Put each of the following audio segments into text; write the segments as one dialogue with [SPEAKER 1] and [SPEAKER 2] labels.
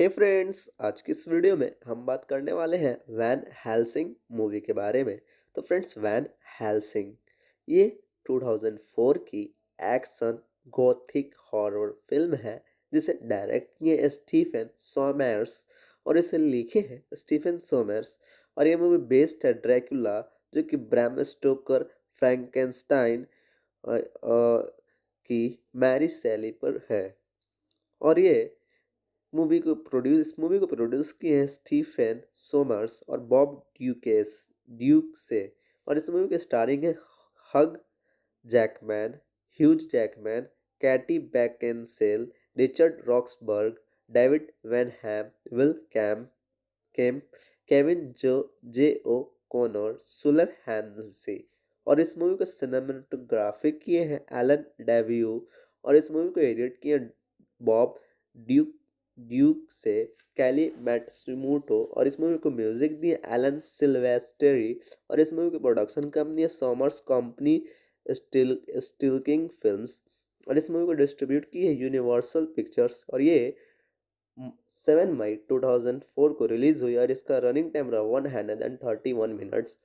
[SPEAKER 1] हे hey friends आज की इस वीडियो में हम बात करने वाले हैं वैन हेल्सिंग मूवी के बारे में तो फ्रेंड्स वैन हेल्सिंग ये 2004 की एक्शन गोथिक हॉरर फिल्म है जिसे डायरेक्ट किए स्टीफन सोमर्स और इसे लिखे हैं स्टीफन सोमर्स और ये मूवी बेस्ड है ड्रैकुला जो कि ब्रैम स्टोकर फ्रैंकनस्टाइन की मैरी सेली पर है और ये मूवी को प्रोड्यूस इस मूवी को प्रोड्यूस किए हैं स्टीफेन सोमर्स और बॉब ड्यूकेस ड्यूक से और इस मूवी के स्टारिंग है हग Jackman huge Jackman Katie Beckinsale Richard Roxburgh David Wenham Will cam Kemp Kevin जो जे ओ कोनर सुलर हैंसी और इस मूवी को सिनेमाटोग्राफी किए हैं एलन डेव्यू और इस मूवी को एडिट किए बॉब ड्यूक ड्यूक से कैली मैट्सुमोटो और इस मूवी को म्यूजिक दिए एलन सिल्वेस्टरी और इस मूवी की प्रोडक्शन कंपनी है Sommers company still Stillking films और इस मूवी को डिस्ट्रीब्यूट की है यूनिवर्सल पिक्चर्स और ये सेवन मई टू थाउजेंड फोर को रिलीज हुई और इसका रनिंग टाइम रहा one hundred and thirty one minutes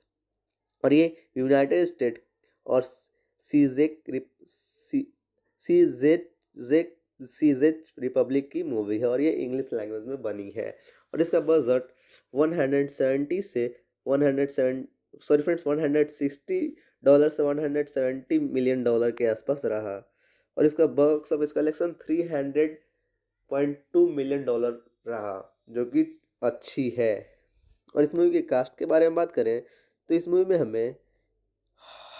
[SPEAKER 1] और ये यूनाइटेड स्टेट और सीजेक सीजेक सीजेज रिपब्लिक की मूवी है और ये इंग्लिश लैंग्वेज में बनी है और इसका बजट वन हंड्रेड सेवेंटी से one hundred seven sorry friends sixty dollar से one hundred seventy million dollar के आसपास रहा और इसका box office collection two million dollar रहा जो कि अच्छी है और इस मूवी के कास्ट के बारे में बात करें तो इस मूवी में हमें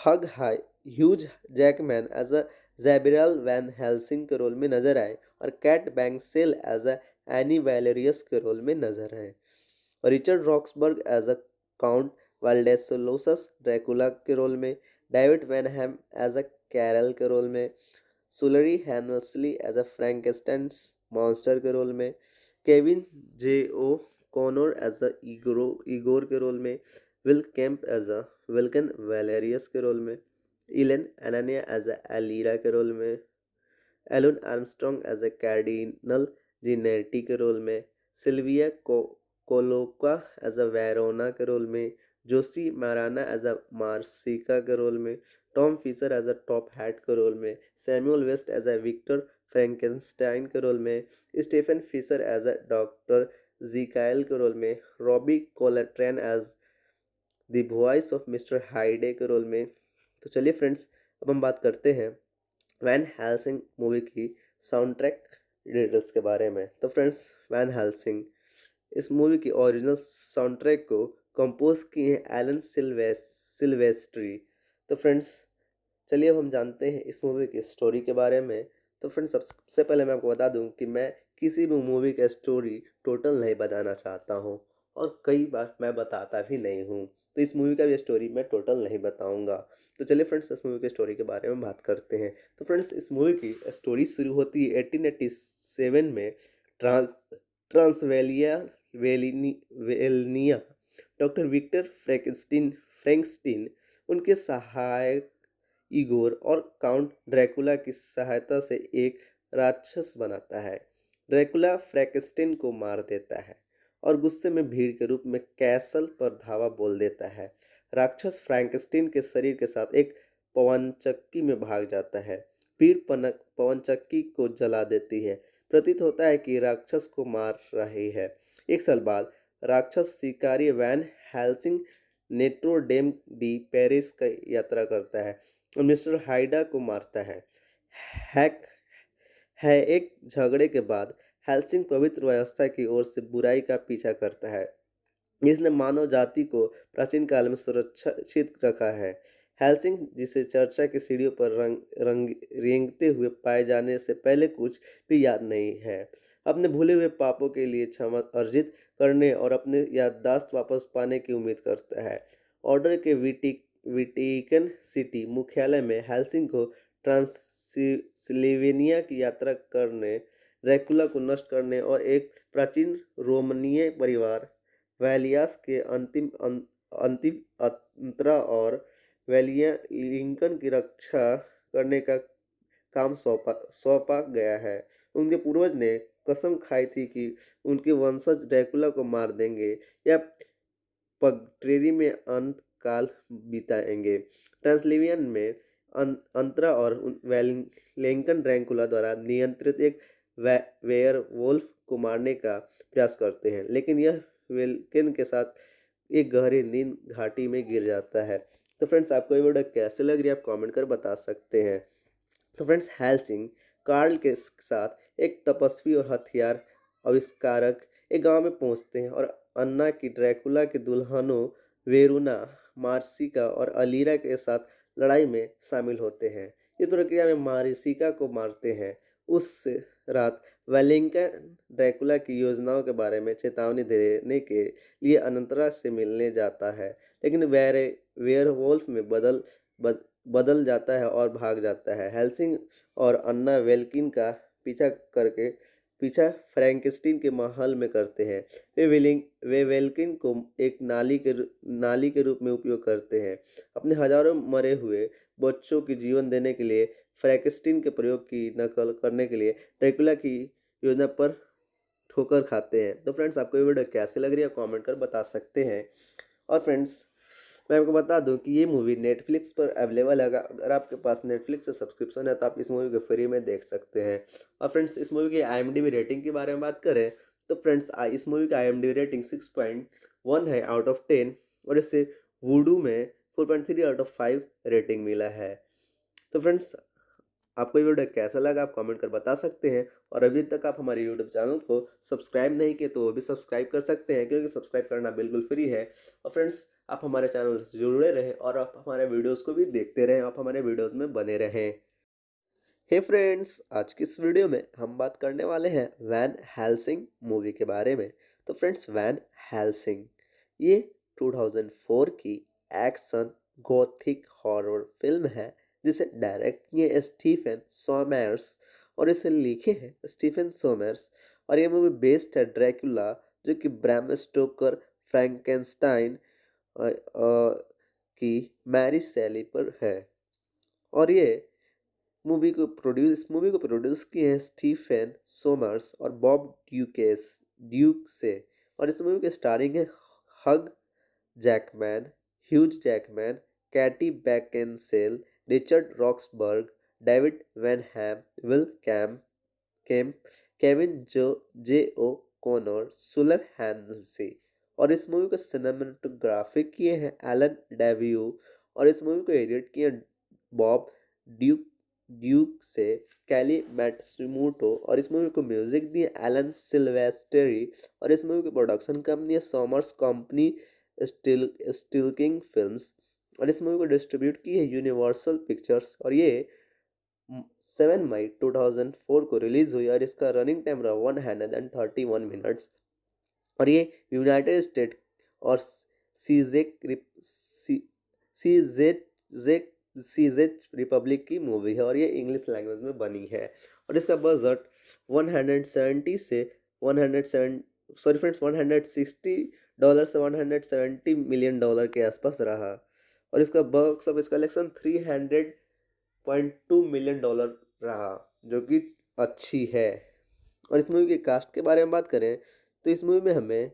[SPEAKER 1] हग high huge Jackman as a Gabriel Van Helsing के रोल में नजर आए और Kate Beckinsale as a any Valerious के रोल में नजर आए Richard Roxburgh as a count Vladislaus Dracula के रोल में David Wenham as a Carl के रोल में Shuler Hensley as a Frankenstein's monster के रोल में Kevin J O'Connor as a Igor के रोल में Will Kemp as a Velkan Valerious के role में एलन एनानिया एज ए एलिरा के role में Alun Armstrong as a कैर्डिनल Jinette के role में सिल्विया को कोलोका एज अ वेरोना के रोल में Josie Maran as a Marishka के रोल में Tom Fisher as a top hat के रोल में Samuel West as a Victor Frankenstein के रोल में Stephen Fisher as a doctor Jekyll के role में Robbie Coltrane as the voice of mister Hyde के role में तो चलिए फ्रेंड्स अब हम बात करते हैं वैन हेल्सिंग मूवी की साउंड ट्रैक एडिटर्स के बारे में तो फ्रेंड्स वैन हेल्सिंग इस मूवी की ओरिजिनल साउंड ट्रैक को कंपोज किए हैं एलन सिल्वेस सिल्वेस्ट्री तो फ्रेंड्स चलिए अब हम जानते हैं इस मूवी की स्टोरी के बारे में तो फ्रेंड्स सबसे पहले मैं आपको बता दूं कि मैं किसी भी मूवी का स्टोरी टोटल नहीं बताना चाहता हूं और कई बार मैं बताता भी नहीं हूं तो इस मूवी का भी स्टोरी मैं टोटल नहीं बताऊंगा तो चलिए फ्रेंड्स इस मूवी के स्टोरी के बारे में बात करते हैं तो फ्रेंड्स इस मूवी की स्टोरी शुरू होती है एटीन सेवन में ट्रांस ट्रांसवेलिया वेलिनी वेलनिया डॉक्टर विक्टर फ्रैंकस्टीन फ्रैंकस्टीन उनके सहायक इगोर और काउंट ड्रैकुला की सहायता से एक राक्षस बनाता है ड्रैकुला फ्रैंकस्टीन को मार देता है और गुस्से में भीड़ के रूप में कैसल पर धावा बोल देता है राक्षस फ्रैंकस्टीन के शरीर के साथ एक पवन चक्की में भाग जाता है पीड़ पनक पवन चक्की को जला देती है प्रतीत होता है कि राक्षस को मार रही है एक साल बाद राक्षस शिकारी Van Helsing Notre Dame de Paris का यात्रा करता है और मिस्टर हाइडा को मारता है हैक है एक झगड़े के बाद हेल्सिंग पवित्र व्यवस्था की ओर से बुराई का पीछा करता है जिसने मानव जाति को प्राचीन काल में सुरक्षित रखा है हेल्सिंग जिसे चर्चा की सीढ़ियों पर रंग रंग रेंगते हुए पाए जाने से पहले कुछ भी याद नहीं है अपने भूले हुए पापों के लिए क्षमा अर्जित करने और अपने याददाश्त वापस पाने की उम्मीद करता है ऑर्डर के विटी विटिकन सिटी मुख्यालय में हेल्सिंग को ट्रांसलिवेनिया की यात्रा करने ड्रैकुला को नष्ट करने और एक प्राचीन रोमनीय परिवार वैलियास के अंतिम अं-, अंतिम अंतरा और वैलिया लिंकन की रक्षा करने का काम सौंपा सौंपा गया है उनके पूर्वज ने कसम खाई थी कि उनके वंशज ड्रैकुला को मार देंगे या पगट्रेरी में अंत काल बिताएंगे ट्रांसलिवियन में अं-, अंतरा और वैलिंगटन ड्रैंकुला द्वारा नियंत्रित एक वेयर वोल्फ को मारने का प्रयास करते हैं लेकिन यह वेलकिन के साथ एक गहरी नींद घाटी में गिर जाता है तो फ्रेंड्स आपको ये वीडियो कैसे लग रही है आप कमेंट कर बता सकते हैं तो फ्रेंड्स हेल्सिंग कार्ल के साथ एक तपस्वी और हथियार आविष्कारक एक गांव में पहुंचते हैं और अन्ना की ड्रैकुला के दुल्हनों वेरुना मार्सिका और अलीरा के साथ लड़ाई में शामिल होते हैं इस प्रक्रिया में मारिसिका को मारते हैं उस रात वेलिंगटन ड्रैकुला की योजनाओं के बारे में चेतावनी देने के लिए अनंतरा से मिलने जाता है लेकिन वेरे वेयरवोल्फ में बदल बद, बदल जाता है और भाग जाता है हेल्सिंग और अन्ना वेल्किन का पीछा करके पीछा फ्रैंकस्टीन के महल में करते हैं वे विलिंग वे वेल्किन को एक नाली के नाली के रूप में उपयोग करते हैं अपने हजारों मरे हुए बच्चों की जीवन देने के लिए फ्रैंकस्टीन के प्रयोग की नकल करने के लिए ड्रैकुला की योजना पर ठोकर खाते हैं तो फ्रेंड्स आपको ये वीडियो कैसे लग रही है कमेंट कर बता सकते हैं और फ्रेंड्स मैं आपको बता दूं कि ये मूवी नेटफ्लिक्स पर अवेलेबल है अगर आपके पास नेटफ्लिक्स से सब्सक्रिप्शन है तो आप इस मूवी को फ्री में देख सकते हैं और फ्रेंड्स इस मूवी की आई रेटिंग के बारे में बात करें तो फ्रेंड्स इस मूवी का I rating six point one है आउट ऑफ टेन और इससे वूडू में four point three out of five rating मिला है तो फ्रेंड्स आपको ये वीडियो कैसा लगा आप कमेंट कर बता सकते हैं और अभी तक आप हमारे यूट्यूब चैनल को सब्सक्राइब नहीं किए तो वो भी सब्सक्राइब कर सकते हैं क्योंकि सब्सक्राइब करना बिल्कुल फ्री है और फ्रेंड्स आप हमारे चैनल से जुड़े रहें और आप हमारे वीडियोज़ को भी देखते रहें आप हमारे वीडियोज़ में बने रहें हे hey फ्रेंड्स आज की इस वीडियो में हम बात करने वाले हैं वैन हेल्सिंग मूवी के बारे में तो फ्रेंड्स वैन हेल्सिंग ये 2004 की एक्शन गोथिक हॉरर फिल्म है जिसे डायरेक्ट किए स्टीफन सोमर्स और इसे लिखे हैं स्टीफन सोमर्स और ये मूवी बेस्ड है ड्रैकुला जो कि ब्रैम स्टोकर फ्रैंकेंस्टाइन की मैरी शैली पर है और ये मूवी को प्रोड्यूस इस मूवी को प्रोड्यूस किए हैं स्टीफन सोमर्स और बॉब ड्यूकेस ड्यूक से और इस मूवी के स्टारिंग है हग Jackman huge Jackman Katie Beckinsale Roxburgh David Wenham Will cam Kemp Kevin जो जे ओ कॉनर सुलर हैंसी और इस मूवी को सिनेमाटोग्राफिक किए हैं एलन डेव्यू और इस मूवी को एडिट किए बॉब ड्यूक ड्यूक से कैली मैट्समोटो और इस मूवी को म्यूजिक दिए एलन सिल्वेस्टरी और इस मूवी की प्रोडक्शन कंपनी है Sommers company still Stillking films और इस मूवी को डिस्ट्रीब्यूट की है यूनिवर्सल पिक्चर्स और ये सेवन मई टू थाउजेंड फोर को रिलीज़ हुई और इसका रनिंग टाइम रहा one hundred and thirty one minutes और ये यूनाइटेड स्टेट और सीजेक सीजेक सीजेक रिपब्लिक की मूवी है और ये इंग्लिश लैंग्वेज में बनी है और इसका बजट वन हंड्रेड सेवेंटी से seven sorry friends sixty dollar से one hundred seventy million dollar के आसपास रहा और इसका box office collection three hundred point two million dollar रहा जो कि अच्छी है और इस मूवी के कास्ट के बारे में बात करें तो इस मूवी में हमें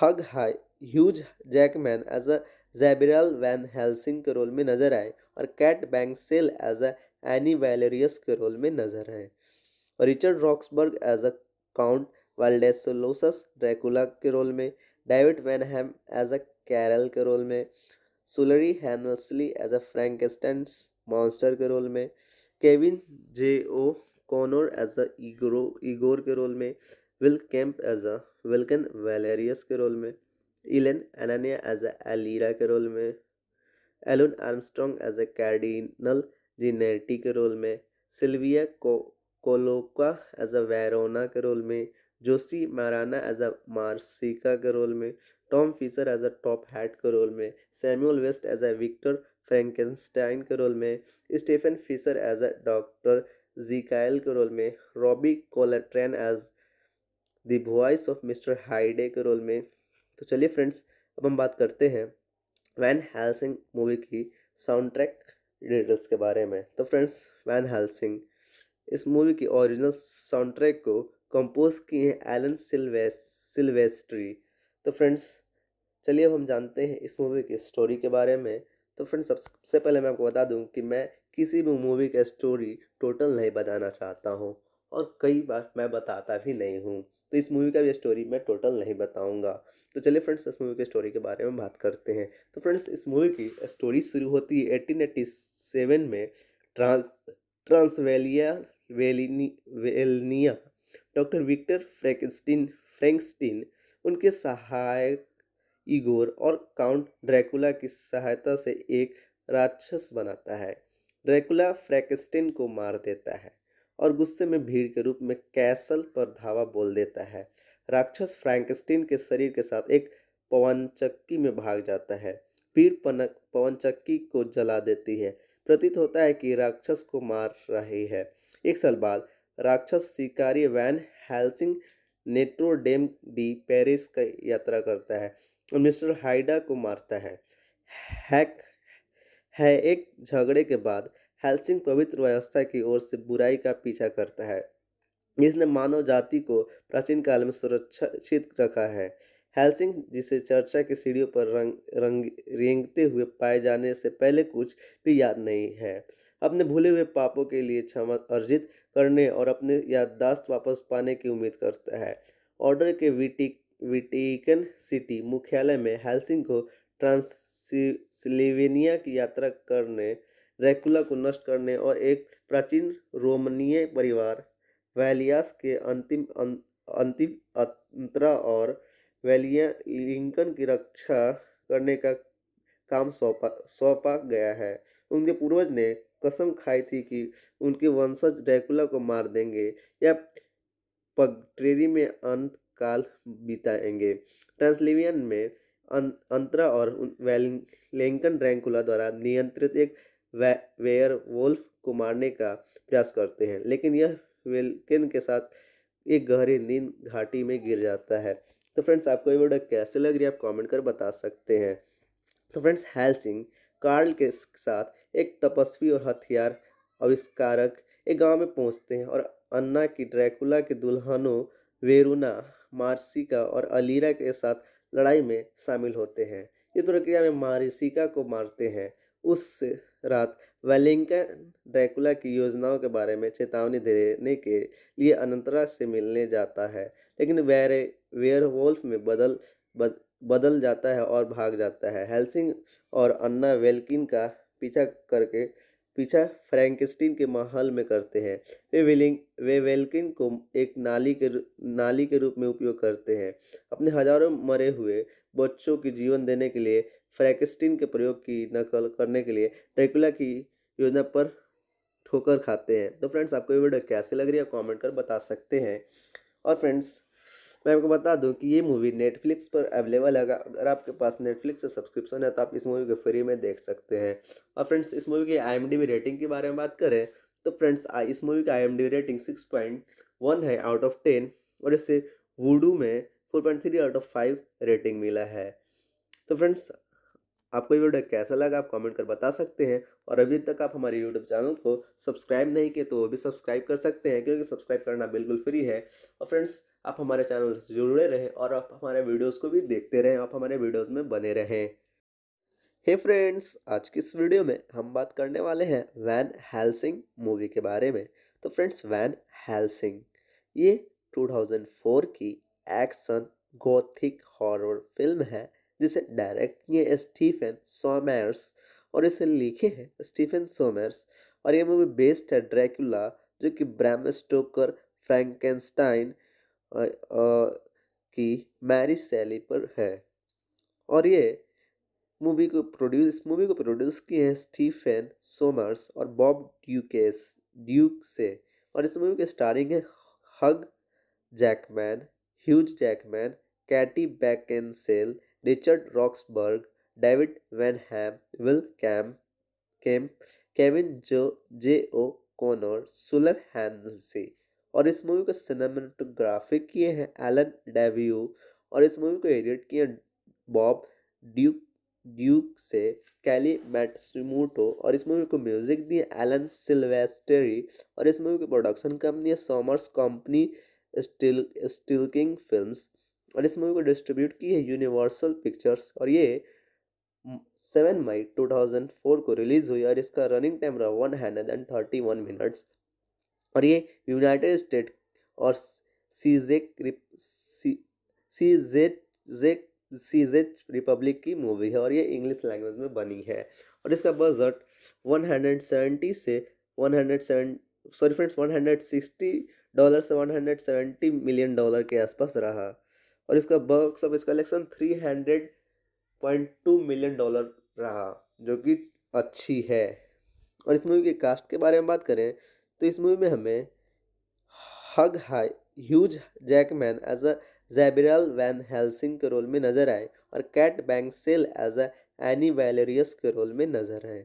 [SPEAKER 1] हग high huge Jackman as a Gabriel Van Helsing के रोल में नजर आए और Kate cell as a any Valerious के रोल में नजर आए और Richard Roxburgh as a count Vladislaus Dracula के रोल में David Wenham as a Carl के रोल में Shuler Hensley as a Frankenstein's monster के रोल में Kevin J O'Connor as a Igor के रोल में Will Kemp as a Velkan Valerious के role में इलेन एनानिया एज अ एलिरा के रोल में Alun Armstrong as a कैर्डिनल Jinette के रोल में सिल्विया को कोलोका एज अ वेरोना के रोल में Josie Maran as a Marishka के रोल में Tom Fisher as a top hat के रोल में Samuel West as a Victor Frankenstein के रोल में Stephen Fisher as a doctor Jekyll के role में Robbie Coltrane as the voice of mister Hyde के role में तो चलिए फ्रेंड्स अब हम बात करते हैं वैन हेल्सिंग मूवी की साउंड ट्रैक डिटेल्स के बारे में तो फ्रेंड्स वैन हेल्सिंग इस मूवी की ओरिजिनल साउंड ट्रैक को कंपोज किए हैं एलन सिल्वे सिल्वेस्ट्री तो फ्रेंड्स चलिए अब हम जानते हैं इस मूवी की स्टोरी के बारे में तो फ्रेंड्स सबसे पहले मैं आपको बता दूं कि मैं किसी भी मूवी का स्टोरी टोटल नहीं बताना चाहता हूं और कई बार मैं बताता भी नहीं हूं तो इस मूवी का भी स्टोरी मैं टोटल नहीं बताऊंगा तो चलिए फ्रेंड्स इस मूवी की स्टोरी के बारे में बात करते हैं तो फ्रेंड्स इस मूवी की स्टोरी शुरू होती है एटीन एट्टी सेवन में ट्रांस ट्रांसवेलिया वेलिनी वेलनिया डॉक्टर विक्टर फ्रैंकस्टीन फ्रैंकस्टीन उनके सहायक इगोर और काउंट ड्रैकुला की सहायता से एक राक्षस बनाता है ड्रैकुला फ्रैंकस्टीन को मार देता है और गुस्से में भीड़ के रूप में कैसल पर धावा बोल देता है राक्षस फ्रैंकस्टीन के शरीर के साथ एक पवन चक्की में भाग जाता है भीड़ पनक पवन चक्की को जला देती है प्रतीत होता है कि राक्षस को मार रही है एक साल बाद राक्षस शिकारी Van Helsing Notre Dame de Paris का यात्रा करता है और मिस्टर हाइडा को मारता है हैक है एक झगड़े के बाद हेल्सिंग पवित्र व्यवस्था की ओर से बुराई का पीछा करता है जिसने मानव जाति को प्राचीन काल में सुरक्षित रखा है हेल्सिंग जिसे चर्चा की सीढ़ियों पर रंग रंग रेंगते हुए पाए जाने से पहले कुछ भी याद नहीं है अपने भूले हुए पापों के लिए क्षमा अर्जित करने और अपने याददाश्त वापस पाने की उम्मीद करता है ऑर्डर के विटिक विटिकन सिटी मुख्यालय में हेल्सिंग को ट्रांसलिवेनिया की यात्रा करने रेकुला को नष्ट करने और एक प्राचीन रोमनीय परिवार वैलियास के अंतिम अं-, अंतिम अंतरा और वैलिया लिंकन की रक्षा करने का काम सौंपा सौंपा गया है उनके पूर्वज ने कसम खाई थी कि उनके वंशज ड्रैकुला को मार देंगे या पगट्रेरी में अंत काल बिताएंगे ट्रांसलिवियन में अं-, अंतरा और लेंकन ड्रैंकुला द्वारा नियंत्रित एक वे, वेयर वोल्फ को मारने का प्रयास करते हैं लेकिन यह वेलकिन के साथ एक गहरी नींद घाटी में गिर जाता है तो फ्रेंड्स आपको ये वीडियो कैसे लग रही है आप कमेंट कर बता सकते हैं तो फ्रेंड्स सिंह कार्ल के साथ एक तपस्वी और हथियार आविष्कारक एक गांव में पहुंचते हैं और अन्ना की ड्रैकुला के दुल्हनों वेरुना मार्सिका और अलीरा के साथ लड़ाई में शामिल होते हैं इस प्रक्रिया में मारिसिका को मारते हैं उस रात वेलिंगटन ड्रैकुला की योजनाओं के बारे में चेतावनी देने के लिए अनंतरा से मिलने जाता है लेकिन वेरे वेयरवोल्फ में बदल बदल जाता है और भाग जाता है हेल्सिंग और अन्ना वेल्किन का पीछा करके पीछा फ्रैंकस्टीन के महल में करते हैं वे वेलिंग वे वेल्किन को एक नाली के नाली के रूप में उपयोग करते हैं अपने हजारों मरे हुए बच्चों की जीवन देने के लिए फ्रैंकस्टीन के प्रयोग की नकल करने के लिए ट्रेकुला की योजना पर ठोकर खाते हैं तो फ्रेंड्स आपको ये वीडियो कैसे लग रही है कमेंट कर बता सकते हैं और फ्रेंड्स मैं आपको बता दूं कि ये मूवी नेटफ्लिक्स पर अवेलेबल है अगर आपके पास नेटफ्लिक्स का सब्सक्रिप्शन है तो आप इस मूवी को फ्री में देख सकते हैं और फ्रेंड्स इस मूवी की आई रेटिंग के बारे में बात करें तो फ्रेंड्स इस मूवी का I rating six point one है आउट ऑफ टेन और इसे वूडू में four point three out of five rating मिला है तो फ्रेंड्स आपको ये वीडियो कैसा लगा आप कमेंट कर बता सकते हैं और अभी तक आप हमारे यूट्यूब चैनल को सब्सक्राइब नहीं किए तो वो भी सब्सक्राइब कर सकते हैं क्योंकि सब्सक्राइब करना बिल्कुल फ्री है और फ्रेंड्स आप हमारे चैनल से जुड़े रहें और आप हमारे वीडियोस को भी देखते रहें आप हमारे वीडियोस में बने रहें हे फ्रेंड्स आज की इस वीडियो में हम बात करने वाले हैं वैन हेल्सिंग मूवी के बारे में तो फ्रेंड्स वैन हेल्सिंग ये 2004 की एक्शन गोथिक हॉरर फिल्म है जिसे डायरेक्ट किए स्टीफन सोमर्स और इसे लिखे हैं स्टीफन सोमर्स और ये मूवी बेस्ड है ड्रैकुला जो कि ब्रैम स्टोकर फ्रैंकेंस्टाइन की मैरिज सैली पर है और ये मूवी को प्रोड्यूस इस मूवी को प्रोड्यूस किए हैं स्टीफेन सोमर्स और बॉब ड्यूकेस ड्यूक से और इस मूवी के स्टारिंग है हग Jackman huge Jackman Katie Beckinsale Richard Roxburgh David Wenham Will cam Kemp Kevin जो जे ओ कोनर सुलर हैंडसी और इस मूवी को सिनेमाटोग्राफी किए हैं एलन डेव्यू और इस मूवी को एडिट किए बॉब ड्यूक ड्यूक से कैली मैट्समोटो और इस मूवी को म्यूजिक दिए एलन सिल्वेस्टरी और इस मूवी की प्रोडक्शन कंपनी है Sommers company still Stillking films और इस मूवी को डिस्ट्रीब्यूट की है यूनिवर्सल पिक्चर्स और ये सेवन मई टू थाउजेंड फोर को रिलीज़ हुई और इसका रनिंग टाइम रहा one hundred and thirty one minutes और ये यूनाइटेड स्टेट और सीजेक सीजेक जेक सीजेक रिपब्लिक की मूवी है और ये इंग्लिश लैंग्वेज में बनी है और इसका बजट वन हंड्रेड सेवेंटी से one hundred 170 sorry friends sixty dollar से one hundred seventy million dollar के आसपास रहा और इसका box office collection two million dollar रहा जो कि अच्छी है और इस मूवी के कास्ट के बारे में बात करें तो इस मूवी में हमें हग high huge Jackman as a Gabriel Van Helsing के रोल में नजर आए और Kate cell as a any Valerious के रोल में नजर आए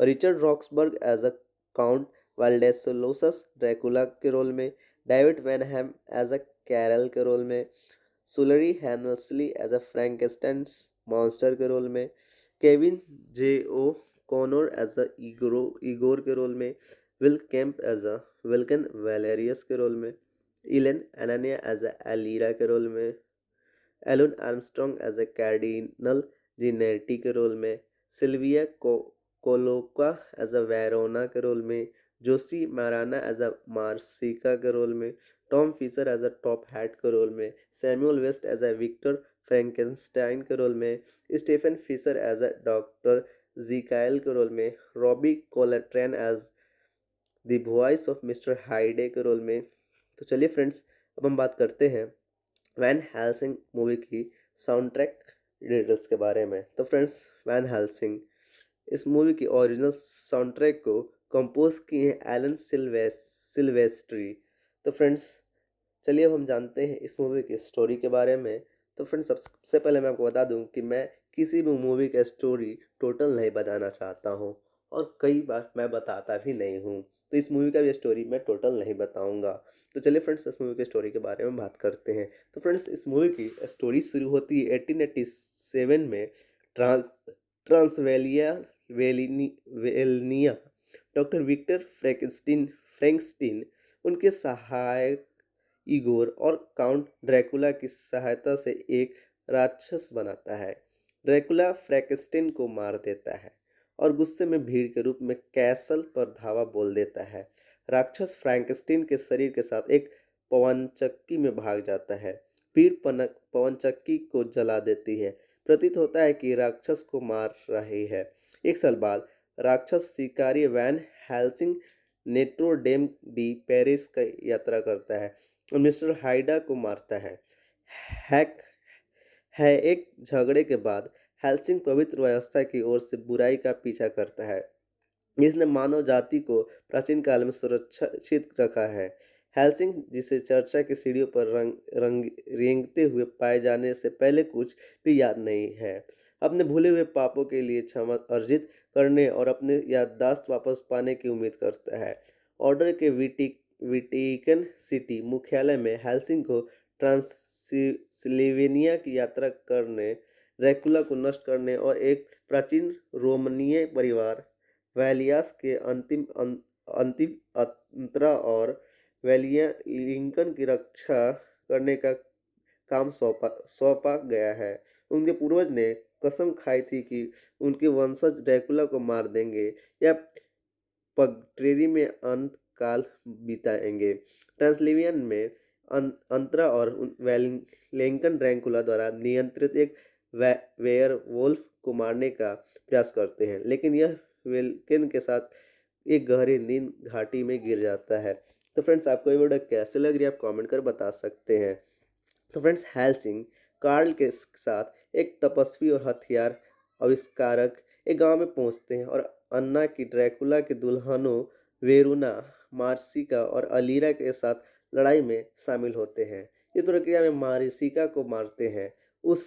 [SPEAKER 1] और Richard Roxburgh as a count Vladislaus Dracula के रोल में David Wenham as a Carl के रोल में Shuler Hensley as a Frankenstein's monster के रोल में Kevin J O'Connor as a Igor के रोल में Will Kemp as a Velkan Valerious के role में इलेन एनानिया एज अ एलिरा के रोल में Elon Armstrong as a कैर्डिनल Jinette के रोल में सिल्विया को कोलोका एज अ वेरोना के रोल में Josie Maran as a Marishka के रोल में Tom Fisher as a top hat के रोल में Samuel West as a Victor Frankenstein के रोल में Stephen Fisher as a doctor Jekyll के role में Robbie Coltrane as the voice of mister Hyde के role में तो चलिए फ्रेंड्स अब हम बात करते हैं वैन हेल्सिंग मूवी की साउंड ट्रैक एडिटर्स के बारे में तो फ्रेंड्स वैन हेल्सिंग इस मूवी की ओरिजिनल साउंड ट्रैक को कंपोज किए हैं एलन सिल्वेस सिल्वेस्ट्री तो फ्रेंड्स चलिए अब हम जानते हैं इस मूवी की स्टोरी के बारे में तो फ्रेंड्स सबसे पहले मैं आपको बता दूं कि मैं किसी भी मूवी का स्टोरी टोटल नहीं बताना चाहता हूं और कई बार मैं बताता भी नहीं हूं तो इस मूवी का भी स्टोरी मैं टोटल नहीं बताऊंगा तो चलिए फ्रेंड्स इस मूवी के स्टोरी के बारे में बात करते हैं तो फ्रेंड्स इस मूवी की स्टोरी शुरू होती है एटीन एटी सेवन में ट्रांस ट्रांसवेलिया वेलिनी वेलनिया डॉक्टर विक्टर फ्रैंकस्टीन फ्रेंकस्टीन उनके सहायक इगोर और काउंट ड्रैकुला की सहायता से एक राक्षस बनाता है ड्रैकुला फ्रैंकस्टीन को मार देता है और गुस्से में भीड़ के रूप में कैसल पर धावा बोल देता है राक्षस फ्रैंकस्टीन के शरीर के साथ एक चक्की में भाग जाता है पीड़ पनक चक्की को जला देती है प्रतीत होता है कि राक्षस को मार रही है एक साल बाद राक्षस शिकारी Van Helsing Notre Dame de Paris का यात्रा करता है और मिस्टर हाइडा को मारता है हैक है एक झगड़े के बाद हेल्सिंग पवित्र व्यवस्था की ओर से बुराई का पीछा करता है जिसने मानव जाति को प्राचीन काल में सुरक्षित रखा है हेल्सिंग जिसे चर्चा की सीढ़ियों पर रंग रंग रेंगते हुए पाए जाने से पहले कुछ भी याद नहीं है अपने भूले हुए पापों के लिए क्षमा अर्जित करने और अपने याददाश्त वापस पाने की उम्मीद करता है ऑर्डर के विटिक विटिकन सिटी मुख्यालय में हेल्सिंग को ट्रांसिलिवेनिया की यात्रा करने रैकुला को नष्ट करने और एक प्राचीन रोमनीय परिवार वैलियास के अंतिम अं-, अंतिम अंतरा और वैलिया लिंकन की रक्षा करने का काम सौंपा सौंपा गया है उनके पूर्वज ने कसम खाई थी कि उनके वंशज ड्रैकुला को मार देंगे या पगट्रेरी में अंत काल बिताएंगे ट्रांसलिवियन में अं, अंतरा और वैलिंगटन ड्रैकुला द्वारा नियंत्रित एक वेयर वोल्फ को मारने का प्रयास करते हैं लेकिन यह वेलकिन के साथ एक गहरी नींद घाटी में गिर जाता है तो फ्रेंड्स आपको ये वीडियो कैसे लग रही है आप कमेंट कर बता सकते हैं तो फ्रेंड्स हेल्सिंग कार्ल के साथ एक तपस्वी और हथियार आविष्कारक एक गांव में पहुंचते हैं और अन्ना की ड्रैकुला के दुल्हनों वेरुना मार्सिका और अलीरा के साथ लड़ाई में शामिल होते हैं इस प्रक्रिया में मारिसिका को मारते हैं उस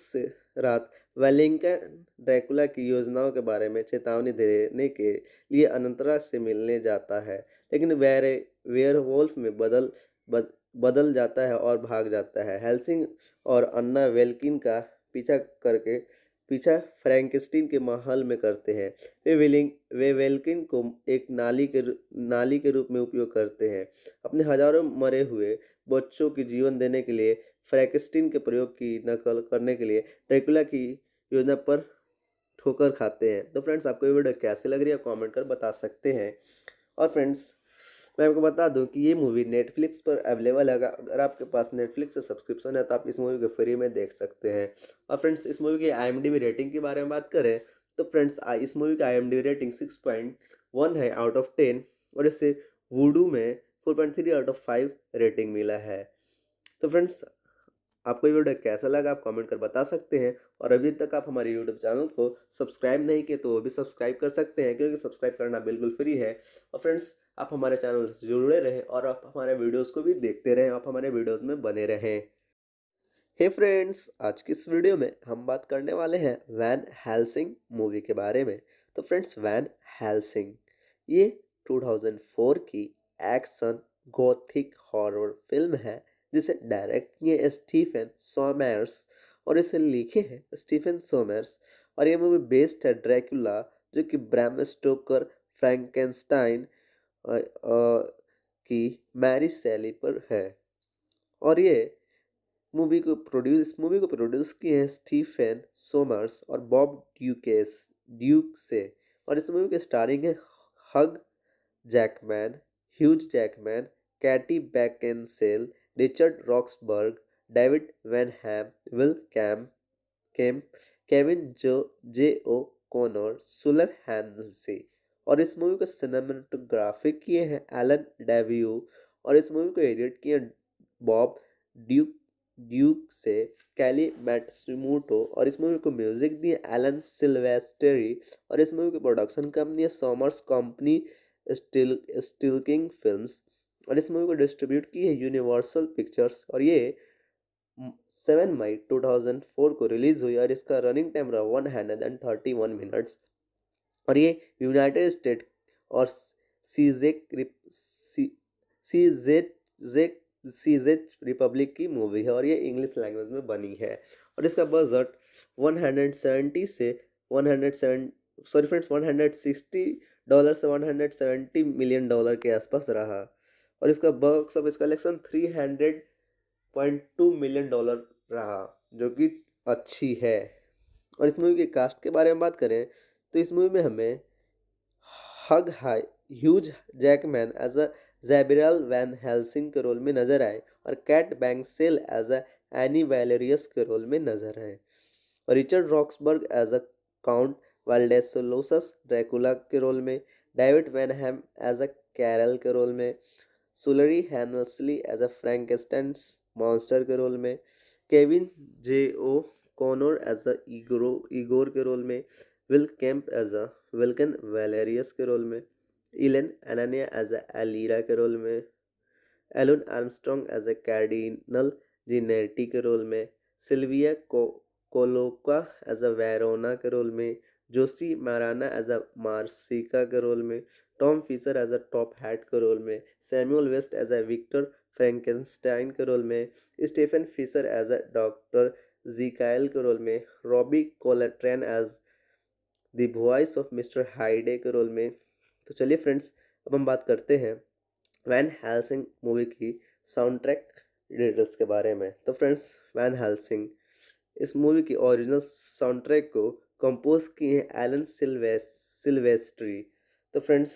[SPEAKER 1] रात वेलिंगटन ड्रैकुला की योजनाओं के बारे में चेतावनी देने के लिए अनंतरा से मिलने जाता है लेकिन वेरे वेयरवोल्फ में बदल बद, बदल जाता है और भाग जाता है हेल्सिंग और अन्ना वेल्किन का पीछा करके पीछा फ्रैंकस्टीन के महल में करते हैं वे विलिंग वे वेल्किन को एक नाली के नाली के रूप में उपयोग करते हैं अपने हजारों मरे हुए बच्चों की जीवन देने के लिए फ्रैकस्टिन के प्रयोग की नकल करने के लिए ड्रैकुला की योजना पर ठोकर खाते हैं तो फ्रेंड्स आपको ये वीडियो कैसे लग रही है कमेंट कर बता सकते हैं और फ्रेंड्स मैं आपको बता दूं कि ये मूवी नेटफ्लिक्स पर अवेलेबल है अगर आपके पास नेटफ्लिक्स से सब्सक्रिप्शन है तो आप इस मूवी को फ्री में देख सकते हैं और फ्रेंड्स इस मूवी की आई रेटिंग के बारे में बात करें तो फ्रेंड्स इस मूवी की I rating six point one है आउट ऑफ टेन और इसे वूडू में four point three out of five rating मिला है तो फ्रेंड्स आपको ये वीडियो कैसा लगा आप कमेंट कर बता सकते हैं और अभी तक आप हमारे यूट्यूब चैनल को सब्सक्राइब नहीं किए तो वो भी सब्सक्राइब कर सकते हैं क्योंकि सब्सक्राइब करना बिल्कुल फ्री है और फ्रेंड्स आप हमारे चैनल से जुड़े रहें और आप हमारे वीडियोज़ को भी देखते रहें आप हमारे वीडियोज़ में बने रहें हे hey फ्रेंड्स आज की इस वीडियो में हम बात करने वाले हैं वैन हेल्सिंग मूवी के बारे में तो फ्रेंड्स वैन हेल्सिंग ये 2004 की एक्शन गोथिक हॉरर फिल्म है जिसे डायरेक्ट किए स्टीफन सोमर्स और इसे लिखे हैं स्टीफन सोमर्स और ये मूवी बेस्ड है ड्रैकुला जो कि ब्रैम स्टोकर फ्रैंकेंस्टाइन की मैरी शैली पर है और ये मूवी को प्रोड्यूस इस मूवी को प्रोड्यूस किए हैं स्टीफन सोमर्स और बॉब ड्यूकेस ड्यूक से और इस मूवी के स्टारिंग है हग Jackman huge Jackman Katie Beckinsale Roxburgh David Wenham Will cam Kemp Kevin जो जे ओ कॉनर सुलर हैंसी और इस मूवी को सिनेमाटोग्राफिक किए हैं एलन डेव्यू और इस मूवी को एडिट किए बॉब ड्यूक ड्यूक से कैली मैटसमोटो और इस मूवी को म्यूजिक दिए एलन सिल्वेस्टरी और इस मूवी की प्रोडक्शन कंपनी है Sommers company still Stillking films और इस मूवी को डिस्ट्रीब्यूट की है यूनिवर्सल पिक्चर्स और ये सेवन मई टू थाउजेंड फोर को रिलीज़ हुई और इसका रनिंग टाइम रहा one hundred and thirty one minutes और ये यूनाइटेड स्टेट और सीजेक सी जेक सीजेक रिपब्लिक की मूवी है और ये इंग्लिश लैंग्वेज में बनी है और इसका बजट वन हंड्रेड सेवेंटी से 170 सॉरी फ्रेंड्स सिक्सटी डॉलर से one hundred seventy million dollar के आसपास रहा और इसका box office collection three hundred point two million dollar रहा जो कि अच्छी है और इस मूवी के कास्ट के बारे में बात करें तो इस मूवी में हमें हग high huge Jackman as a Gabriel Van Helsing के रोल में नजर आए और Kate cell as a any Valerious के रोल में नजर आए और Richard Roxburgh as a count Vladislaus Dracula के रोल में David Wenham as a Carl के रोल में Shuler Hensley as a Frankenstein's monster के रोल में Kevin J O'Connor as a Igor के रोल में Will Kemp as a Velkan Valerious के role में इलेन एनानिया एज अ एलिरा के रोल में Elon Armstrong as a कैर्डिनल Jinette के रोल में सिल्विया को कोलोका एज अ वेरोना के रोल में Josie Maran as a Marishka के रोल में Tom Fisher as a top hat के रोल में Samuel West as a Victor Frankenstein के रोल में Stephen Fisher as a doctor Jekyll के role में Robbie Coltrane as the voice of mister Hyde के role में तो चलिए फ्रेंड्स अब हम बात करते हैं वैन हेल्सिंग मूवी की साउंड ट्रैक डिटेल्स के बारे में तो फ्रेंड्स वैन हेल्सिंग इस मूवी की ओरिजिनल साउंड ट्रैक को कंपोज किए हैं एलन सिल्वेस सिल्वेस्ट्री तो फ्रेंड्स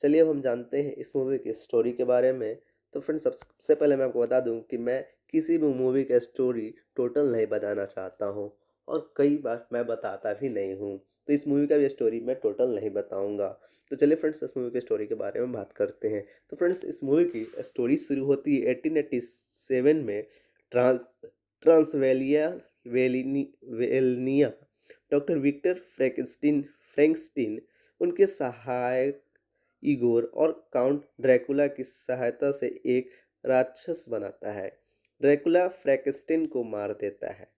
[SPEAKER 1] चलिए अब हम जानते हैं इस मूवी की स्टोरी के बारे में तो फ्रेंड्स सबसे पहले मैं आपको बता दूं कि मैं किसी भी मूवी का स्टोरी टोटल नहीं बताना चाहता हूं और कई बार मैं बताता भी नहीं हूं तो इस मूवी का भी स्टोरी मैं टोटल नहीं बताऊंगा तो चलिए फ्रेंड्स इस मूवी की स्टोरी के बारे में बात करते हैं तो फ्रेंड्स इस मूवी की स्टोरी शुरू होती है एटीन एट्टी सेवन में ट्रांस ट्रांसवेलिया वेलिनी वेलनिया डॉक्टर विक्टर फ्रैंकस्टीन फ्रैंकस्टीन उनके सहायक इगोर और काउंट ड्रैकुला की सहायता से एक राक्षस बनाता है ड्रैकुला फ्रैंकस्टीन को मार देता है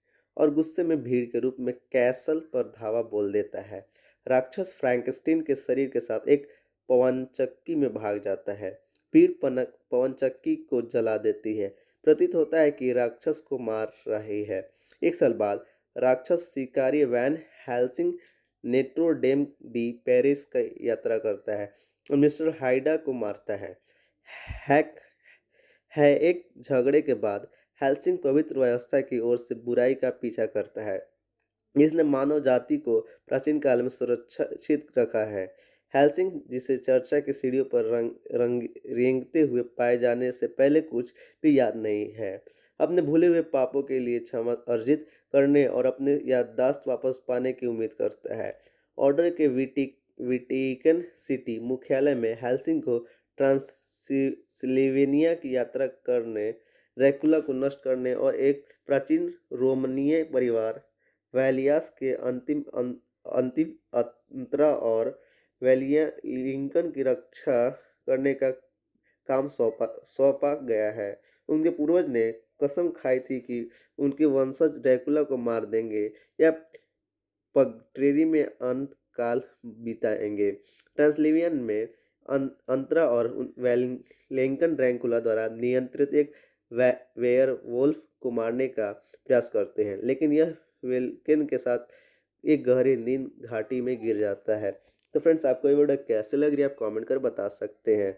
[SPEAKER 1] और गुस्से में भीड़ के रूप में कैसल पर धावा बोल देता है राक्षस फ्रैंकस्टीन के शरीर के साथ एक पवन चक्की में भाग जाता है भीड़ पनक पवन चक्की को जला देती है प्रतीत होता है कि राक्षस को मार रही है एक साल बाद राक्षस शिकारी वैन हेल्सिंग नेट्रोडेम भी पेरिस का यात्रा करता है और मिस्टर हाइडा को मारता है हैक है एक झगड़े के बाद हेल्सिंग पवित्र व्यवस्था की ओर से बुराई का पीछा करता है जिसने मानव जाति को प्राचीन काल में सुरक्षित रखा है हेल्सिंग जिसे चर्चा की सीढ़ियों पर रंग रंग रेंगते हुए पाए जाने से पहले कुछ भी याद नहीं है अपने भूले हुए पापों के लिए क्षमा अर्जित करने और अपने याददाश्त वापस पाने की उम्मीद करता है ऑर्डर के विटी विटिकन सिटी मुख्यालय में हेल्सिंग को ट्रांसलिवेनिया की यात्रा करने रेकुला को नष्ट करने और एक प्राचीन रोमनीय परिवार वैलियास के अंतिम अं-, अंतिम अंतरा और वैलिया लिंकन की रक्षा करने का काम सौंपा सौंपा गया है उनके पूर्वज ने कसम खाई थी कि उनके वंशज ड्रैकुला को मार देंगे या पगट्रेरी में अंत काल बिताएंगे ट्रांसलिवियन में अं-, अंतरा और लेंकन ड्रैंकुला द्वारा नियंत्रित एक वे, वेयर वोल्फ को मारने का प्रयास करते हैं लेकिन यह वेलकिन के साथ एक गहरी नींद घाटी में गिर जाता है तो फ्रेंड्स आपको ये वीडियो कैसे लग रही है आप कमेंट कर बता सकते हैं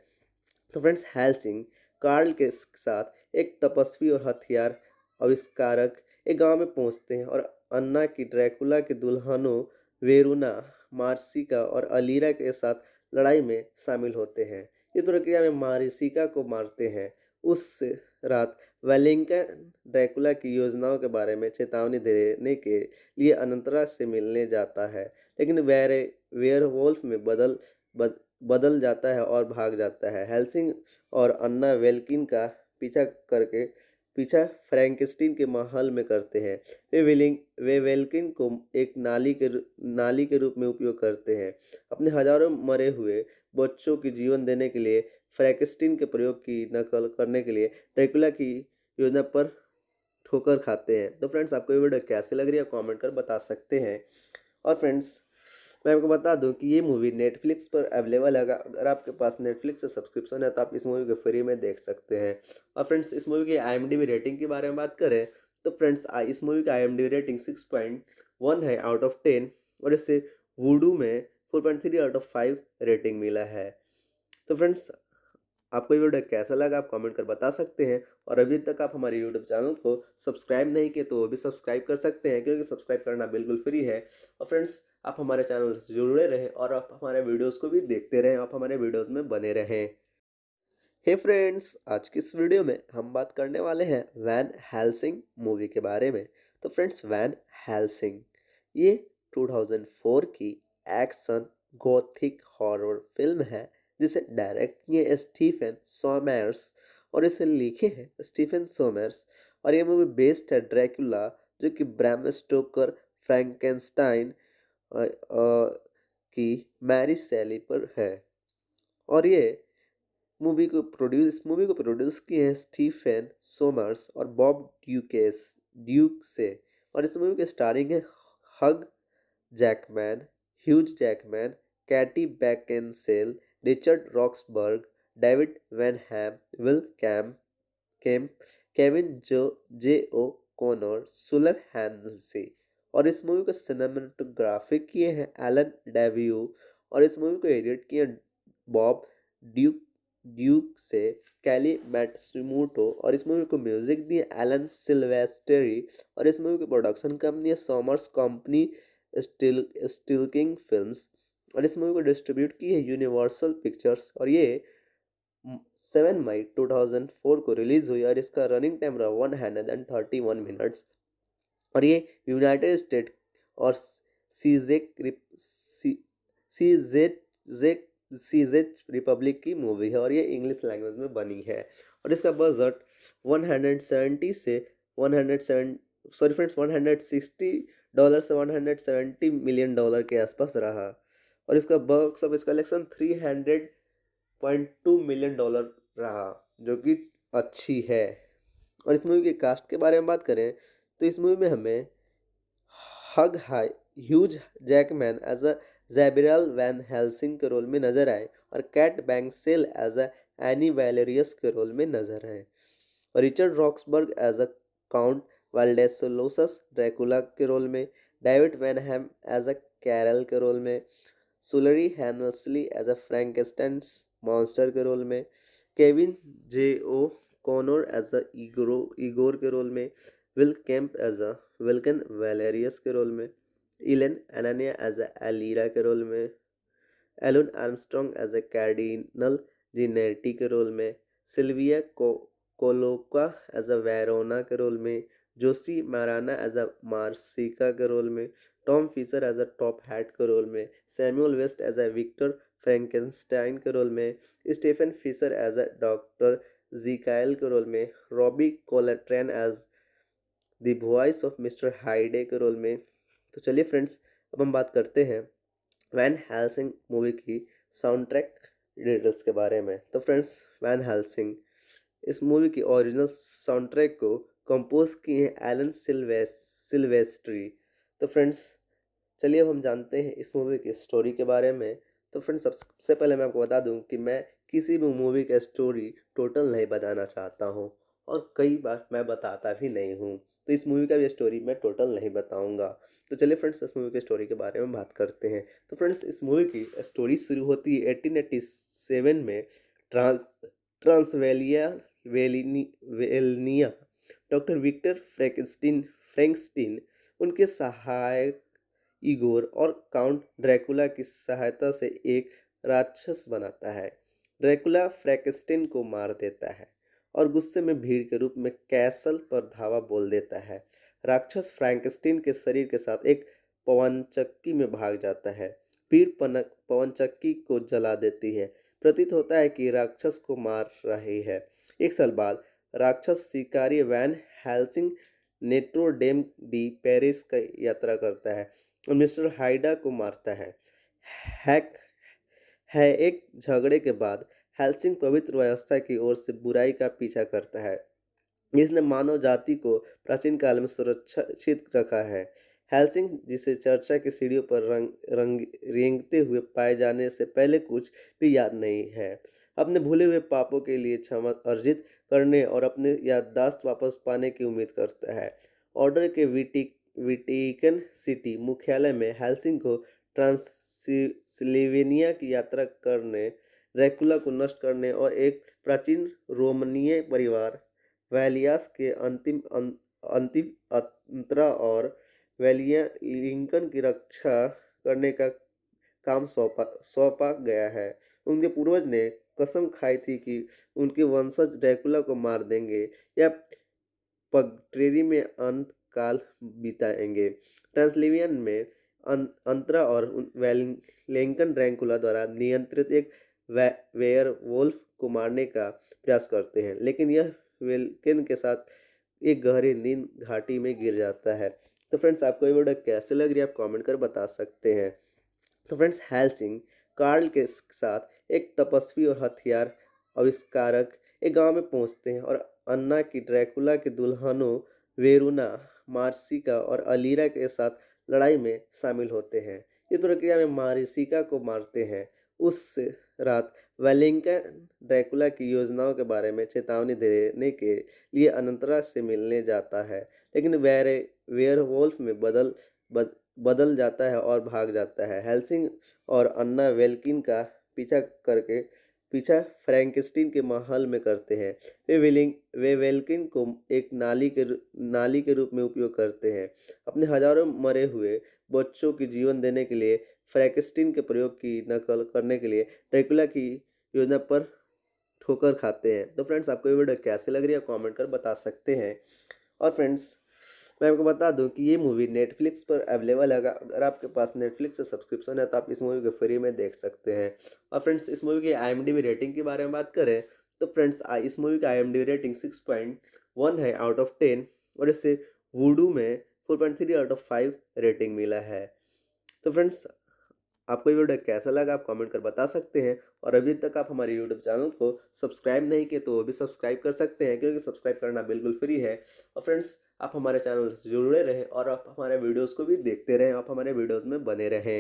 [SPEAKER 1] तो फ्रेंड्स हेल्सिंग कार्ल के साथ एक तपस्वी और हथियार आविष्कारक एक गांव में पहुंचते हैं और अन्ना की ड्रैकुला के दुल्हनों वेरुना मार्सिका और अलीरा के साथ लड़ाई में शामिल होते हैं इस प्रक्रिया में मारिसिका को मारते हैं उस रात वेलिंगटन ड्रैकुला की योजनाओं के बारे में चेतावनी देने के लिए अनंतरा से मिलने जाता है लेकिन वेरे वेयर में बदल बद, बदल जाता है और भाग जाता है हेल्सिंग और अन्ना वेल्किन का पीछा करके पीछा फ्रैंकस्टीन के महल में करते हैं वे वेलिंग वे वेल्किन को एक नाली के नाली के रूप में उपयोग करते हैं अपने हजारों मरे हुए बच्चों की जीवन देने के लिए फ्रैंकस्टीन के प्रयोग की नकल करने के लिए ट्रैकुला की योजना पर ठोकर खाते हैं तो फ्रेंड्स आपको ये वीडियो कैसे लग रही है कमेंट कर बता सकते हैं और फ्रेंड्स मैं आपको बता दूं कि ये मूवी नेटफ्लिक्स पर अवेलेबल है अगर आपके पास नेटफ्लिक्स सब्सक्रिप्शन है तो आप इस मूवी को फ्री में देख सकते हैं और फ्रेंड्स इस मूवी की आई रेटिंग के बारे में बात करें तो फ्रेंड्स इस मूवी का I rating six point one है आउट ऑफ टेन और इसे वूडू में four point three out of five rating मिला है तो फ्रेंड्स आपको ये वीडियो कैसा लगा आप कमेंट कर बता सकते हैं और अभी तक आप हमारे यूट्यूब चैनल को सब्सक्राइब नहीं किए तो वो भी सब्सक्राइब कर सकते हैं क्योंकि सब्सक्राइब करना बिल्कुल फ्री है और फ्रेंड्स आप हमारे चैनल से जुड़े रहें और आप हमारे वीडियोस को भी देखते रहें आप हमारे वीडियोस में बने रहें हे hey फ्रेंड्स आज की इस वीडियो में हम बात करने वाले हैं वैन हेल्सिंग मूवी के बारे में तो फ्रेंड्स वैन हेल्सिंग ये 2004 की एक्शन गोथिक हॉरर फिल्म है जिसे डायरेक्ट किए स्टीफन सोमर्स और इसे लिखे हैं स्टीफन सोमर्स और ये मूवी बेस्ड है ड्रैकुला जो कि ब्रैम स्टोकर फ्रैंकेंस्टाइन की मैरिज सैली पर है और ये मूवी को प्रोड्यूस इस मूवी को प्रोड्यूस किए हैं स्टीफेन सोमर्स और बॉब ड्यूकेस ड्यूक से और इस मूवी के स्टारिंग है हग Jackman huge Jackman Katie Beckinsale Richard Roxburgh David Ham Will cam Kemp Kevin जो जे ओ कॉनर सुलर हैं और इस मूवी को सिनेमाटोग्राफी किए हैं एलन डेव्यू और इस मूवी को एडिट किए बॉब ड्यूक ड्यूक से कैली मैटसमोटो और इस मूवी को म्यूजिक दिए एलन सिल्वेस्टरी और इस मूवी की प्रोडक्शन कंपनी है Sommers company still Stillking film और इस मूवी को डिस्ट्रीब्यूट की है यूनिवर्सल पिक्चर्स और ये सेवन मई टू थाउजेंड फोर को रिलीज़ हुई और इसका रनिंग टाइम रहा one hundred and thirty one minutes और ये यूनाइटेड स्टेट और सीजेक सीजेक जेक रिपब्लिक की मूवी है और ये इंग्लिश लैंग्वेज में बनी है और इसका बजट वन हंड्रेड सेवेंटी से one seven sorry friends sixty dollar से one hundred seventy million dollar के आसपास रहा और इसका box office collection two million dollar रहा जो कि अच्छी है और इस मूवी के कास्ट के बारे में बात करें तो इस मूवी में हमें हग high huge Jackman as a Gabriel Van Helsing के रोल में नजर आए और Kate cell as a any Valerious के रोल में नजर आए और Richard Roxburgh as a count Vladislaus Dracula के रोल में David Wenham as a Carl के रोल में Shuler Hensley as a Frankenstein's monster के रोल में Kevin J O'Connor as a Igor के रोल में Will Kemp as a Velkan Valerious के role में इलेन एनानिया एज अ एलिरा के रोल में Elon Armstrong as a कैर्डिनल Jinette के रोल में सिल्विया को कोलोका एज अ वेरोना के रोल में Josie Maran as a Marishka के रोल में Tom Fisher as a top hat के रोल में Samuel West as a Victor Frankenstein के रोल में Stephen Fisher as a doctor Jekyll के role में Robbie Coltrane as the voice of mister Hyde के role में तो चलिए फ्रेंड्स अब हम बात करते हैं वैन हेल्सिंग मूवी की साउंड ट्रैक डिटेल्स के बारे में तो फ्रेंड्स वैन हेल्सिंग इस मूवी की ओरिजिनल साउंड ट्रैक को कंपोज किए हैं एलन सिल्वेस सिल्वेस्ट्री तो फ्रेंड्स चलिए अब हम जानते हैं इस मूवी की स्टोरी के बारे में तो फ्रेंड्स सबसे पहले मैं आपको बता दूं कि मैं किसी भी मूवी का स्टोरी टोटल नहीं बताना चाहता हूं और कई बार मैं बताता भी नहीं हूं तो इस मूवी का भी स्टोरी मैं टोटल नहीं बताऊंगा तो चलिए फ्रेंड्स इस मूवी के स्टोरी के बारे में बात करते हैं तो फ्रेंड्स इस मूवी की स्टोरी शुरू होती है एटीन एट्टी सेवन में ट्रांस ट्रांसवेलिया वेलिनी वेलनिया डॉक्टर विक्टर फ्रैंकस्टीन फ्रेंकस्टीन उनके सहायक ईगोर और काउंट ड्रैकुला की सहायता से एक राक्षस बनाता है ड्रैकुला फ्रैकस्टीन को मार देता है और गुस्से में भीड़ के रूप में कैसल पर धावा बोल देता है राक्षस फ्रैंकस्टीन के शरीर के साथ एक पवनचक्की में भाग जाता है पीड़ पनक चक्की को जला देती है प्रतीत होता है कि राक्षस को मार रही है एक साल बाद राक्षस शिकारी Van Helsing Notre Dame de Paris का यात्रा करता है और मिस्टर हाइडा को मारता है हैक है एक झगड़े के बाद हेल्सिंग पवित्र व्यवस्था की ओर से बुराई का पीछा करता है जिसने मानव जाति को प्राचीन काल में सुरक्षित रखा है हेल्सिंग जिसे चर्चा की सीढ़ियों पर रंग रंग रेंगते हुए पाए जाने से पहले कुछ भी याद नहीं है अपने भूले हुए पापों के लिए क्षमा अर्जित करने और अपने याददाश्त वापस पाने की उम्मीद करता है ऑर्डर के विटिक विटिकन सिटी मुख्यालय में हेल्सिंग को ट्रांसिलिवेनिया की यात्रा करने रेकुला को नष्ट करने और एक प्राचीन रोमनीय परिवार वैलियास के अंतिम अं, अंतिम अंतरा और वैलिया लिंकन की रक्षा करने का काम सौंपा सौंपा गया है उनके पूर्वज ने कसम खाई थी कि उनके वंशज रेकुला को मार देंगे या पगट्रेरी में अंत काल बिताएंगे ट्रांसलिवियन में अंतरा और वैलिंकन ड्रैकुला द्वारा नियंत्रित एक वे वेयर वोल्फ को मारने का प्रयास करते हैं लेकिन यह वेलकिन के साथ एक गहरी नींद घाटी में गिर जाता है तो फ्रेंड्स आपको ये वीडियो कैसे लग रही है आप कमेंट कर बता सकते हैं तो फ्रेंड्स हेल्सिंग कार्ल के साथ एक तपस्वी और हथियार आविष्कारक एक गांव में पहुंचते हैं और अन्ना की ड्रैकुला के दुल्हनों वेरुना मार्सिका और अलीरा के साथ लड़ाई में शामिल होते हैं इस प्रक्रिया में मारिसिका को मारते हैं उस रात वेलिंगटन ड्रैकुला की योजनाओं के बारे में चेतावनी देने के लिए अनंतरा से मिलने जाता है लेकिन वेरे वेयर वोल्फ में बदल बद, बदल जाता है और भाग जाता है हेल्सिंग और अन्ना वेल्किन का पीछा करके पीछा फ्रैंकस्टीन के महल में करते हैं वे विलिंग वे वेल्किन को एक नाली के नाली के रूप में उपयोग करते हैं अपने हजारों मरे हुए बच्चों की जीवन देने के लिए फ्रैकस्टीन के प्रयोग की नकल करने के लिए ड्रैकुला की योजना पर ठोकर खाते हैं तो फ्रेंड्स आपको ये वीडियो कैसे लग रही है कमेंट कर बता सकते हैं और फ्रेंड्स मैं आपको बता दूं कि ये मूवी नेटफ्लिक्स पर अवेलेबल है अगर आपके पास नेटफ्लिक्स से सब्सक्रिप्शन है तो आप इस मूवी को फ्री में देख सकते हैं और फ्रेंड्स इस मूवी की आई रेटिंग के बारे में बात करें तो फ्रेंड्स इस मूवी की I rating six point one है आउट ऑफ टेन और इसे वूडू में four point three out of five rating मिला है तो फ्रेंड्स आपको ये वीडियो कैसा लगा आप कमेंट कर बता सकते हैं और अभी तक आप हमारे यूट्यूब चैनल को सब्सक्राइब नहीं किए तो वो भी सब्सक्राइब कर सकते हैं क्योंकि सब्सक्राइब करना बिल्कुल फ्री है और फ्रेंड्स आप हमारे चैनल से जुड़े रहें और आप हमारे वीडियोज़ को भी देखते रहें आप हमारे वीडियोज़ में बने रहें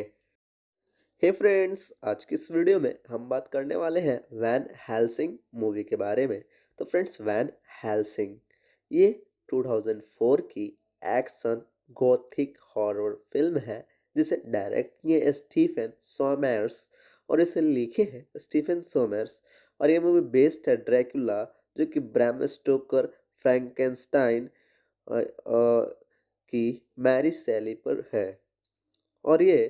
[SPEAKER 1] हे फ्रेंड्स आज की इस वीडियो में हम बात करने वाले हैं वैन हेल्सिंग मूवी के बारे में तो फ्रेंड्स वैन हेल्सिंग ये 2004 की एक्शन गोथिक हॉरर फिल्म है जिसे डायरेक्ट किए स्टीफन सोमर्स और इसे लिखे हैं स्टीफन सोमर्स और ये मूवी बेस्ड है ड्रैकुला जो कि ब्रैम स्टोकर फ्रैंकेंस्टाइन की मैरी सेली पर है और ये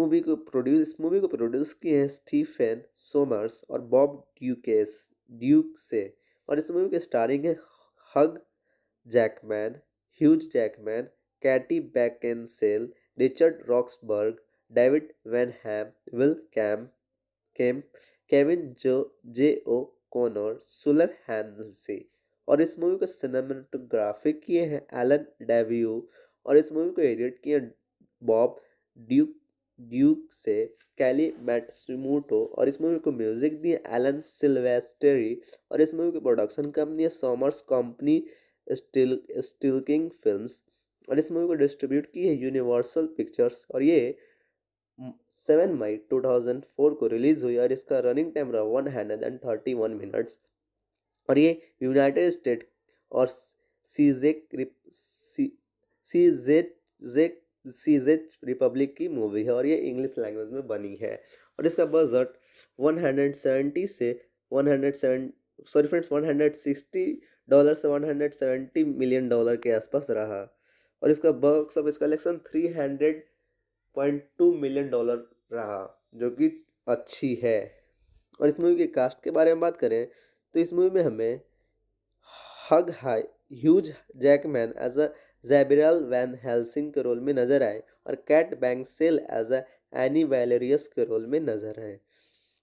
[SPEAKER 1] मूवी को प्रोड्यूस इस मूवी को प्रोड्यूस किए हैं स्टीफन सोमर्स और बॉब ड्यूकेस ड्यूक से और इस मूवी के स्टारिंग है हग Jackman huge Jackman Katie Beckinsale Roxburgh David Wenham Will cam Kemp Kevin जो जे ओ कॉनर सुलर हैंसी और इस मूवी को सिनेमाटोग्राफिक किए हैं एलन डेव्यू और इस मूवी को एडिट किए बॉब ड्यूक ड्यूक से कैली मैटसमोटो और इस मूवी को म्यूजिक दिए एलन सिल्वेस्टरी और इस मूवी की प्रोडक्शन कंपनी है Sommers company still Stillking films और इस मूवी को डिस्ट्रीब्यूट की है यूनिवर्सल पिक्चर्स और ये सेवन मई टू थाउजेंड फोर को रिलीज़ हुई और इसका रनिंग टाइम रहा one hundred and thirty one minutes और ये यूनाइटेड स्टेट और सीजेक सीजेक जेक सीजेक रिपब्लिक की मूवी है और ये इंग्लिश लैंग्वेज में बनी है और इसका बजट वन हंड्रेड सेवेंटी से one seven sorry friends sixty dollar से one hundred seventy million dollar के आसपास रहा और इसका box office collection three hundred point two million dollar रहा जो कि अच्छी है और इस मूवी के कास्ट के बारे में बात करें तो इस मूवी में हमें हग high huge Jackman as a Gabriel Van Helsing के रोल में नजर आए और Kate cell as a any Valerious के रोल में नजर आए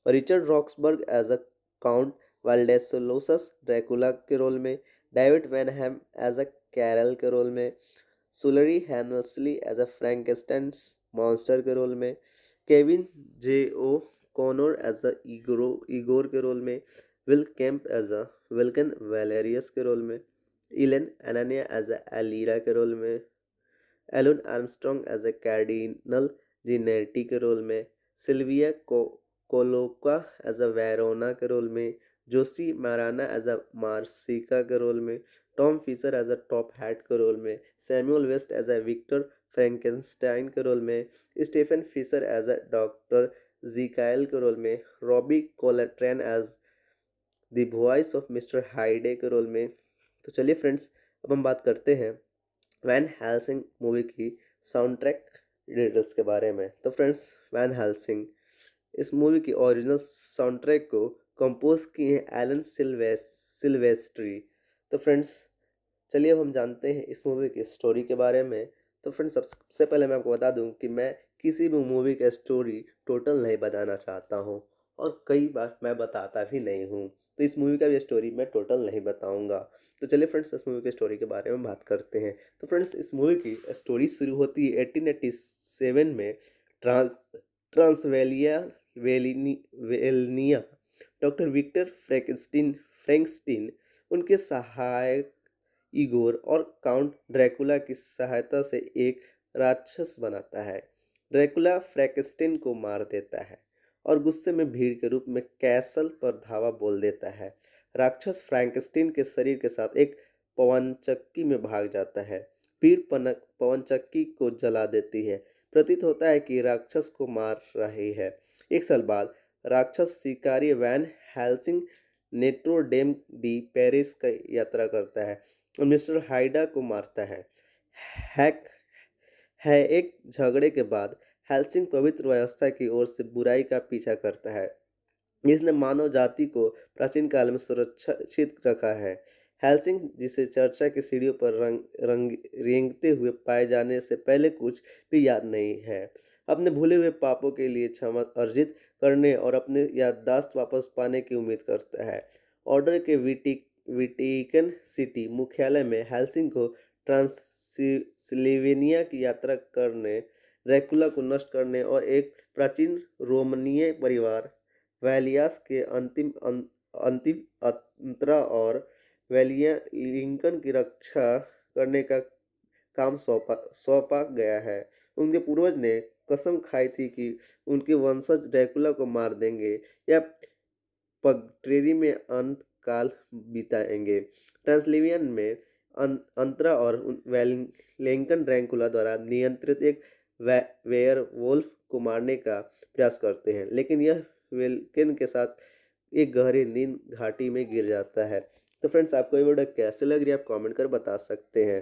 [SPEAKER 1] और Richard Roxburgh as a count Vladislaus Dracula के रोल में David Wenham as a Carl के रोल में Shuler Hensley as a Frankenstein's monster के रोल में Kevin J O'Connor as a Igor के रोल में Will Kemp as a Velkan Valerious के role में इलेन एनानिया एज अ एलिरा के रोल में Alun Armstrong as a कैर्डिनल Jinette के रोल में सिल्विया को कोलोका एज अ वेरोना के रोल में Josie Maran as a Marishka के रोल में Tom Fisher as a top hat के रोल में Samuel West as a Victor Frankenstein के रोल में Stephen Fisher as a doctor Jekyll के role में Robbie Coltrane as the voice of mister Hyde के role में तो चलिए फ्रेंड्स अब हम बात करते हैं वैन हेल्सिंग मूवी की साउंड ट्रैक एडिटर्स के बारे में तो फ्रेंड्स वैन हेल्सिंग इस मूवी की ओरिजिनल साउंड ट्रैक को कंपोज की हैं एलन सिल्वेस सिल्वेस्ट्री तो फ्रेंड्स चलिए अब हम जानते हैं इस मूवी की स्टोरी के बारे में तो फ्रेंड्स सबसे पहले मैं आपको बता दूं कि मैं किसी भी मूवी का स्टोरी टोटल नहीं बताना चाहता हूं और कई बार मैं बताता भी नहीं हूं तो इस मूवी का भी स्टोरी मैं टोटल नहीं बताऊंगा तो चलिए फ्रेंड्स इस मूवी के स्टोरी के बारे में बात करते हैं तो फ्रेंड्स इस मूवी की स्टोरी शुरू होती है एटीन एट्टी सेवन में ट्रांस ट्रांसवेलिया वेलिनी वेलनिया डॉक्टर विक्टर फ्रैंकस्टीन फ्रैंकस्टीन उनके सहायक इगोर और काउंट ड्रैकुला की सहायता से एक राक्षस बनाता है ड्रैकुला फ्रैंकस्टीन को मार देता है और गुस्से में भीड़ के रूप में कैसल पर धावा बोल देता है राक्षस फ्रैंकस्टीन के शरीर के साथ एक पवन चक्की में भाग जाता है पीड़ पनक पवन चक्की को जला देती है प्रतीत होता है कि राक्षस को मार रही है एक साल बाद राक्षस शिकारी Van Helsing Notre Dame de Paris का यात्रा करता है और मिस्टर हाइडा को मारता है हैक है एक झगड़े के बाद हेल्सिंग पवित्र व्यवस्था की ओर से बुराई का पीछा करता है जिसने मानव जाति को प्राचीन काल में सुरक्षित रखा है हेल्सिंग जिसे चर्चा की सीढ़ियों पर रंग रंग रेंगते हुए पाए जाने से पहले कुछ भी याद नहीं है अपने भूले हुए पापों के लिए क्षमा अर्जित करने और अपने याददाश्त वापस पाने की उम्मीद करता है ऑर्डर के विटी विटिकन सिटी मुख्यालय में हेलसिंग को ट्रांसलिवेनिया की यात्रा करने रेकुला को नष्ट करने और एक प्राचीन रोमनीय परिवार वैलियास के अंतिम अं, अंतिम अंतरा और वैलिया लिंकन की रक्षा करने का काम सौंपा सौंपा गया है उनके पूर्वज ने कसम खाई थी कि उनके वंशज ड्रैकुला को मार देंगे या पगट्रेरी में अंत काल बिताएंगे ट्रांसलिवियन में अं-, अंतरा और लेंकन ड्रैंकुला द्वारा नियंत्रित एक वे, वेयर वोल्फ को मारने का प्रयास करते हैं लेकिन यह वेलकिन के साथ एक गहरी नींद घाटी में गिर जाता है तो फ्रेंड्स आपको ये वीडियो कैसे लग रही है आप कमेंट कर बता सकते हैं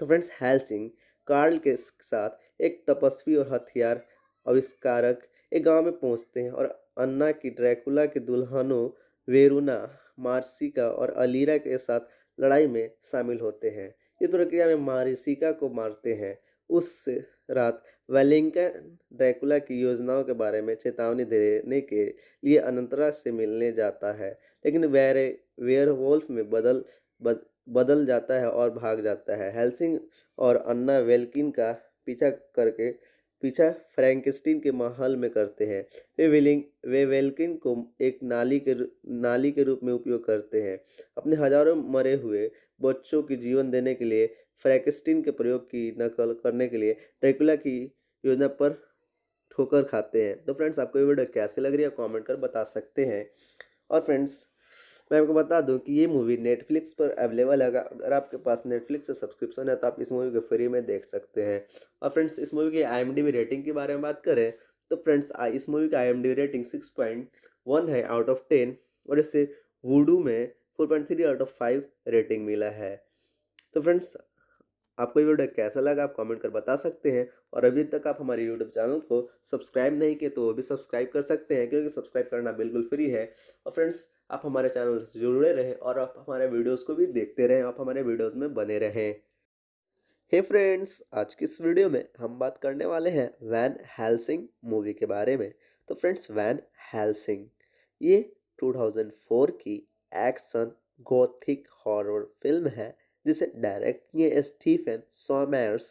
[SPEAKER 1] तो फ्रेंड्स हेल्सिंग कार्ल के साथ एक तपस्वी और हथियार आविष्कारक एक गांव में पहुंचते हैं और अन्ना की ड्रैकुला के दुल्हनों वेरुना मार्सिका और अलीरा के साथ लड़ाई में शामिल होते हैं इस प्रक्रिया में मारिसिका को मारते हैं उस रात वेलिंगटन ड्रैकुला की योजनाओं के बारे में चेतावनी देने के लिए अनंतरा से मिलने जाता है लेकिन वेरे वेयरवोल्फ में बदल बद, बदल जाता है और भाग जाता है हेल्सिंग और अन्ना वेल्किन का पीछा करके पीछा फ्रैंकस्टीन के महल में करते हैं वे विलिंग वे वेल्किन को एक नाली के नाली के रूप में उपयोग करते हैं अपने हजारों मरे हुए बच्चों की जीवन देने के लिए फ्रैंकस्टीन के प्रयोग की नकल करने के लिए ड्रैकुला की योजना पर ठोकर खाते हैं तो फ्रेंड्स आपको ये वीडियो कैसे लग रही है कमेंट कर बता सकते हैं और फ्रेंड्स मैं आपको बता दूं कि ये मूवी नेटफ्लिक्स पर अवेलेबल है अगर आपके पास नेटफ्लिक्स से सब्सक्रिप्शन है तो आप इस मूवी को फ्री में देख सकते हैं और फ्रेंड्स इस मूवी की आई रेटिंग के बारे में बात करें तो फ्रेंड्स इस मूवी का I rating six point one है आउट ऑफ टेन और इसे वूडू में four point three out of five rating मिला है तो फ्रेंड्स आपको ये वीडियो कैसा लगा आप कमेंट कर बता सकते हैं और अभी तक आप हमारे यूट्यूब चैनल को सब्सक्राइब नहीं किए तो वो भी सब्सक्राइब कर सकते हैं क्योंकि सब्सक्राइब करना बिल्कुल फ्री है और फ्रेंड्स आप हमारे चैनल से जुड़े रहें और आप हमारे वीडियोज़ को भी देखते रहें आप हमारे वीडियोज़ में बने रहें हे hey फ्रेंड्स आज की इस वीडियो में हम बात करने वाले हैं वैन हेल्सिंग मूवी के बारे में तो फ्रेंड्स वैन हेल्सिंग ये 2004 की एक्शन गोथिक हॉरर फिल्म है जिसे डायरेक्ट किए स्टीफन सोमर्स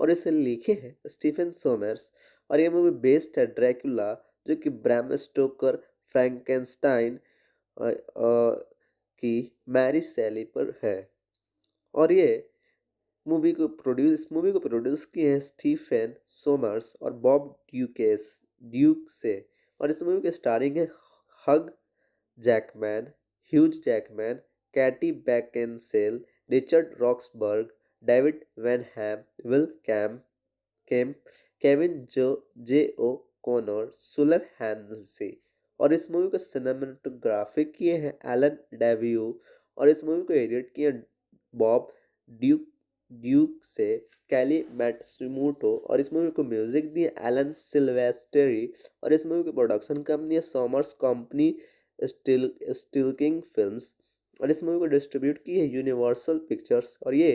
[SPEAKER 1] और इसे लिखे हैं स्टीफन सोमर्स और ये मूवी बेस्ड है ड्रैकुला जो कि ब्रैम स्टोकर फ्रैंकनस्टाइन की मैरी शैली पर है और ये मूवी को प्रोड्यूस इस मूवी को प्रोड्यूस किए हैं स्टीफन सोमर्स और बॉब ड्यूकेस ड्यूक से और इस मूवी के स्टारिंग है हग जैकमैन ह्यूज जैकमैन कैटी सेल Roxburgh David Wenham Will cam Kemp Kevin जो जे ओ कोनर सुलर हैंडलसी और इस मूवी को सिनेमाटोग्राफिक किए हैं एलन डेव्यू और इस मूवी को एडिट किए बॉब ड्यूक ड्यूक से कैली मैटसमोटो और इस मूवी को म्यूजिक दिए एलन सिल्वेस्टरी और इस मूवी की प्रोडक्शन कंपनी है Sommers company still Stillking films और इस मूवी को डिस्ट्रीब्यूट की है यूनिवर्सल पिक्चर्स और ये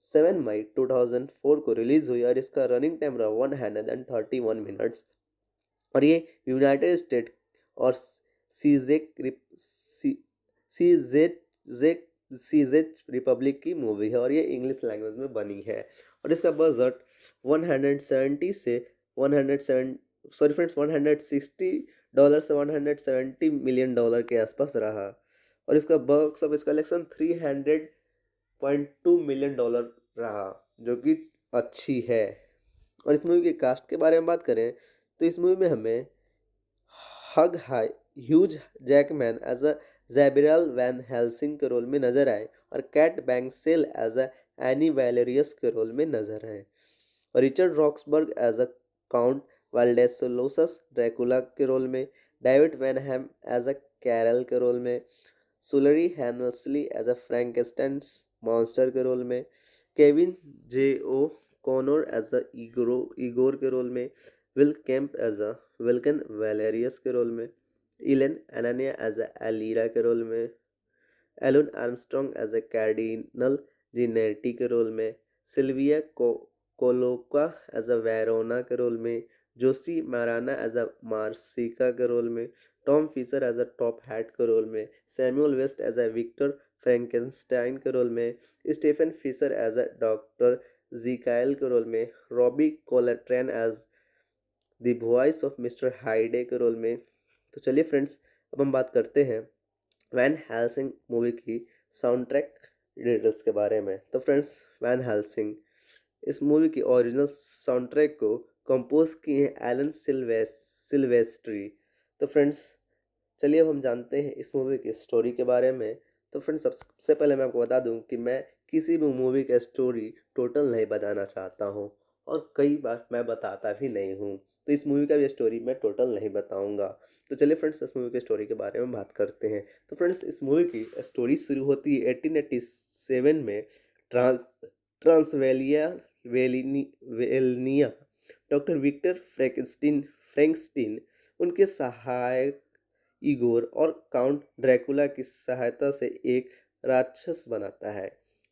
[SPEAKER 1] सेवन मई टू थाउजेंड फोर को रिलीज़ हुई और इसका रनिंग टाइम रहा one hundred and thirty one minutes और ये यूनाइटेड स्टेट और सीजेक सीजेक रिपब्लिक की मूवी है और ये इंग्लिश लैंग्वेज में बनी है और इसका बजट वन हंड्रेड सेवेंटी से 170 सॉरी फ्रेंड्स सिक्सटी डॉलर से one hundred seventy million dollar के आसपास रहा और इसका box office collection three hundred point two million dollar रहा जो कि अच्छी है और इस मूवी के कास्ट के बारे में बात करें तो इस मूवी में हमें हग high huge Jackman as a Gabriel Van Helsing के रोल में नजर आए और Kate cell as a any Valerious के रोल में नजर आए और Richard Roxburgh as a count Vladislaus Dracula के रोल में David Wenham as a Carl के रोल में Shuler Hensley as a Frankenstein's monster के रोल में Kevin J O'Connor as a Igor के रोल में Will Kemp as a Velkan Valerious के role में इलेन एनानिया एज अ एलिरा के रोल में एलुन आर्मस्ट्रॉन्ग एज अ कैर्डिनल जिनेटी के रोल में सिल्विया को कोलोका एज अ वेरोना के रोल में Josie Maran as a Marishka के रोल में Tom Fisher as a top hat के रोल में Samuel West as a Victor Frankenstein के रोल में Stephen Fisher as a doctor Jekyll के role में Robbie Coltrane as the voice of mister Hyde के role में तो चलिए फ्रेंड्स अब हम बात करते हैं वैन हेल्सिंग मूवी की साउंड ट्रैक डिटेल्स के बारे में तो फ्रेंड्स वैन हेल्सिंग इस मूवी की ओरिजिनल साउंड ट्रैक को कंपोज किए हैं एलन सिल्वेस्ट्री तो फ्रेंड्स चलिए अब हम जानते हैं इस मूवी की स्टोरी के बारे में तो फ्रेंड्स सबसे पहले मैं आपको बता दूं कि मैं किसी भी मूवी का स्टोरी टोटल नहीं बताना चाहता हूं और कई बार मैं बताता भी नहीं हूं तो इस मूवी का भी स्टोरी मैं टोटल नहीं बताऊंगा तो चलिए फ्रेंड्स इस मूवी के स्टोरी के बारे में बात करते हैं तो फ्रेंड्स इस मूवी की स्टोरी शुरू होती है एटीन एट्टी सेवन में ट्रांस ट्रांसवेलिया वेलिनी वेलनिया डॉक्टर विक्टर फ्रैंकस्टीन फ्रेंकस्टीन उनके सहायक इगोर और काउंट ड्रैकुला की सहायता से एक राक्षस बनाता है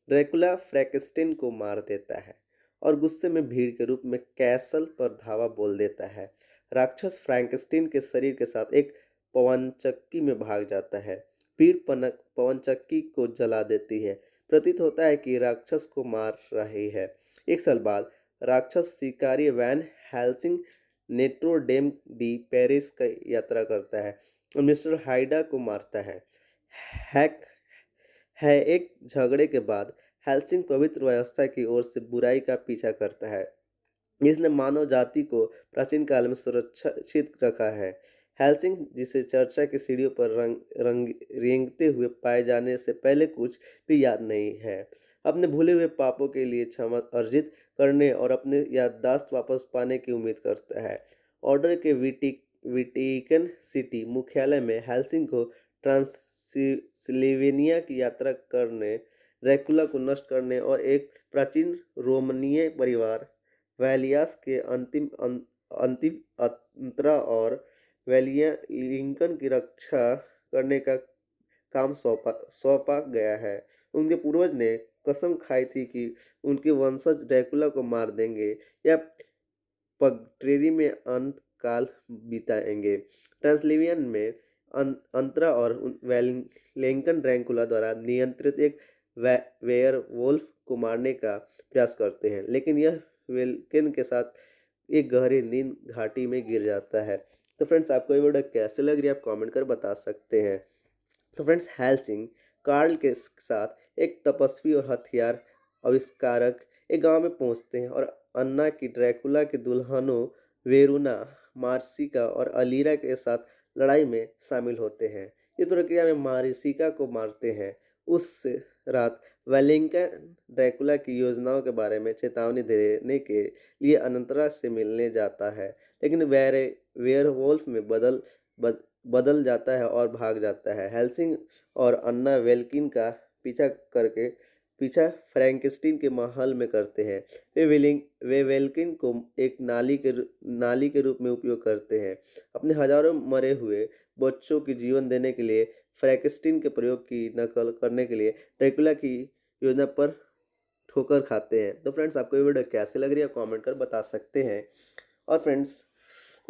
[SPEAKER 1] ड्रैकुला फ्रैकस्टेन को मार देता है और गुस्से में भीड़ के रूप में कैसल पर धावा बोल देता है राक्षस फ्रैंकस्टीन के शरीर के साथ एक पवनचक्की में भाग जाता है पीड़ पनक पवनचक्की को जला देती है प्रतीत होता है कि राक्षस को मार रही है एक साल बाद राक्षस शिकारी Van Helsing Notre Dame de Paris का यात्रा करता है मिस्टर हाइडा को मारता है हैक है एक झगड़े के बाद हेल्सिंग पवित्र व्यवस्था की ओर से बुराई का पीछा करता है जिसने मानव जाति को प्राचीन काल में सुरक्षित रखा है हेल्सिंग जिसे चर्चा की सीढ़ियों पर रंग रंग रेंगते हुए पाए जाने से पहले कुछ भी याद नहीं है अपने भूले हुए पापों के लिए क्षमा अर्जित करने और अपने याददाश्त वापस पाने की उम्मीद करता है ऑर्डर के वीटिक विटेकन सिटी मुख्यालय में हेलसिंग को ट्रांसलेवेनिया की यात्रा करने रेकुला को नष्ट करने और एक प्राचीन रोमनीय परिवार वैलियास के अंतिम अं-, अंतिम अंतरा और वैलिया लिंकन की रक्षा करने का काम सौंपा सौंपा गया है उनके पूर्वज ने कसम खाई थी कि उनके वंशज ड्रैकुला को मार देंगे या पगट्रेरी में अंत काल बिताएंगे ट्रांसलिवियन में अं-, अंतरा और लेंकन ड्रैंकुला द्वारा नियंत्रित एक वेयर वोल्फ को मारने का प्रयास करते हैं लेकिन यह वेलकिन के साथ एक गहरी नींद घाटी में गिर जाता है तो फ्रेंड्स आपको ये वीडियो कैसे लग रही है आप कमेंट कर बता सकते हैं तो फ्रेंड्स हेल्सिंग कार्ल के साथ एक तपस्वी और हथियार आविष्कारक एक गांव में पहुंचते हैं और अन्ना की ड्रैकुला के दुल्हनों वेरुना मारसिका और अलीरा के साथ लड़ाई में शामिल होते हैं इस प्रक्रिया में मारिसिका को मारते हैं उस रात वेलिंगटन ड्रैकुला की योजनाओं के बारे में चेतावनी देने के लिए अनंतरा से मिलने जाता है लेकिन वेरे वेयरवोल्फ में बदल बद, बदल जाता है और भाग जाता है हेल्सिंग और अन्ना वेल्किन का पीछा करके पीछा फ्रैंकस्टीन के माहौल में करते हैं वे वेलिंग वे वेल्किन को एक नाली के नाली के रूप में उपयोग करते हैं अपने हजारों मरे हुए बच्चों की जीवन देने के लिए फ्रैंकस्टीन के प्रयोग की नकल करने के लिए ड्रैकुला की योजना पर ठोकर खाते हैं तो फ्रेंड्स आपको ये वीडियो कैसे लग रही है कमेंट कर बता सकते हैं और फ्रेंड्स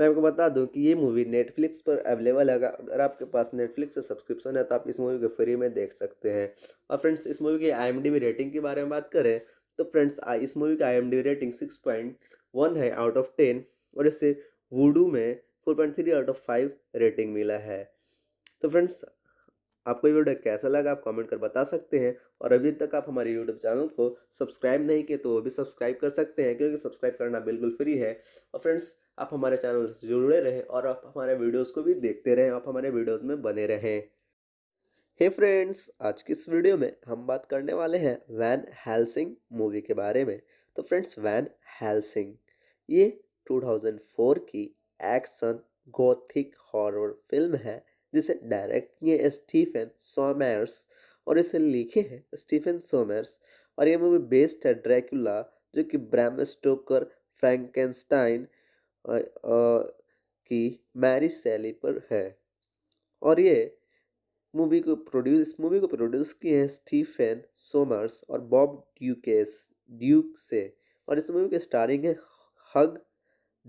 [SPEAKER 1] मैं आपको बता दूं कि ये मूवी नेटफ्लिक्स पर अवेलेबल है अगर आपके पास नेटफ्लिक्स से सब्सक्रिप्शन है तो आप इस मूवी को फ्री में देख सकते हैं और फ्रेंड्स इस मूवी की आई रेटिंग के बारे में बात करें तो फ्रेंड्स इस मूवी का I rating six point one है आउट ऑफ टेन और इसे वूडू में four point three out of five rating मिला है तो फ्रेंड्स आपको ये वीडियो कैसा लगा आप कमेंट कर बता सकते हैं और अभी तक आप हमारे यूट्यूब चैनल को सब्सक्राइब नहीं किए तो वो भी सब्सक्राइब कर सकते हैं क्योंकि सब्सक्राइब करना बिल्कुल फ्री है और फ्रेंड्स आप हमारे चैनल से जुड़े रहें और आप हमारे वीडियोस को भी देखते रहें आप हमारे वीडियोस में बने रहें हे फ्रेंड्स आज की इस वीडियो में हम बात करने वाले हैं वैन हेल्सिंग मूवी के बारे में तो फ्रेंड्स वैन हेल्सिंग ये 2004 की एक्शन गोथिक हॉरर फिल्म है जिसे डायरेक्ट किए स्टीफन सोमर्स और इसे लिखे हैं स्टीफन सोमर्स और ये मूवी बेस्ड है ड्रैकुला जो कि ब्रैम स्टोकर फ्रैंकेंस्टाइन की मैरिज सैली पर है और ये मूवी को प्रोड्यूस इस मूवी को प्रोड्यूस किए हैं स्टीफेन सोमर्स और बॉब ड्यूकेस ड्यूक से और इस मूवी के स्टारिंग है हग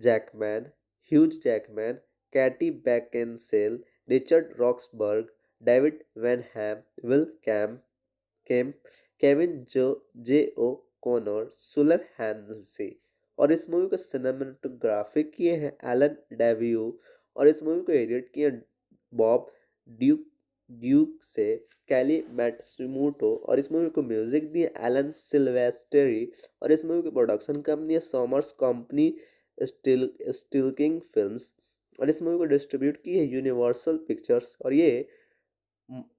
[SPEAKER 1] Jackman huge Jackman Katie Beckinsale Richard Roxburgh David Wenham Will cam Kemp Kevin जो जे ओ कोनर सुलर हैंडसी और इस मूवी को सिनेमाटोग्राफी किए हैं एलन डेव्यू और इस मूवी को एडिट किए बॉब ड्यूक ड्यूक से कैली मैटसमोटो और इस मूवी को म्यूजिक दिए एलन सिल्वेस्टरी और इस मूवी की प्रोडक्शन कंपनी है Sommers company still Stillking films और इस मूवी को डिस्ट्रीब्यूट की है यूनिवर्सल पिक्चर्स और ये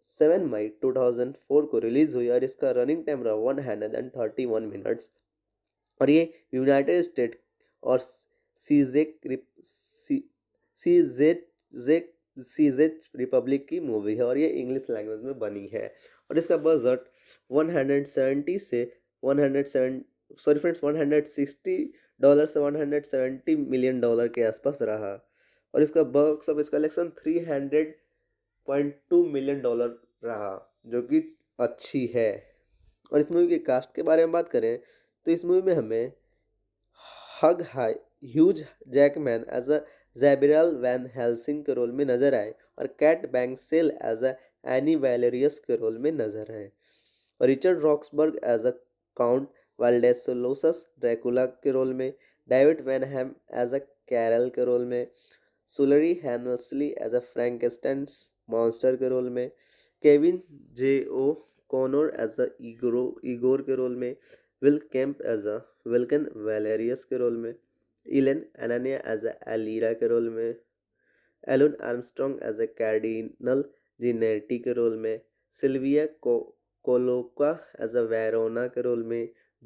[SPEAKER 1] सेवन मई टू थाउजेंड फोर को रिलीज़ हुई और इसका रनिंग टाइम रहा one hundred and thirty one minutes और ये यूनाइटेड स्टेट और सीजेक सीजेक जेक सीजेज रिपब्लिक की मूवी है और ये इंग्लिश लैंग्वेज में बनी है और इसका बजट वन हंड्रेड सेवेंटी से one hundred seven sorry friends sixty dollar से one hundred seventy million dollar के आसपास रहा और इसका box office collection two million dollar रहा जो कि अच्छी है और इस मूवी के कास्ट के बारे में बात करें तो इस मूवी में हमें हग high huge Jackman as a Gabriel Van Helsing के रोल में नजर आए और Kate cell as a any Valerious के रोल में नजर आए और Richard Roxburgh as a count Vladislaus Dracula के रोल में David Wenham as a Carl के रोल में Shuler Hensley as a Frankenstein's monster के रोल में Kevin J O'Connor as a Igor के रोल में Will Kemp as a Velkan Valerious के role में इलेन एनानिया एज अ एलिरा के रोल में Elon Armstrong as a कैर्डिनल Jinette के रोल में सिल्विया को कोलोका एज अ वेरोना के रोल में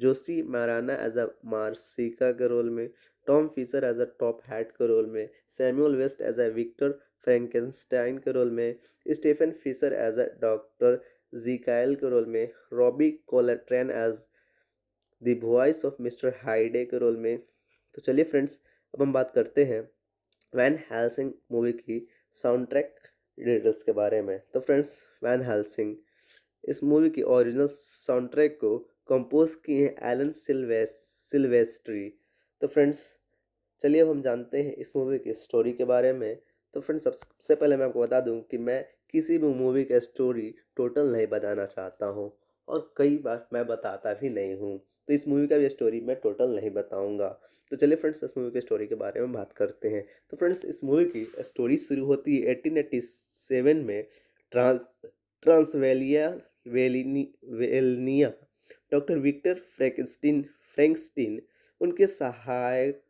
[SPEAKER 1] Josie Maran as a Marishka के रोल में Tom Fisher as a top hat के रोल में Samuel West as a Victor Frankenstein के रोल में Stephen Fisher as a doctor Jekyll के role में Robbie Coltrane as the voice of mister Hyde के role में तो चलिए फ्रेंड्स अब हम बात करते हैं वैन हेल्सिंग मूवी की साउंड ट्रैक एडिटर्स के बारे में तो फ्रेंड्स वैन हेल्सिंग इस मूवी की ओरिजिनल साउंड ट्रैक को कंपोज किए हैं एलन सिल्वेस सिल्वेस्ट्री तो फ्रेंड्स चलिए अब हम जानते हैं इस मूवी की स्टोरी के बारे में तो फ्रेंड्स सबसे पहले मैं आपको बता दूं कि मैं किसी भी मूवी का स्टोरी टोटल नहीं बताना चाहता हूं और कई बार मैं बताता भी नहीं हूं तो इस मूवी का भी स्टोरी मैं टोटल नहीं बताऊँगा तो चलिए फ्रेंड्स इस मूवी की स्टोरी के बारे में बात करते हैं तो फ्रेंड्स इस मूवी की स्टोरी शुरू होती है एटीन में ट्रांस ट्रांसवेलिया वेलिनी वेलनिया डॉक्टर विक्टर फ्रैंकस्टीन फ्रैंकस्टीन उनके सहायक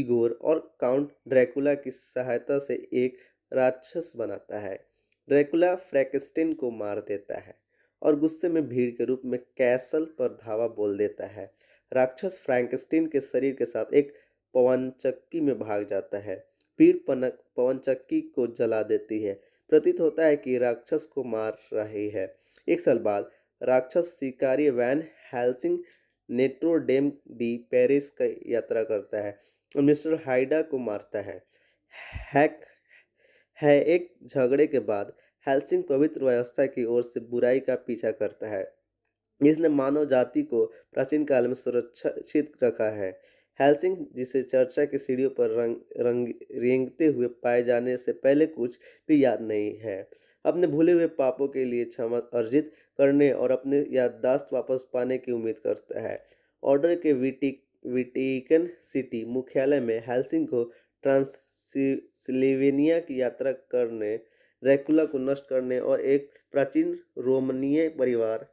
[SPEAKER 1] इगोर और काउंट ड्रैकुला की सहायता से एक राक्षस बनाता है ड्रैकुला फ्रैंकस्टीन को मार देता है और गुस्से में भीड़ के रूप में कैसल पर धावा बोल देता है राक्षस फ्रैंकस्टीन के शरीर के साथ एक पवन चक्की में भाग जाता है पीड़ पनक पवन चक्की को जला देती है प्रतीत होता है कि राक्षस को मार रही है एक साल बाद राक्षस शिकारी Van Helsing Notre Dame de Paris का यात्रा करता है और मिस्टर हाइडा को मारता है हैक है एक झगड़े के बाद हेल्सिंग पवित्र व्यवस्था की ओर से बुराई का पीछा करता है जिसने मानव जाति को प्राचीन काल में सुरक्षित रखा है हेल्सिंग जिसे चर्चा की सीढ़ियों पर रंग रंग रेंगते हुए पाए जाने से पहले कुछ भी याद नहीं है अपने भूले हुए पापों के लिए क्षमा अर्जित करने और अपने याददाश्त वापस पाने की उम्मीद करता है ऑर्डर के विटी विटिकन सिटी मुख्यालय में हेल्सिंग को ट्रांससिल्वेनिया की यात्रा करने ड्रैकुला को नष्ट करने और एक प्राचीन रोमनीय परिवार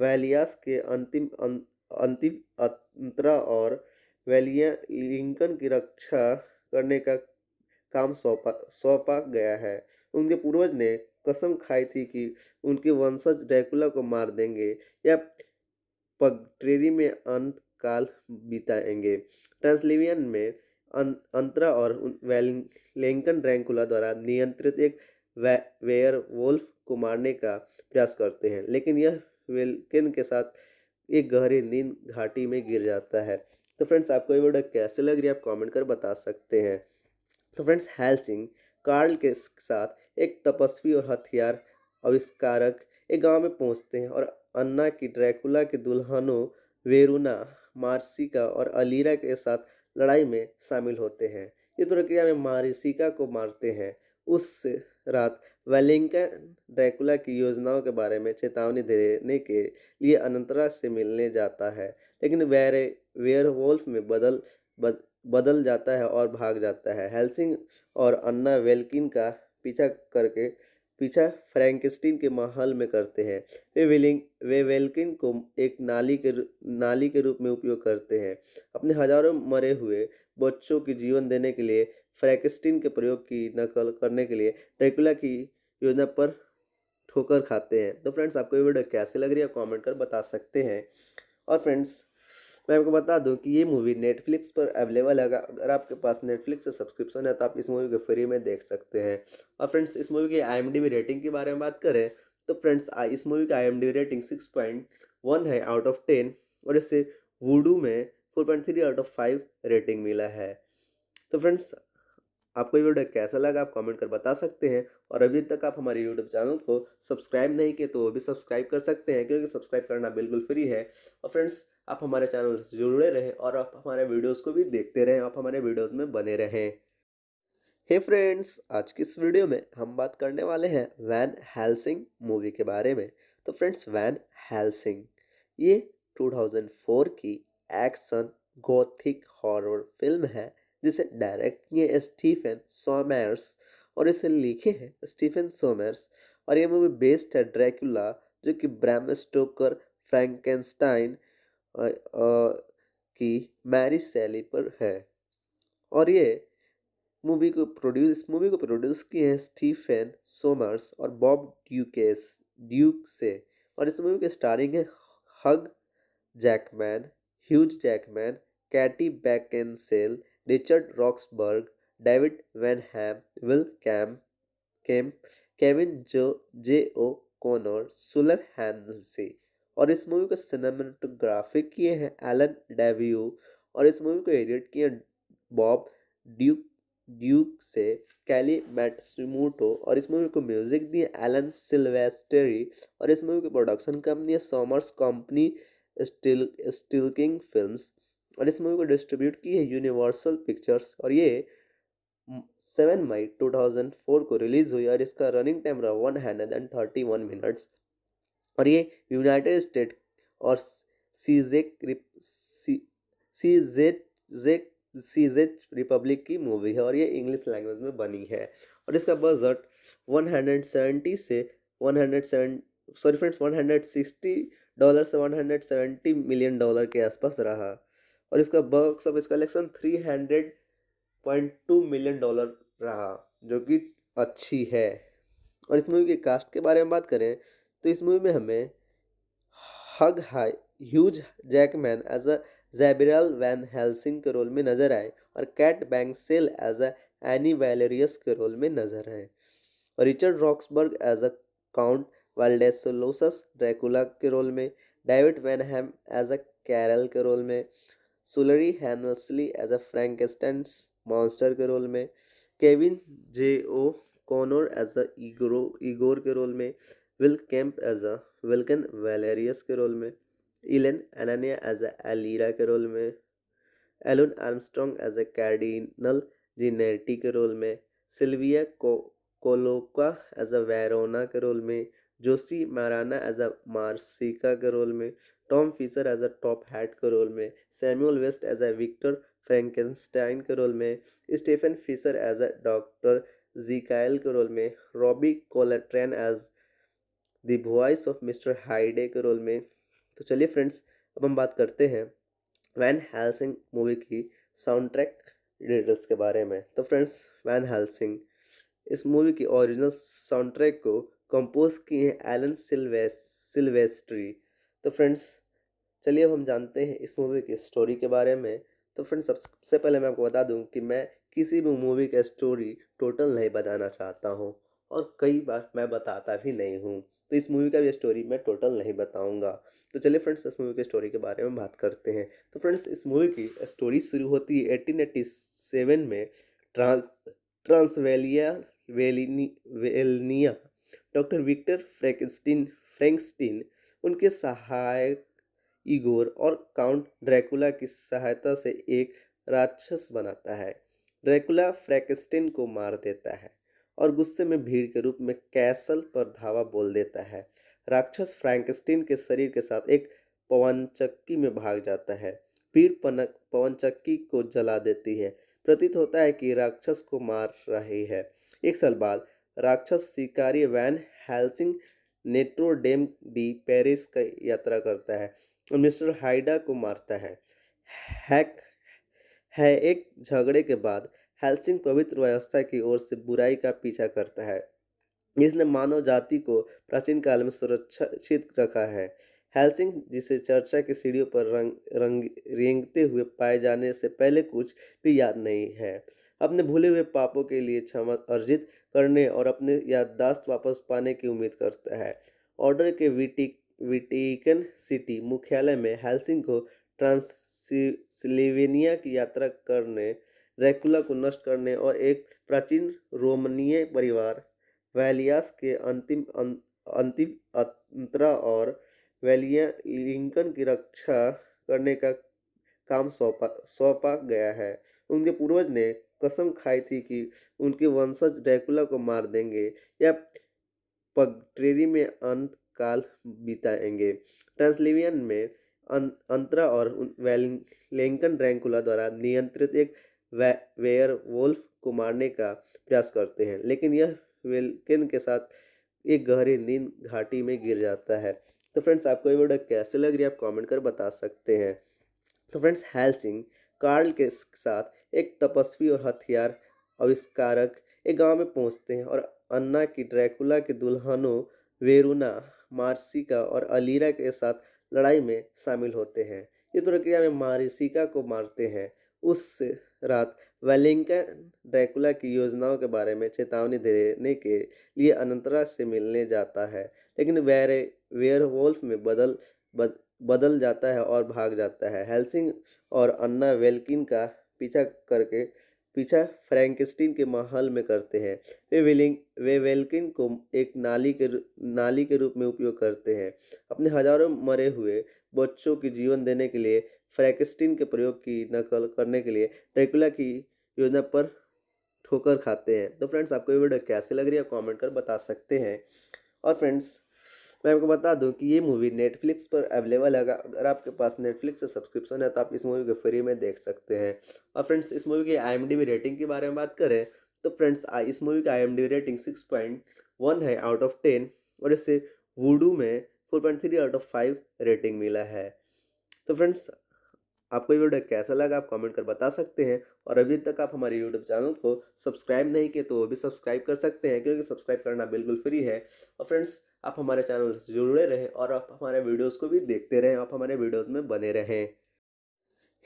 [SPEAKER 1] वैलियास के अंतिम अं-, अंतिम अंतरा और वैलिया लिंकन की रक्षा करने का काम सौंपा सौंपा गया है उनके पूर्वज ने कसम खाई थी कि उनके वंशज ड्रैकुला को मार देंगे या पगट्रेरी में अंत काल बिताएंगे ट्रांसलिवियन में अं-, अंतरा और वैलिंगटन ड्रैंकुला द्वारा नियंत्रित एक वेयर वोल्फ को मारने का प्रयास करते हैं लेकिन यह विल्किन के साथ एक गहरी नींद घाटी में गिर जाता है तो फ्रेंड्स आपको ये वीडियो कैसे लग रही है आप कमेंट कर बता सकते हैं तो फ्रेंड्स हेल्सिंग कार्ल के साथ एक तपस्वी और हथियार आविष्कारक एक गांव में पहुंचते हैं और अन्ना की ड्रैकुला के दुल्हनों वेरुना मार्सिका और अलीरा के साथ लड़ाई में शामिल होते हैं इस प्रक्रिया में मारिसिका को मारते हैं उससे रात वेलिंगटन ड्रैकुला की योजनाओं के बारे में चेतावनी देने के लिए अनंतरा से मिलने जाता है लेकिन वेरे वोल्फ में बदल बद, बदल जाता है और भाग जाता है हेल्सिंग और अन्ना वेल्किन का पीछा करके पीछा फ्रैंकस्टीन के महल में करते हैं वे विलिंग वे वेल्किन को एक नाली के नाली के रूप में उपयोग करते हैं अपने हजारों मरे हुए बच्चों की जीवन देने के लिए फ्रैकस्टिन के प्रयोग की नकल करने के लिए ड्रैकुला की योजना पर ठोकर खाते हैं तो फ्रेंड्स आपको ये वीडियो कैसी लग रही है कमेंट कर बता सकते हैं और फ्रेंड्स मैं आपको बता दूं कि ये मूवी नेटफ्लिक्स पर अवेलेबल है अगर आपके पास नेटफ्लिक्स से सब्सक्रिप्शन है तो आप इस मूवी को फ्री में देख सकते हैं और फ्रेंड्स इस मूवी की आई रेटिंग के बारे में बात करें तो फ्रेंड्स इस मूवी की I rating six point one है आउट ऑफ टेन और इसे वूडू में four point three out of five rating मिला है तो फ्रेंड्स आपको ये वीडियो कैसा लगा आप कमेंट कर बता सकते हैं और अभी तक आप हमारे यूट्यूब चैनल को सब्सक्राइब नहीं किए तो वो भी सब्सक्राइब कर सकते हैं क्योंकि सब्सक्राइब करना बिल्कुल फ्री है और फ्रेंड्स आप हमारे चैनल से जुड़े रहें और आप हमारे वीडियोज़ को भी देखते रहें आप हमारे वीडियोज़ में बने रहें हे फ्रेंड्स आज की इस वीडियो में हम बात करने वाले हैं वैन हेल्सिंग मूवी के बारे में तो फ्रेंड्स वैन हेल्सिंग ये 2004 की एक्शन गोथिक हॉरर फिल्म है जिसे डायरेक्ट किए स्टीफन सोमर्स और इसे लिखे हैं स्टीफन सोमर्स और ये मूवी बेस्ड है ड्रैकुला जो कि ब्रैम स्टोकर फ्रैंकेंस्टाइन की मैरी सेली पर है और ये मूवी को प्रोड्यूस इस मूवी को प्रोड्यूस किए हैं स्टीफन सोमर्स और बॉब ड्यूकेस ड्यूक से और इस मूवी के स्टारिंग है हग Jackman huge Jackman Katie Beckinsale Roxburgh David Wenham Will cam Kemp Kevin जो जे ओ कॉनर सुलर हैंसी और इस मूवी को सिनेमाटोग्राफिक किए हैं एलन डेव्यू और इस मूवी को एडिट किए बॉब ड्यूक ड्यूक से कैली मैटसमोटो और इस मूवी को म्यूजिक दिए एलन सिल्वेस्टरी और इस मूवी की प्रोडक्शन कंपनी है Sommers company still Stillking films और इस मूवी को डिस्ट्रीब्यूट की है यूनिवर्सल पिक्चर्स और ये सेवन मई टू थाउजेंड फोर को रिलीज़ हुई और इसका रनिंग टाइम रहा one hundred and thirty one minutes और ये यूनाइटेड स्टेट और सीजेक सीजेक जेक सीजेक रिपब्लिक की मूवी है और ये इंग्लिश लैंग्वेज में बनी है और इसका बजट वन हंड्रेड सेवेंटी से 170 सॉरी फ्रेंड्स सिक्सटी डॉलर से one hundred seventy million dollar के आसपास रहा और इसका box office collection three hundred point two million dollar रहा जो कि अच्छी है और इस मूवी के कास्ट के बारे में बात करें तो इस मूवी में हमें हग high huge Jackman as a Gabriel Van Helsing के रोल में नजर आए और Kate cell as a any Valerious के रोल में नजर आए और Richard Roxburgh as a count Vladislaus Dracula के रोल में David Wenham as a Carl के रोल में Shuler Hensley as a Frankenstein's monster के रोल में Kevin J O'Connor as a Igor के रोल में Will Kemp as a Velkan Valerious के role में इलेन एनानिया एज अ एलिरा के रोल में Alun Armstrong as a Cardinal Jinette के role में सिल्विया को कोलोका एज अ वेरोना के रोल में Josie Maran as a Marishka के रोल में Tom Fisher as a top hat के रोल में Samuel West as a Victor Frankenstein के रोल में Stephen Fisher as a doctor Jekyll के role में Robbie Coltrane as the voice of mister Hyde के role में तो चलिए फ्रेंड्स अब हम बात करते हैं वैन हेल्सिंग मूवी की साउंड ट्रैक डिटेल्स के बारे में तो फ्रेंड्स वैन हेल्सिंग इस मूवी की ओरिजिनल साउंड ट्रैक को कंपोज किए हैं एलन सिल्वेस्ट्री तो फ्रेंड्स चलिए अब हम जानते हैं इस मूवी की स्टोरी के बारे में तो फ्रेंड्स सबसे पहले मैं आपको बता दूं कि मैं किसी भी मूवी का स्टोरी टोटल नहीं बताना चाहता हूं और कई बार मैं बताता भी नहीं हूं तो इस मूवी का भी स्टोरी मैं टोटल नहीं बताऊंगा तो चलिए फ्रेंड्स इस मूवी के स्टोरी के बारे में बात करते हैं तो फ्रेंड्स इस मूवी की स्टोरी शुरू होती है एटीन एट्टी सेवन में ट्रांस ट्रांसवेलिया वेलिनी वेलनिया डॉक्टर विक्टर फ्रैंकस्टीन फ्रेंकस्टीन उनके सहायक इगोर और काउंट ड्रैकुला की सहायता से एक राक्षस बनाता है ड्रैकुला फ्रैकस्टिन को मार देता है और गुस्से में भीड़ के रूप में कैसल पर धावा बोल देता है राक्षस फ्रैंकस्टीन के शरीर के साथ एक पवन चक्की में भाग जाता है भीड़ पनक पवन चक्की को जला देती है प्रतीत होता है कि राक्षस को मार रही है एक साल बाद राक्षस शिकारी वैन हेल्सिंग नेट्रोडेम भी पेरिस का यात्रा करता है और मिस्टर हाइडा को मारता है हैक है एक झगड़े के बाद हेल्सिंग पवित्र व्यवस्था की ओर से बुराई का पीछा करता है जिसने मानव जाति को प्राचीन काल में सुरक्षित रखा है हेल्सिंग जिसे चर्चा की सीढ़ियों पर रंग रंग रेंगते हुए पाए जाने से पहले कुछ भी याद नहीं है अपने भूले हुए पापों के लिए क्षमा अर्जित करने और अपने याददाश्त वापस पाने की उम्मीद करता है ऑर्डर के विटी विटिकन सिटी मुख्यालय में हेल्सिंग को ट्रांसलिवेनिया की यात्रा करने रेकुला को नष्ट करने और एक प्राचीन रोमनीय परिवार वैलियास के अंतिम अं-, अंतिम अंतरा और वैलिया लिंकन की रक्षा करने का काम सौंपा सौंपा गया है उनके पूर्वज ने कसम खाई थी कि उनके वंशज ड्रैकुला को मार देंगे या पगट्रेरी में अंत काल बिताएंगे ट्रांसलिवियन में अं-, अंतरा और लेंकन ड्रैंकुला द्वारा नियंत्रित एक वे, वेयर वोल्फ को मारने का प्रयास करते हैं लेकिन यह वेलकिन के साथ एक गहरी नींद घाटी में गिर जाता है तो फ्रेंड्स आपको ये वीडियो कैसे लग रही है आप कमेंट कर बता सकते हैं तो फ्रेंड्स सिंह कार्ल के साथ एक तपस्वी और हथियार आविष्कारक एक गांव में पहुंचते हैं और अन्ना की ड्रैकुला के दुल्हनों वेरुना मार्सिका और अलीरा के साथ लड़ाई में शामिल होते हैं इस प्रक्रिया में मारिसिका को मारते हैं उस रात वेलिंगटन ड्रैकुला की योजनाओं के बारे में चेतावनी देने के लिए अनंतरा से मिलने जाता है लेकिन वेरे वेयर में बदल बद, बदल जाता है और भाग जाता है हेल्सिंग और अन्ना वेल्किन का पीछा करके पीछा फ्रैंकस्टीन के महल में करते हैं वे वेलिंग वे वेल्किन को एक नाली के नाली के रूप में उपयोग करते हैं अपने हजारों मरे हुए बच्चों की जीवन देने के लिए फ्रैंकस्टीन के प्रयोग की नकल करने के लिए ड्रैकुला की योजना पर ठोकर खाते हैं तो फ्रेंड्स आपको ये वीडियो कैसे लग रही है कमेंट कर बता सकते हैं और फ्रेंड्स मैं आपको बता दूं कि ये मूवी नेटफ्लिक्स पर अवेलेबल है अगर आपके पास नेटफ्लिक्स का सब्सक्रिप्शन है तो आप इस मूवी को फ्री में देख सकते हैं और फ्रेंड्स इस मूवी की आई रेटिंग के बारे में बात करें तो फ्रेंड्स इस मूवी की I rating six point one है आउट ऑफ टेन और इसे वूडू में four point three out of five rating मिला है तो फ्रेंड्स आपको ये वीडियो कैसा लगा आप कमेंट कर बता सकते हैं और अभी तक आप हमारे यूट्यूब चैनल को सब्सक्राइब नहीं किए तो वो भी सब्सक्राइब कर सकते हैं क्योंकि सब्सक्राइब करना बिल्कुल फ्री है और फ्रेंड्स आप हमारे चैनल से जुड़े रहें और आप हमारे वीडियोस को भी देखते रहें आप हमारे वीडियोस में बने रहें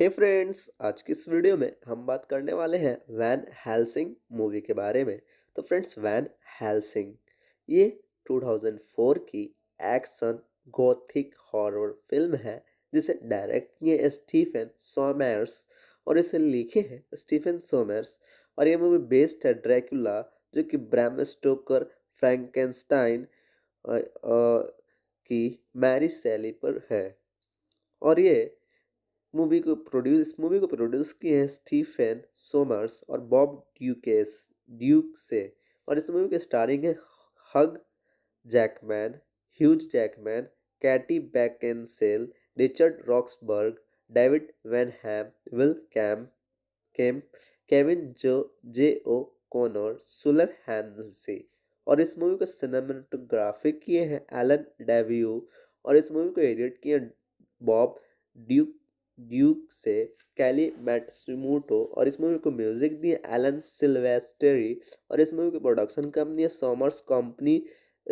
[SPEAKER 1] हे hey फ्रेंड्स आज की इस वीडियो में हम बात करने वाले हैं वैन हेल्सिंग मूवी के बारे में तो फ्रेंड्स वैन हेल्सिंग ये 2004 की एक्शन गोथिक हॉरर फिल्म है जिसे डायरेक्ट किए स्टीफन सोमर्स और इसे लिखे हैं स्टीफन सोमर्स और ये मूवी बेस्ड है ड्रैकुला जो कि ब्रैम स्टोकर फ्रैंकेंस्टाइन की मैरिज सैली पर है और ये मूवी को प्रोड्यूस इस मूवी को प्रोड्यूस किए हैं स्टीफेन सोमर्स और बॉब ड्यूकेस ड्यूक से और इस मूवी के स्टारिंग है हग Jackman huge Jackman Katie Beckinsale Richard Roxburgh David Wenham Will cam Kemp Kevin जो जे ओ कोनोर सुलर हैं और इस मूवी को सिनेमाटोग्राफी किए हैं एलन डेव्यू और इस मूवी को एडिट किए बॉब ड्यूक ड्यूक से कैली मैट्समोटो और इस मूवी को म्यूजिक दिए एलन सिल्वेस्टरी और इस मूवी की प्रोडक्शन कंपनी है Sommers company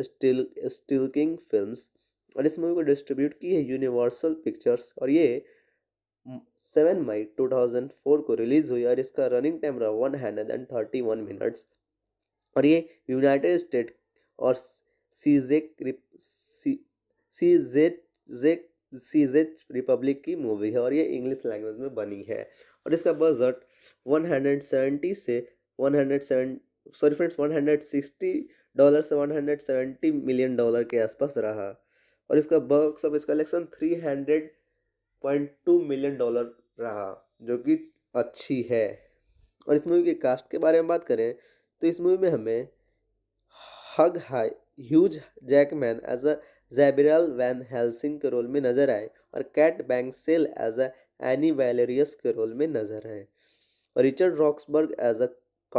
[SPEAKER 1] still Stillking film और इस मूवी को डिस्ट्रीब्यूट की है यूनिवर्सल पिक्चर्स और ये सेवन मई टू थाउजेंड फोर को रिलीज़ हुई और इसका रनिंग टाइम रहा one hundred and thirty one minutes और ये यूनाइटेड स्टेट और सीजेक सीजेक जेक सीजेक रिपब्लिक की मूवी है और ये इंग्लिश लैंग्वेज में बनी है और इसका बजट वन हंड्रेड सेवेंटी से one 170 sorry friends one hundred sixty dollar से one hundred seventy million dollar के आसपास रहा और इसका box office collection two million dollar रहा जो कि अच्छी है और इस मूवी के कास्ट के बारे में बात करें तो इस मूवी में हमें हग high huge Jackman as a Gabriel Van Helsing के रोल में नजर आए और Kate cell as a any Valerious के रोल में नजर आए और Richard Roxburgh as a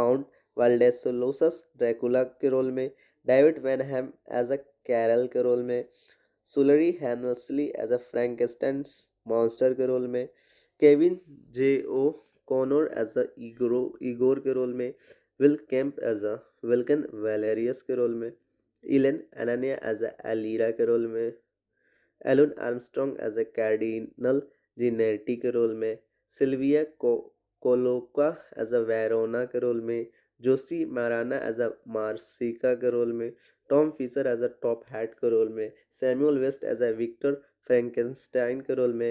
[SPEAKER 1] count Vladislaus Dracula के रोल में David Wenham as a Carl के रोल में Shuler Hensley as a Frankenstein's monster के रोल में Kevin J O'Connor as a Igor के रोल में Will Kemp as a Velkan Valerious के role में इलेन एनानिया एज अ एलिरा के रोल में Elon Armstrong as a कैर्डिनल Jinette के रोल में सिल्विया को कोलोका एज अ वेरोना के रोल में Josie Maran as a Marishka के रोल में Tom Fisher as a top hat के रोल में Samuel West as a Victor Frankenstein के रोल में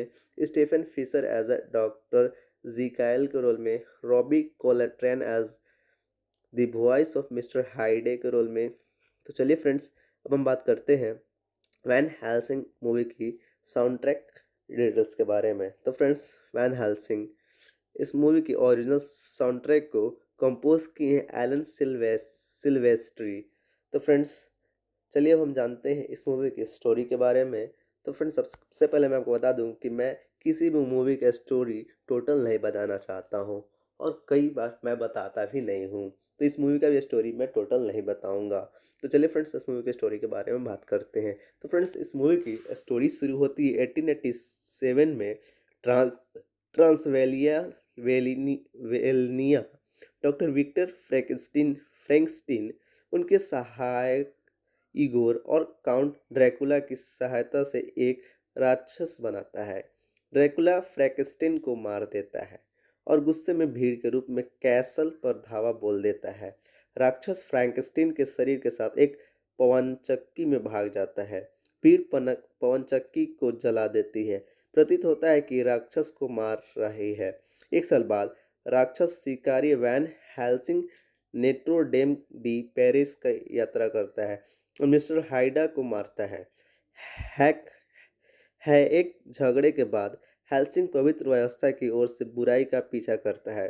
[SPEAKER 1] Stephen Fisher as a doctor Jekyll के role में Robbie Coltrane as the voice of mister Hyde के role में तो चलिए फ्रेंड्स अब हम बात करते हैं वैन हेल्सिंग मूवी की साउंड ट्रैक एडिटर्स के बारे में तो फ्रेंड्स वैन हेल्सिंग इस मूवी की ओरिजिनल साउंड ट्रैक को कंपोज किए हैं एलन सिल्वेस सिल्वेस्ट्री तो फ्रेंड्स चलिए अब हम जानते हैं इस मूवी की स्टोरी के बारे में तो फ्रेंड्स सबसे पहले मैं आपको बता दूं कि मैं किसी भी मूवी का स्टोरी टोटल नहीं बताना चाहता हूं और कई बार मैं बताता भी नहीं हूं तो इस मूवी का भी स्टोरी मैं टोटल नहीं बताऊंगा तो चलिए फ्रेंड्स इस मूवी के स्टोरी के बारे में बात करते हैं तो फ्रेंड्स इस मूवी की स्टोरी शुरू होती है एटीन एटी सेवन में ट्रांस ट्रांसवेलिया वेलिनी वेलनिया डॉक्टर विक्टर फ्रैंकस्टीन फ्रेंकस्टीन उनके सहायक इगोर और काउंट ड्रैकुला की सहायता से एक राक्षस बनाता है ड्रैकुला फ्रैंकस्टीन को मार देता है और गुस्से में भीड़ के रूप में कैसल पर धावा बोल देता है राक्षस फ्रैंकस्टीन के शरीर के साथ एक पवनचक्की में भाग जाता है पीड़ पनक चक्की को जला देती है प्रतीत होता है कि राक्षस को मार रही है एक साल बाद राक्षस शिकारी Van Helsing Notre Dame de Paris का यात्रा करता है और मिस्टर हाइडा को मारता है हैक है एक झगड़े के बाद हेल्सिंग पवित्र व्यवस्था की ओर से बुराई का पीछा करता है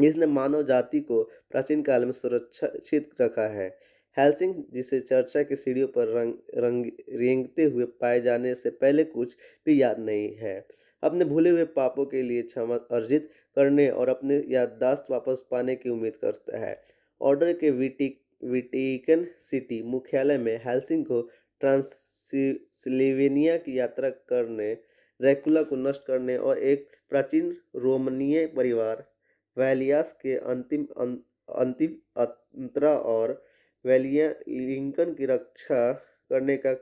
[SPEAKER 1] जिसने मानव जाति को प्राचीन काल में सुरक्षित रखा है हेल्सिंग जिसे चर्चा की सीढ़ियों पर रंग रंग रेंगते हुए पाए जाने से पहले कुछ भी याद नहीं है अपने भूले हुए पापों के लिए क्षमा अर्जित करने और अपने याददाश्त वापस पाने की उम्मीद करता है ऑर्डर के विटिक विटिकन सिटी मुख्यालय में हेल्सिंग को ट्रांसलिवेनिया की यात्रा करने रेकुला को नष्ट करने और एक प्राचीन रोमनीय परिवार वैलियास के अंतिम अं, अंतिम अंतरा और वैलिया लिंकन की रक्षा करने का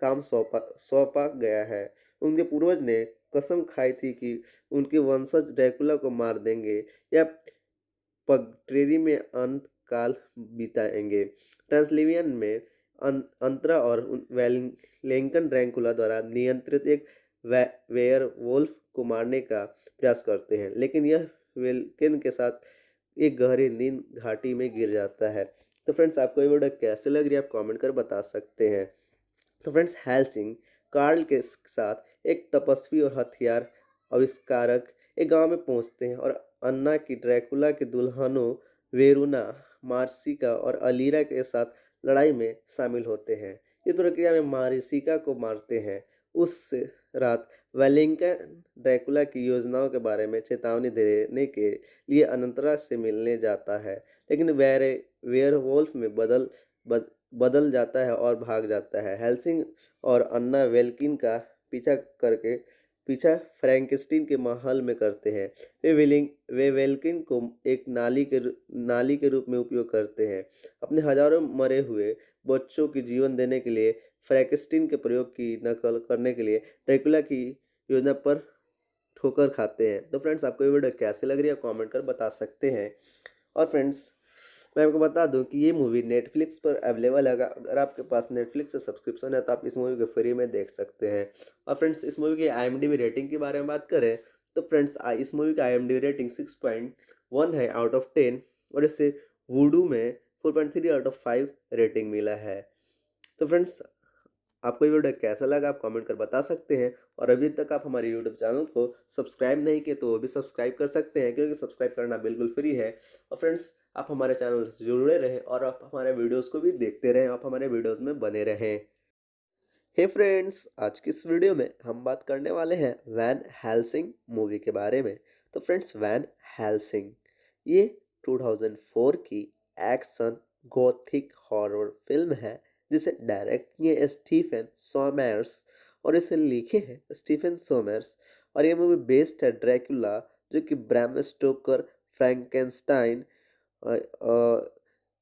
[SPEAKER 1] काम सौंपा सौंपा गया है उनके पूर्वज ने कसम खाई थी कि उनके वंशज ड्रैकुला को मार देंगे या पगट्रेरी में अंत काल बिताएंगे ट्रांसलिवियन में अं, अंतरा और वैलिंकन ड्रैकुला द्वारा नियंत्रित एक वे वेयर वोल्फ को मारने का प्रयास करते हैं लेकिन यह वेलकिन के साथ एक गहरी नींद घाटी में गिर जाता है तो फ्रेंड्स आपको ये वीडियो कैसे लग रही है आप कमेंट कर बता सकते हैं तो फ्रेंड्स हेल्सिंग कार्ल के साथ एक तपस्वी और हथियार आविष्कारक एक गांव में पहुंचते हैं और अन्ना की ड्रैकुला के दुल्हनों वेरुना मार्सिका और अलीरा के साथ लड़ाई में शामिल होते हैं इस प्रक्रिया में मारिसिका को मारते हैं उस रात वेलिंगटन ड्रैकुला की योजनाओं के बारे में चेतावनी देने के लिए अनंतरा से मिलने जाता है लेकिन वेरे वेयरवोल्फ में बदल बद, बदल जाता है और भाग जाता है हेल्सिंग और अन्ना वेल्किन का पीछा करके पीछा फ्रैंकस्टीन के महल में करते हैं वे विलिंग वे वेल्किन को एक नाली के नाली के रूप में उपयोग करते हैं अपने हजारों मरे हुए बच्चों की जीवन देने के लिए फ्रैकिस्टिन के प्रयोग की नकल करने के लिए ड्रैकुला की योजना पर ठोकर खाते हैं तो फ्रेंड्स आपको ये वीडियो कैसे लग रही है कमेंट कर बता सकते हैं और फ्रेंड्स मैं आपको बता दूं कि ये मूवी नेटफ्लिक्स पर अवेलेबल है अगर आपके पास नेटफ्लिक्स से सब्सक्रिप्शन है तो आप इस मूवी को फ्री में देख सकते हैं और फ्रेंड्स इस मूवी की आई रेटिंग के बारे में बात करें तो फ्रेंड्स इस मूवी की I rating six point one है आउट ऑफ टेन और इसे वूडू में four point three out of five rating मिला है तो फ्रेंड्स आपको ये वीडियो कैसा लगा आप कमेंट कर बता सकते हैं और अभी तक आप हमारे यूट्यूब चैनल को सब्सक्राइब नहीं किए तो वो भी सब्सक्राइब कर सकते हैं क्योंकि सब्सक्राइब करना बिल्कुल फ्री है और फ्रेंड्स आप हमारे चैनल से जुड़े रहें और आप हमारे वीडियोज़ को भी देखते रहें आप हमारे वीडियोज़ में बने रहें हे hey फ्रेंड्स आज की इस वीडियो में हम बात करने वाले हैं वैन हेल्सिंग मूवी के बारे में तो फ्रेंड्स वैन हेल्सिंग ये 2004 की एक्शन गोथिक हॉरर फिल्म है जिसे डायरेक्ट किए स्टीफन सोमर्स और इसे लिखे हैं स्टीफन सोमर्स और ये मूवी बेस्ड है ड्रैकुला जो कि ब्रैम स्टोकर फ्रैंकेंस्टाइन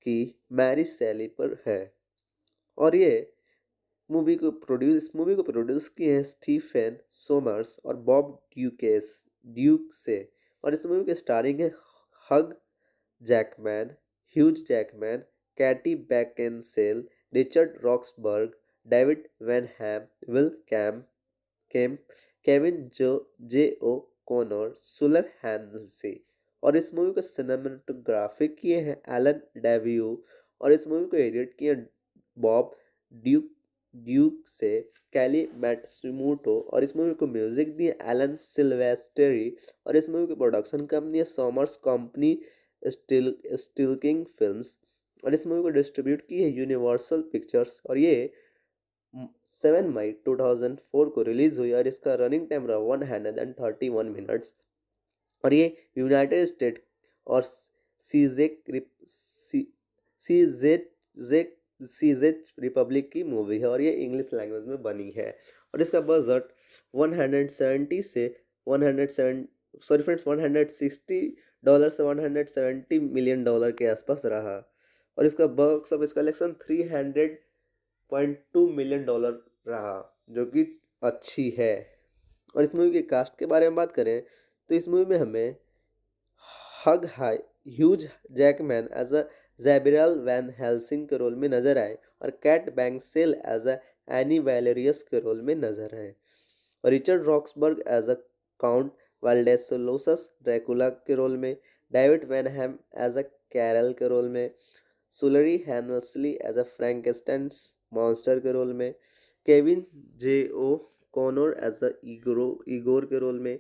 [SPEAKER 1] की मैरी सैली पर है और ये मूवी को प्रोड्यूस इस मूवी को प्रोड्यूस किए हैं स्टीफन सोमर्स और बॉब ड्यूकेस ड्यूक से और इस मूवी के स्टारिंग है हग Jackman huge Jackman Katie Beckinsale Roxburgh David Wenham Will cam Kemp Kevin जो जे ओ कॉनर सुलर हैंडलसी और इस मूवी को सिनेमाटोग्राफिक किए हैं एलन डेव्यू और इस मूवी को एडिट किए बॉब ड्यूक ड्यूक से कैली मैटसमोटो और इस मूवी को म्यूजिक दिए एलन सिल्वेस्टरी और इस मूवी की प्रोडक्शन कंपनी है Sommers company still Stillking films और इस मूवी को डिस्ट्रीब्यूट की है यूनिवर्सल पिक्चर्स और ये सेवन मई टू थाउजेंड फोर को रिलीज़ हुई और इसका रनिंग टाइम रहा one hundred and thirty one minutes और ये यूनाइटेड स्टेट और सीजेक सीजेक सीजेक रिपब्लिक की मूवी है और ये इंग्लिश लैंग्वेज में बनी है और इसका बजट वन हंड्रेड सेवेंटी से one seven sorry friends sixty dollar से one hundred seventy million dollar के आसपास रहा और इसका box office collection three hundred point two million dollar रहा जो कि अच्छी है और इस मूवी के कास्ट के बारे में बात करें तो इस मूवी में हमें हग high huge Jackman as a Gabriel Van Helsing के रोल में नजर आए और Kate cell as a any Valerious के रोल में नजर आए और Richard Roxburgh as a count Vladislaus Dracula के रोल में David Wenham as a Carl के रोल में Shuler Hensley as a Frankenstein's monster के रोल में Kevin J O'Connor as a Igor Igor के रोल में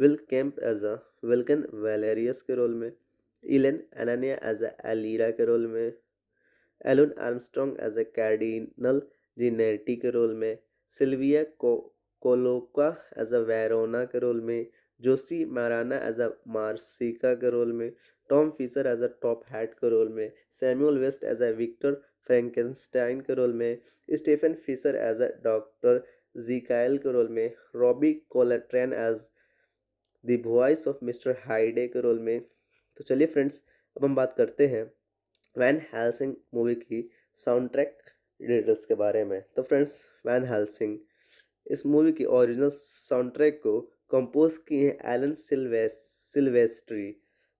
[SPEAKER 1] Will Kemp as a Velkan Valerious के role में इलेन एनानिया एज अ एलिरा के रोल में Elon Armstrong as a कैर्डिनल Jinette के रोल में सिल्विया को कोलोका एज अ वेरोना के रोल में Josie Maran as a Marishka के रोल में Tom Fisher as a top hat के रोल में Samuel West as a Victor Frankenstein के रोल में Stephen Fisher as a doctor Jekyll के role में Robbie Coltrane as the voice of mister Hyde के role में तो चलिए फ्रेंड्स अब हम बात करते हैं वैन हेल्सिंग मूवी की साउंड ट्रैक डिटेल्स के बारे में तो फ्रेंड्स वैन हेल्सिंग इस मूवी की ओरिजिनल साउंड ट्रैक को कंपोज किए हैं एलन सिल्वेस्ट्री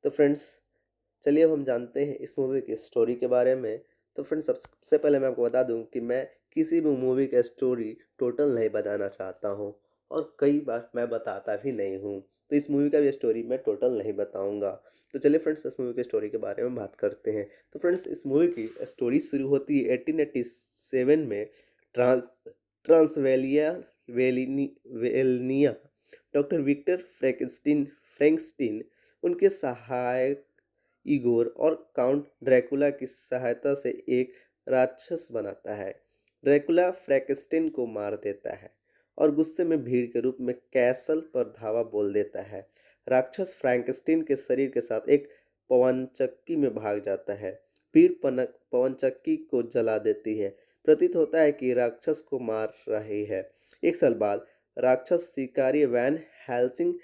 [SPEAKER 1] तो फ्रेंड्स चलिए अब हम जानते हैं इस मूवी की स्टोरी के बारे में तो फ्रेंड्स सबसे पहले मैं आपको बता दूं कि मैं किसी भी मूवी का स्टोरी टोटल नहीं बताना चाहता हूं और कई बार मैं बताता भी नहीं हूं तो इस मूवी का भी स्टोरी मैं टोटल नहीं बताऊंगा तो चलिए फ्रेंड्स इस मूवी के स्टोरी के बारे में बात करते हैं तो फ्रेंड्स इस मूवी की स्टोरी शुरू होती है एटीन एट्टी सेवन में ट्रांस ट्रांसवेलिया वेलिनी वेलनिया डॉक्टर विक्टर फ्रैंकस्टीन फ्रेंकस्टीन उनके सहायक इगोर और काउंट ड्रैकुला की सहायता से एक राक्षस बनाता है ड्रैकुला फ्रैकस्टिन को मार देता है और गुस्से में भीड़ के रूप में कैसल पर धावा बोल देता है राक्षस फ्रैंकस्टीन के शरीर के साथ एक पवनचक्की में भाग जाता है भीड़ पनक पवनचक्की को जला देती है प्रतीत होता है कि राक्षस को मार रही है एक साल बाद राक्षस शिकारी Van Helsing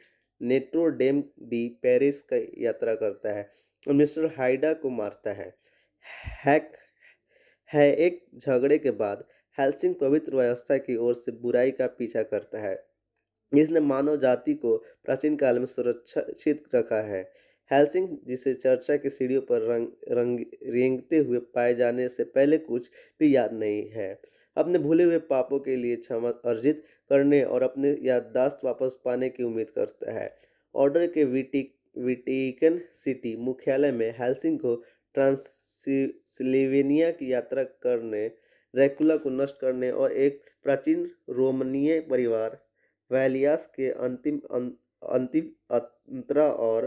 [SPEAKER 1] Notre Dame de Paris का यात्रा करता है और मिस्टर हाइडा को मारता है हैक है एक झगड़े के बाद हेल्सिंग पवित्र व्यवस्था की ओर से बुराई का पीछा करता है जिसने मानव जाति को प्राचीन काल में सुरक्षित रखा है हेल्सिंग जिसे चर्चा की सीढ़ियों पर रंग रंग रेंगते हुए पाए जाने से पहले कुछ भी याद नहीं है अपने भूले हुए पापों के लिए क्षमा अर्जित करने और अपने याददाश्त वापस पाने की उम्मीद करता है ऑर्डर के विटी विटिकन सिटी मुख्यालय में हेल्सिंग को ट्रांससिल्वेनिया की यात्रा करने रेकुला को नष्ट करने और एक प्राचीन रोमनीय परिवार वैलियास के अंतिम अं, अंतिम अंतरा और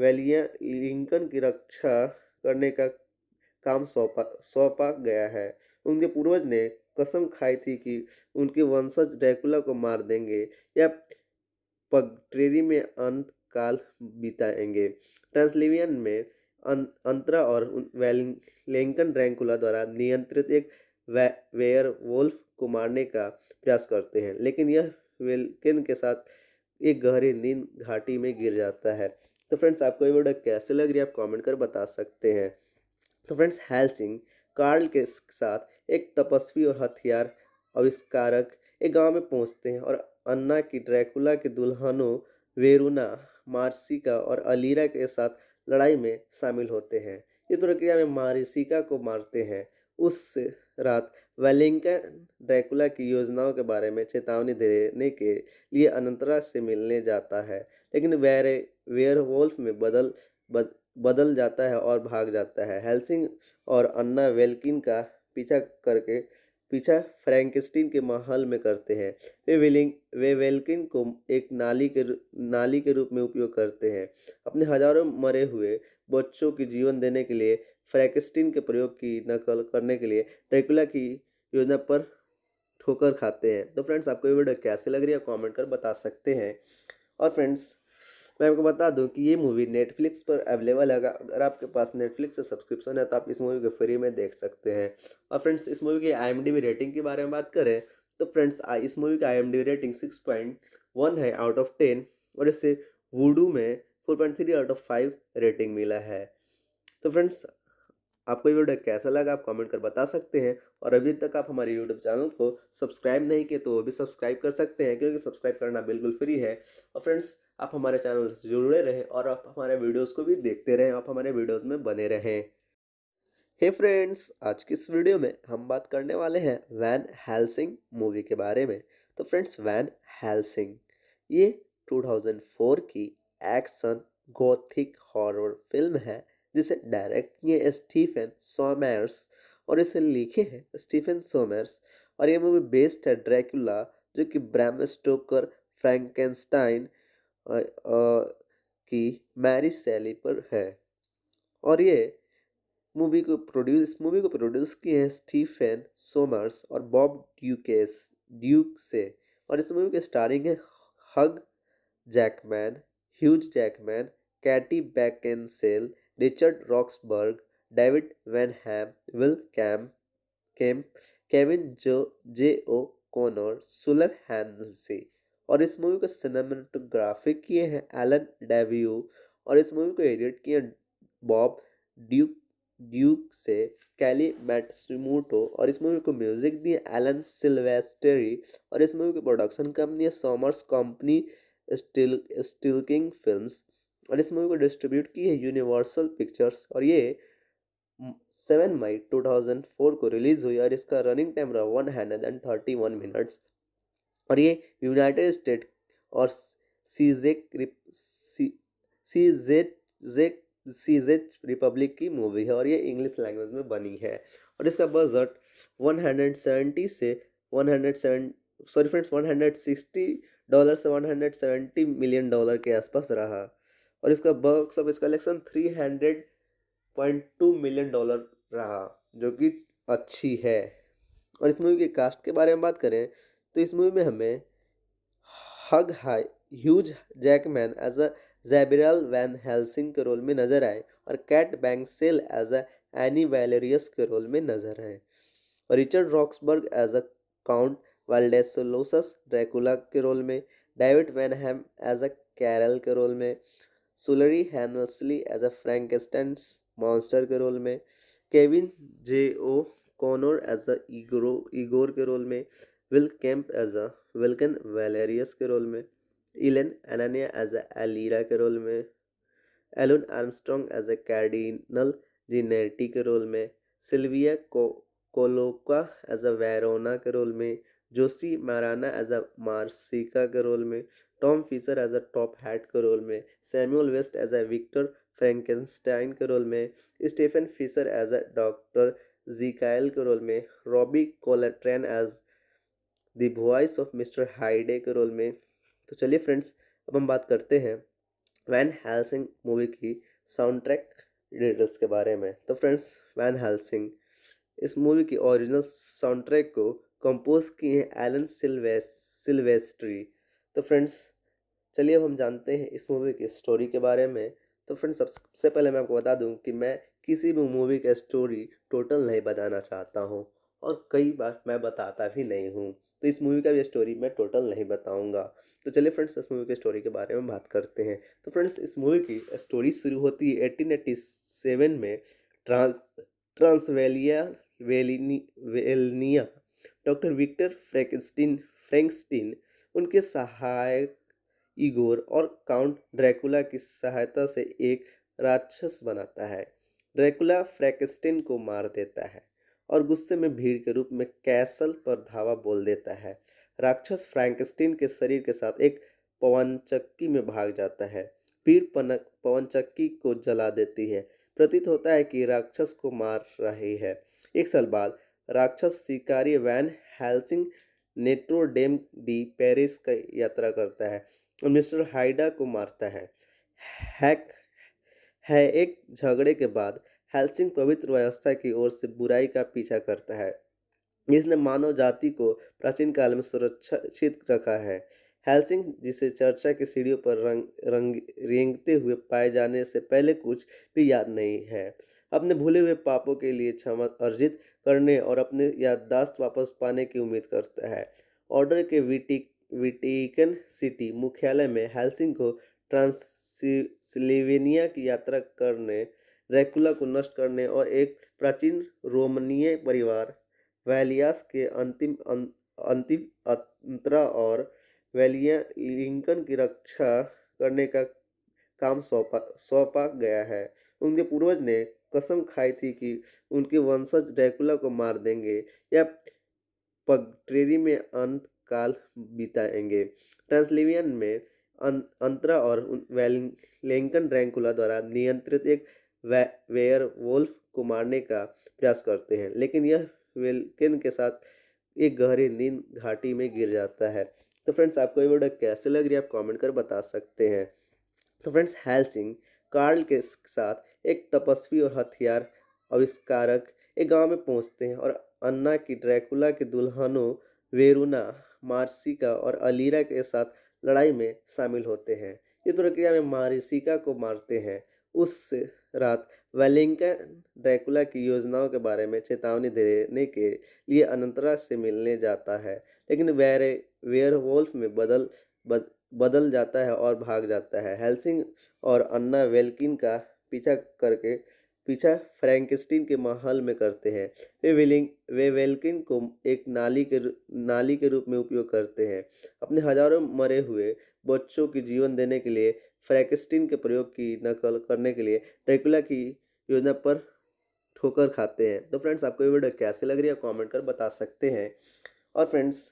[SPEAKER 1] वैलिया लिंकन की रक्षा करने का काम सौंपा सौंपा गया है उनके पूर्वज ने कसम खाई थी कि उनके वंशज ड्रैकुला को मार देंगे या पगट्रेरी में अंत काल बिताएंगे ट्रांसलिवियन में अं, अंतरा और लेंकन ड्रैंकुला द्वारा नियंत्रित एक वे, वेयर वोल्फ को मारने का प्रयास करते हैं लेकिन यह वेलकिन के साथ एक गहरी नींद घाटी में गिर जाता है तो फ्रेंड्स आपको ये वीडियो कैसे लग रही है आप कमेंट कर बता सकते हैं तो फ्रेंड्स हेल्सिंग कार्ल के साथ एक तपस्वी और हथियार आविष्कारक एक गांव में पहुंचते हैं और अन्ना की ड्रैकुला के दुल्हनों वेरुना मार्सिका और अलीरा के साथ लड़ाई में शामिल होते हैं इस प्रक्रिया में मारिसिका को मारते हैं उस रात वेलिंगटन ड्रैकुला की योजनाओं के बारे में चेतावनी देने के लिए अनंतरा से मिलने जाता है लेकिन वेयर वेयरवोल्फ में बदल बद, बदल जाता है और भाग जाता है हेल्सिंग और अन्ना वेल्किन का पीछा करके पीछा फ्रैंकस्टीन के महल में करते हैं वे विलिंग वे वेल्किन को एक नाली के नाली के रूप में उपयोग करते हैं अपने हजारों मरे हुए बच्चों की जीवन देने के लिए फ्रैंकस्टीन के प्रयोग की नकल करने के लिए ड्रैकुला की योजना पर ठोकर खाते हैं तो फ्रेंड्स आपको ये वीडियो कैसे लग रही है कमेंट कर बता सकते हैं और फ्रेंड्स मैं आपको बता दूं कि ये मूवी नेटफ्लिक्स पर अवेलेबल है अगर आपके पास नेटफ्लिक्स का सब्सक्रिप्शन है तो आप इस मूवी को फ्री में देख सकते हैं और फ्रेंड्स इस मूवी की आई रेटिंग के बारे में बात करें तो फ्रेंड्स इस मूवी का I rating six point one है आउट ऑफ टेन और इसे वूडू में four point three out of five rating मिला है तो फ्रेंड्स आपको ये वीडियो कैसा लगा आप कमेंट कर बता सकते हैं और अभी तक आप हमारे यूट्यूब चैनल को सब्सक्राइब नहीं किए तो वो भी सब्सक्राइब कर सकते हैं क्योंकि सब्सक्राइब करना बिल्कुल फ्री है और फ्रेंड्स आप हमारे चैनल से जुड़े रहें और आप हमारे वीडियोस को भी देखते रहें आप हमारे वीडियोस में बने रहें हे hey फ्रेंड्स आज की इस वीडियो में हम बात करने वाले हैं वैन हेल्सिंग मूवी के बारे में तो फ्रेंड्स वैन हेल्सिंग ये 2004 की एक्शन गोथिक हॉरर फिल्म है जिसे डायरेक्ट किए स्टीफन सोमर्स और इसे लिखे हैं स्टीफन सोमर्स और ये मूवी बेस्ड है ड्रैकुला जो कि ब्रैम स्टोकर फ्रैंकनस्टाइन की मैरिज सैली पर है और ये मूवी को प्रोड्यूस इस मूवी को प्रोड्यूस किए हैं स्टीफेन सोमर्स और बॉब ड्यूकेस ड्यूक से और इस मूवी के स्टारिंग है हग Jackman huge Jackman Katie Beckinsale Richard Roxburgh David Ham Will cam Kemp Kevin जो जे ओ कोनर सुलर हैं और इस मूवी को सिनेमाटोग्राफी किए हैं एलन डेव्यू और इस मूवी को एडिट किए बॉब ड्यूक ड्यूक से कैली मैटसमोटो और इस मूवी को म्यूजिक दिए एलन सिल्वेस्टरी और इस मूवी की प्रोडक्शन कंपनी है Sommers company still Stillking film और इस मूवी को डिस्ट्रीब्यूट की है यूनिवर्सल पिक्चर्स और ये सेवन मई टू थाउजेंड फोर को रिलीज़ हुई और इसका रनिंग टाइम रहा one hundred and thirty one minutes और ये यूनाइटेड स्टेट और सीजेक सीजेक जेक रिपब्लिक की मूवी है और ये इंग्लिश लैंग्वेज में बनी है और इसका बजट वन हंड्रेड सेवेंटी से one hundred 170 sorry friends sixty dollar से one hundred seventy million dollar के आसपास रहा और इसका box office collection two million dollar रहा जो कि अच्छी है और इस मूवी के कास्ट के बारे में बात करें तो इस मूवी में हमें हग high huge Jackman as a Gabriel Van Helsing के रोल में नजर आए और Kate cell as a any Valerious के रोल में नजर आए और Richard Roxburgh as a count Vladislaus Dracula के रोल में David Wenham as a Carl के रोल में Shuler Hensley as a Frankenstein's monster के रोल में Kevin J O'Connor as a Igor के रोल में Will Kemp as a Velkan Valerious के role में इलेन एनानिया एज अ एलिरा के role में Alun Armstrong as a कैर्डिनल Jinette के रोल में सिल्विया को कोलोका एज अ वेरोना के रोल में Josie Maran as a Marishka के रोल में Tom Fisher as a top hat के रोल में Samuel West as a Victor Frankenstein के रोल में Stephen Fisher as a doctor Jekyll के role में Robbie Coltrane as the voice of mister Hyde के role में तो चलिए फ्रेंड्स अब हम बात करते हैं वैन हेल्सिंग मूवी की साउंड ट्रैक डिटेल्स के बारे में तो फ्रेंड्स वैन हेल्सिंग इस मूवी की ओरिजिनल साउंड ट्रैक को कंपोज किए हैं एलन सिल्वेस सिल्वेस्ट्री तो फ्रेंड्स चलिए अब हम जानते हैं इस मूवी की स्टोरी के बारे में तो फ्रेंड्स सबसे पहले मैं आपको बता दूं कि मैं किसी भी मूवी का स्टोरी टोटल नहीं बताना चाहता हूँ और कई बार मैं बताता भी नहीं हूँ तो इस मूवी का भी स्टोरी मैं टोटल नहीं बताऊंगा तो चलिए फ्रेंड्स इस मूवी के स्टोरी के बारे में बात करते हैं तो फ्रेंड्स इस मूवी की स्टोरी शुरू होती है एटीन एट्टी सेवन में ट्रांस ट्रांसवेलिया वेलिनी वेलनिया डॉक्टर विक्टर फ्रैंकस्टीन फ्रेंकस्टीन उनके सहायक इगोर और काउंट ड्रैकुला की सहायता से एक राक्षस बनाता है ड्रैकुला फ्रैंकस्टीन को मार देता है और गुस्से में भीड़ के रूप में कैसल पर धावा बोल देता है राक्षस फ्रैंकस्टीन के शरीर के साथ एक पवनचक्की में भाग जाता है पीड़ पनक चक्की को जला देती है प्रतीत होता है कि राक्षस को मार रही है एक साल बाद राक्षस शिकारी Van Helsing Notre Dame de Paris का यात्रा करता है और मिस्टर हाइडा को मारता है हैक है एक झगड़े के बाद हेल्सिंग पवित्र व्यवस्था की ओर से बुराई का पीछा करता है जिसने मानव जाति को प्राचीन काल में सुरक्षित रखा है हेल्सिंग जिसे चर्चा की सीढ़ियों पर रंग रंग रेंगते हुए पाए जाने से पहले कुछ भी याद नहीं है अपने भूले हुए पापों के लिए क्षमा अर्जित करने और अपने याददाश्त वापस पाने की उम्मीद करता है ऑर्डर के विटिक विटिकन सिटी मुख्यालय में हेल्सिंग को ट्रांसलिवेनिया की यात्रा करने ड्रैकुला को नष्ट करने और एक प्राचीन रोमनीय परिवार वैलियास के अंतिम अं, अंतिम अंतरा और वैलिया लिंकन की रक्षा करने का काम सौंपा सौंपा गया है उनके पूर्वज ने कसम खाई थी कि उनके वंशज ड्रैकुला को मार देंगे या पगट्रेरी में अंत काल बिताएंगे ट्रांसलिवियन में अं, अंतरा और वैलिंकन ड्रैकुला द्वारा नियंत्रित एक वे वेयर वोल्फ को मारने का प्रयास करते हैं लेकिन यह विल्किन के साथ एक गहरी नींद घाटी में गिर जाता है तो फ्रेंड्स आपको ये वीडियो कैसे लग रही है आप कमेंट कर बता सकते हैं तो फ्रेंड्स हेल्सिंग कार्ल के साथ एक तपस्वी और हथियार आविष्कारक एक गांव में पहुंचते हैं और अन्ना की ड्रैकुला के दुल्हनों वेरुना मार्सिका और अलीरा के साथ लड़ाई में शामिल होते हैं इस प्रक्रिया में मारिसिका को मारते हैं उस रात वेलिंगटन ड्रैकुला की योजनाओं के बारे में चेतावनी देने के लिए अनंतरा से मिलने जाता है लेकिन वेरे वेयर वोल्फ में बदल बद, बदल जाता है और भाग जाता है हेल्सिंग और अन्ना वेल्किन का पीछा करके पीछा फ्रैंकस्टीन के महल में करते हैं वे विलिंग वे वेल्किन को एक नाली के नाली के रूप में उपयोग करते हैं अपने हजारों मरे हुए बच्चों की जीवन देने के लिए फ्रैकस्टीन के प्रयोग की नकल करने के लिए ड्रैकुला की योजना पर ठोकर खाते हैं तो फ्रेंड्स आपको ये वीडियो कैसे लग रही है कमेंट कर बता सकते हैं और फ्रेंड्स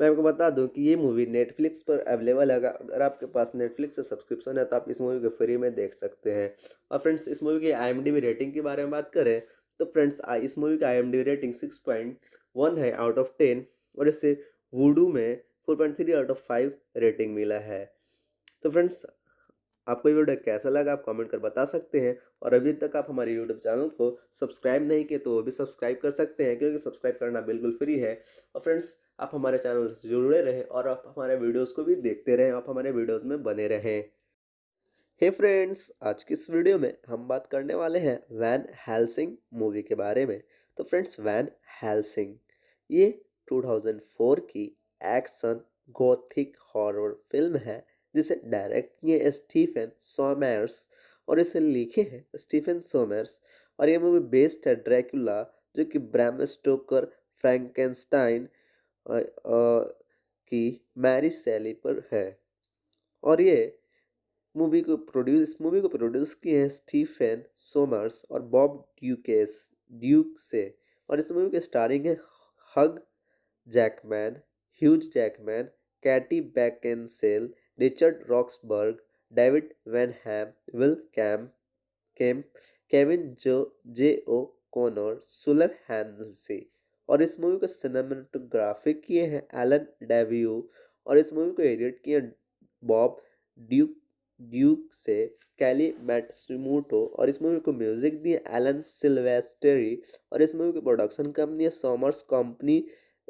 [SPEAKER 1] मैं आपको बता दूं कि ये मूवी नेटफ्लिक्स पर अवेलेबल है अगर आपके पास नेटफ्लिक्स का सब्सक्रिप्शन है तो आप इस मूवी को फ्री में देख सकते हैं और फ्रेंड्स इस मूवी की आई रेटिंग के बारे में बात करें तो फ्रेंड्स इस मूवी का I rating six point one है आउट ऑफ टेन और इसे वूडू में four point three out of five rating मिला है तो फ्रेंड्स आपको ये वीडियो कैसा लगा आप कमेंट कर बता सकते हैं और अभी तक आप हमारे यूट्यूब चैनल को सब्सक्राइब नहीं किए तो वो भी सब्सक्राइब कर सकते हैं क्योंकि सब्सक्राइब करना बिल्कुल फ्री है और फ्रेंड्स आप हमारे चैनल से जुड़े रहें और आप हमारे वीडियोस को भी देखते रहें आप हमारे वीडियोस में बने रहें हे फ्रेंड्स आज की इस वीडियो में हम बात करने वाले हैं वैन हेल्सिंग मूवी के बारे में तो फ्रेंड्स वैन हेल्सिंग ये 2004 की एक्शन गोथिक हॉरर फिल्म है जिसे डायरेक्ट किए स्टीफन सोमर्स और इसे लिखे हैं स्टीफन सोमर्स और ये मूवी बेस्ड है ड्रैकुला जो कि ब्रैम स्टोकर फ्रैंकेंस्टाइन की मैरी सैली पर है और ये मूवी को प्रोड्यूस इस मूवी को प्रोड्यूस किए हैं स्टीफन सोमर्स और बॉब ड्यूकेस ड्यूक से और इस मूवी के स्टारिंग है हग Jackman huge Jackman Katie Beckinsale Roxburgh David Wenham Will cam Kemp Kevin जो जे ओ कॉनर सुलर हैंडलसी और इस मूवी को सिनेमाटोग्राफिक किए हैं एलन डेव्यू और इस मूवी को एडिट किए बॉब ड्यूक ड्यूक से कैली मैट्समोटो और इस मूवी को म्यूजिक दिए एलन सिल्वेस्टरी और इस मूवी की प्रोडक्शन कंपनी है Sommers company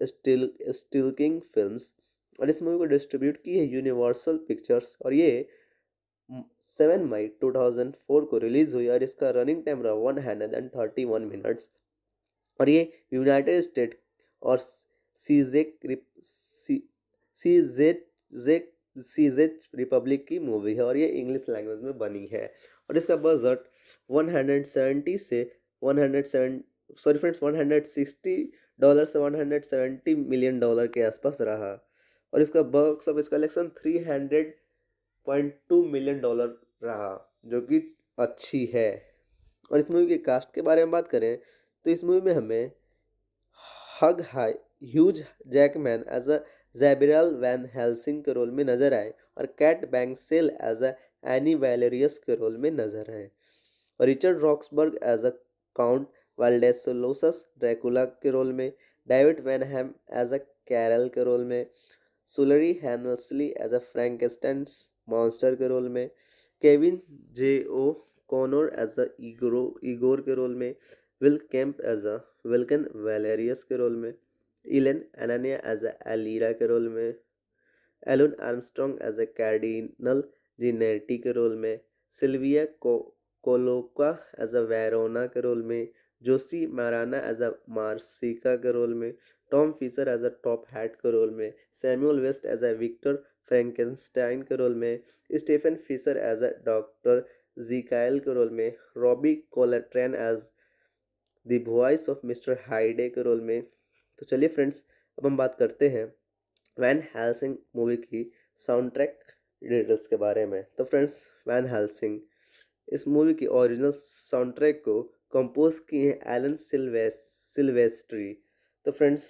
[SPEAKER 1] still Stillking films और इस मूवी को डिस्ट्रीब्यूट की है यूनिवर्सल पिक्चर्स और ये सेवन मई टू थाउजेंड फोर को रिलीज़ हुई और इसका रनिंग टाइम रहा one hundred and thirty one minutes और ये यूनाइटेड स्टेट और सीजेक सीजेक जेक सीजेक रिपब्लिक की मूवी है और ये इंग्लिश लैंग्वेज में बनी है और इसका बजट वन हंड्रेड सेवेंटी से one hundred seven sorry friends sixty dollar से one hundred seventy million dollar के आसपास रहा और इसका box office collection three hundred point two million dollar रहा जो कि अच्छी है और इस मूवी के कास्ट के बारे में बात करें तो इस मूवी में हमें हग high huge Jackman as a Gabriel Van Helsing के रोल में नजर आए और Kate cell as a any Valerious के रोल में नजर आए और Richard Roxburgh as a count Vladislaus Dracula के रोल में David Wenham as a Carl के रोल में Shuler Hensley as a Frankenstein's monster के रोल में Kevin J O'Connor as a Igor के रोल में Will Kemp as a Velkan Valerious के role में इलेन एनानिया एज अ एलिरा के रोल में Elon Armstrong as a कैर्डिनल Jinette के रोल में सिल्विया को कोलोका एज अ वेरोना के रोल में Josie Maran as a Marishka के रोल में Tom Fisher as a top hat के रोल में Samuel West as a Victor Frankenstein के रोल में Stephen Fisher as a doctor Jekyll के role में Robbie Coltrane as the voice of mister Hyde के role में तो चलिए फ्रेंड्स अब हम बात करते हैं वैन हेल्सिंग मूवी की साउंड ट्रैक डिटेल्स के बारे में तो फ्रेंड्स वैन हेल्सिंग इस मूवी की ओरिजिनल साउंड ट्रैक को कंपोज किए हैं एलन सिल्वे सिल्वेस्ट्री तो फ्रेंड्स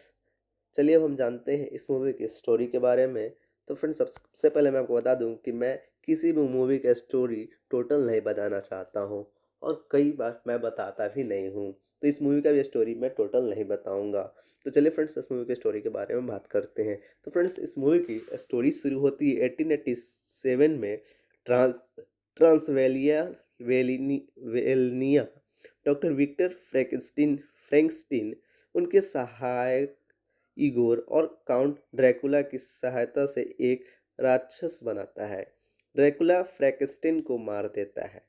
[SPEAKER 1] चलिए अब हम जानते हैं इस मूवी की स्टोरी के बारे में तो फ्रेंड्स सबसे पहले मैं आपको बता दूं कि मैं किसी भी मूवी का स्टोरी टोटल नहीं बताना चाहता हूं और कई बार मैं बताता भी नहीं हूं तो इस मूवी का भी स्टोरी मैं टोटल नहीं बताऊंगा तो चलिए फ्रेंड्स इस मूवी के स्टोरी के बारे में बात करते हैं तो फ्रेंड्स इस मूवी की स्टोरी शुरू होती है एटीन एट्टी सेवन में ट्रांस ट्रांसवेलिया वेलिनी वेलनिया डॉक्टर विक्टर फ्रैंकस्टीन फ्रैंकस्टीन उनके सहायक इगोर और काउंट ड्रैकुला की सहायता से एक राक्षस बनाता है ड्रैकुला फ्रैंकस्टीन को मार देता है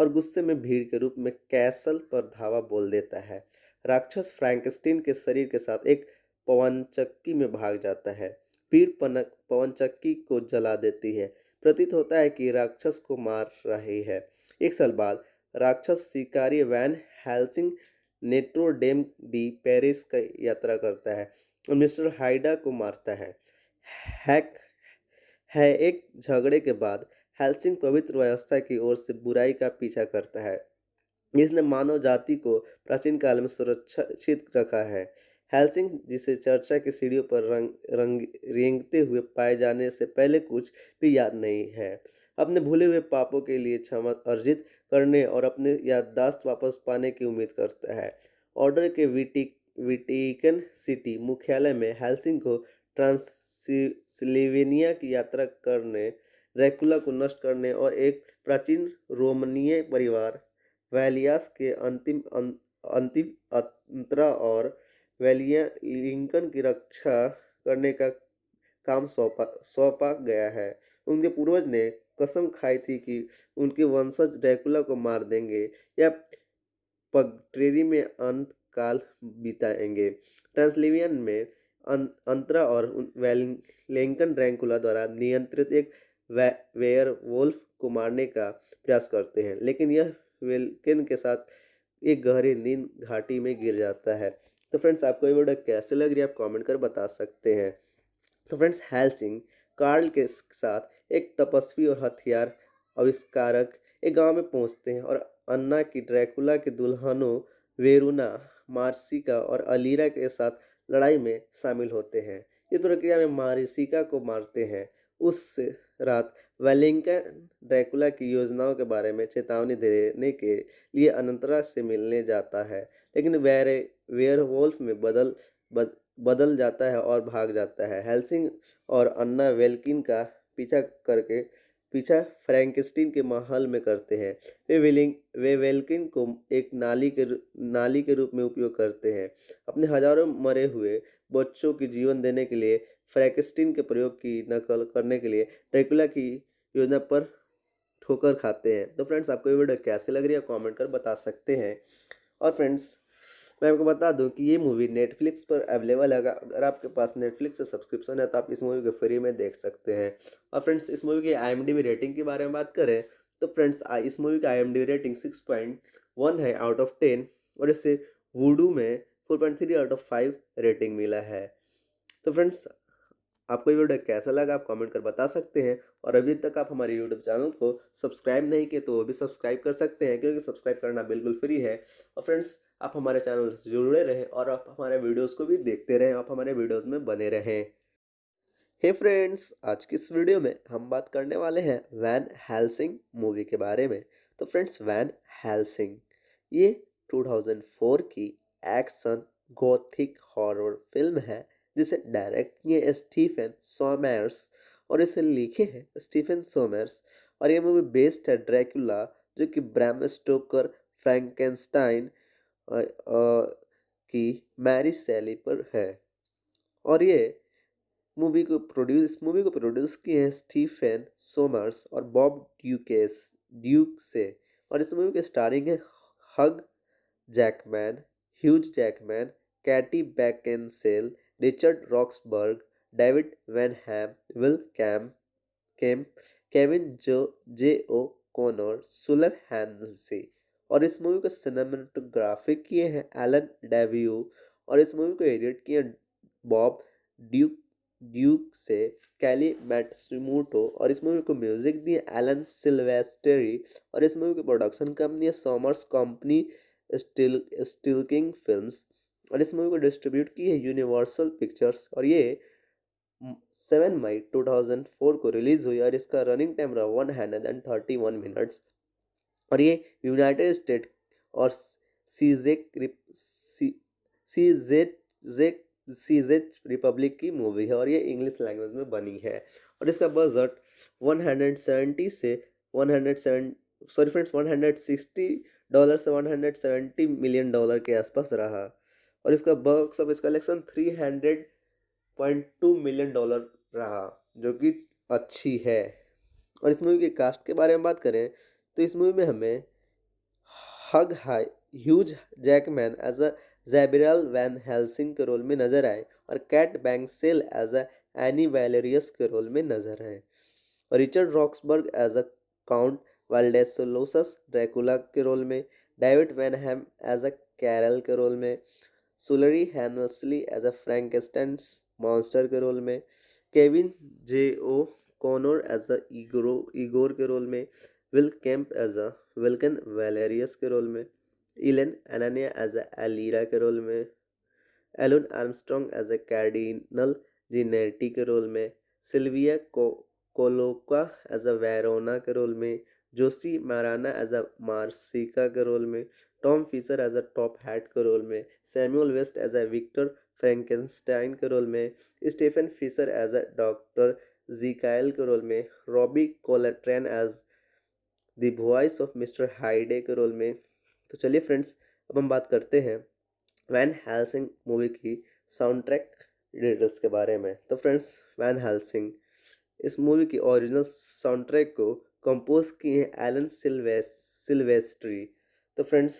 [SPEAKER 1] और गुस्से में भीड़ के रूप में कैसल पर धावा बोल देता है राक्षस फ्रैंकस्टीन के शरीर के साथ एक पवन चक्की में भाग जाता है पीड़ पनक पवन चक्की को जला देती है प्रतीत होता है कि राक्षस को मार रही है एक साल बाद राक्षस शिकारी Van Helsing Notre Dame de Paris का यात्रा करता है और मिस्टर हाइडा को मारता है हैक है एक झगड़े के बाद हेल्सिंग पवित्र व्यवस्था की ओर से बुराई का पीछा करता है जिसने मानव जाति को प्राचीन काल में सुरक्षित रखा है हेल्सिंग जिसे चर्चा की सीढ़ियों पर रंग रंग रेंगते हुए पाए जाने से पहले कुछ भी याद नहीं है अपने भूले हुए पापों के लिए क्षमा अर्जित करने और अपने याददाश्त वापस पाने की उम्मीद करता है ऑर्डर के विटी विटिकन सिटी मुख्यालय में हेल्सिंग को ट्रांसलिवेनिया की यात्रा करने रेकुला को नष्ट करने और एक प्राचीन रोमनीय परिवार वैलियास के अंतिम अं, अंतिम अंतरा और वैलिया लिंकन की रक्षा करने का काम सौंपा सौंपा गया है उनके पूर्वज ने कसम खाई थी कि उनके वंशज ड्रैकुला को मार देंगे या पगट्रेरी में अंत काल बिताएंगे ट्रांसलिवियन में अं-, अंतरा और लेंकन ड्रैंकुला द्वारा नियंत्रित एक वे, वेयर वोल्फ को मारने का प्रयास करते हैं लेकिन यह वेलकिन के साथ एक गहरी नींद घाटी में गिर जाता है तो फ्रेंड्स आपको ये वीडियो कैसे लग रही है आप कमेंट कर बता सकते हैं तो फ्रेंड्स हेल्सिंग कार्ल के साथ एक तपस्वी और हथियार आविष्कारक एक गांव में पहुंचते हैं और अन्ना की ड्रैकुला के दुल्हनों वेरुना मार्सिका और अलीरा के साथ लड़ाई में शामिल होते हैं इस प्रक्रिया में मारिसिका को मारते हैं उस रात वेलिंगटन ड्रैकुला की योजनाओं के बारे में चेतावनी देने के लिए अनंतरा से मिलने जाता है लेकिन वेरे वेयरवोल्फ में बदल बद, बदल जाता है और भाग जाता है हेल्सिंग और अन्ना वेल्किन का पीछा करके पीछा फ्रैंकस्टीन के महल में करते हैं वे विलिंग वे वेल्किन को एक नाली के नाली के रूप में उपयोग करते हैं अपने हजारों मरे हुए बच्चों की जीवन देने के लिए फ्रैंकस्टीन के प्रयोग की नकल करने के लिए ड्रैकुला की योजना पर ठोकर खाते हैं तो फ्रेंड्स आपको ये वीडियो कैसे लग रही है कमेंट कर बता सकते हैं और फ्रेंड्स मैं आपको बता दूं कि ये मूवी नेटफ्लिक्स पर अवेलेबल है अगर आपके पास नेटफ्लिक्स से सब्सक्रिप्शन है तो आप इस मूवी को फ्री में देख सकते
[SPEAKER 2] हैं और फ्रेंड्स
[SPEAKER 1] इस मूवी की आई रेटिंग के बारे में बात करें तो फ्रेंड्स इस मूवी का I rating six point one है आउट ऑफ टेन और इसे वूडू में four point three out of five rating मिला है तो फ्रेंड्स आपको ये वीडियो कैसा लगा आप कमेंट कर बता सकते हैं और अभी तक आप हमारे यूट्यूब चैनल को सब्सक्राइब नहीं किए तो वो भी सब्सक्राइब कर सकते हैं क्योंकि सब्सक्राइब करना बिल्कुल फ्री है और फ्रेंड्स आप हमारे चैनल से जुड़े रहें और आप हमारे वीडियोस को भी देखते रहें आप हमारे वीडियोस में बने रहें हे hey फ्रेंड्स आज की इस वीडियो में हम बात करने वाले हैं वैन हेल्सिंग मूवी के बारे में तो फ्रेंड्स वैन हेल्सिंग ये 2004 की एक्शन गोथिक हॉरर फिल्म है जिसे डायरेक्ट किए स्टीफन सोमर्स और इसे लिखे हैं स्टीफन सोमर्स और ये मूवी बेस्ड है ड्रैकुला जो कि ब्रैम स्टोकर फ्रैंकनस्टाइन की मैरिज सैली पर है और ये मूवी को प्रोड्यूस इस मूवी को प्रोड्यूस किए हैं स्टीफेन सोमर्स और बॉब ड्यूकेस ड्यूक से और इस मूवी के स्टारिंग है हग Jackman huge Jackman Katie Beckinsale Richard Roxburgh David Ham Will cam Kemp Kevin जो जे ओ कॉनर सुलर हैं और इस मूवी को सिनेमाटोग्राफिक किए हैं एलन डेव्यू और इस मूवी को एडिट किए बॉब ड्यूक ड्यूक से कैली मैटसुमोटो और इस मूवी को म्यूजिक दिए एलन सिल्वेस्टरी और इस मूवी की प्रोडक्शन कंपनी है Sommers company still Stillking film और इस मूवी को डिस्ट्रीब्यूट की है यूनिवर्सल पिक्चर्स और ये सेवन मई टू थाउजेंड फोर को रिलीज़ हुई और इसका रनिंग टाइम रहा one hundred and thirty one minutes और ये यूनाइटेड स्टेट और सीजेक सीजेक जेक रिपब्लिक की मूवी है और ये इंग्लिश लैंग्वेज में बनी है और इसका बजट वन हंड्रेड सेवेंटी से one seven sorry friends sixty dollar से one hundred seventy million dollar के आसपास रहा और इसका box office collection two million dollar रहा जो कि अच्छी है और इस मूवी के कास्ट के बारे में बात करें तो इस मूवी में हमें हग high huge Jackman as a Gabriel Van Helsing के रोल में नजर आए और Kate cell as a any Valerious के रोल में नजर आए और Richard Roxburgh as a count Vladislaus Dracula के रोल में David Wenham as a Carl के रोल में Shuler Hensley as a Frankenstein's monster के रोल में Kevin J O'Connor as a Igor के रोल में Will Kemp as a Velkan Valerious के role में इलेन एनानिया एज अ एलिरा के रोल में Alun Armstrong as a Cardinal Jinette के role में सिल्विया को कोलोका एज अ वेरोना के रोल में Josie Maran as a Marishka के रोल में Tom Fisher as a top hat के रोल में Samuel West as a Victor Frankenstein के रोल में Stephen Fisher as a doctor Jekyll के role में Robbie Coltrane as the voice of mister Hyde के role में तो चलिए फ्रेंड्स अब हम बात करते हैं वैन हेल्सिंग मूवी की साउंड ट्रैक डिटेल्स के बारे में तो फ्रेंड्स वैन हेल्सिंग इस मूवी की ओरिजिनल साउंड ट्रैक को कंपोज किए हैं एलन सिल्वेस सिल्वेस्ट्री तो फ्रेंड्स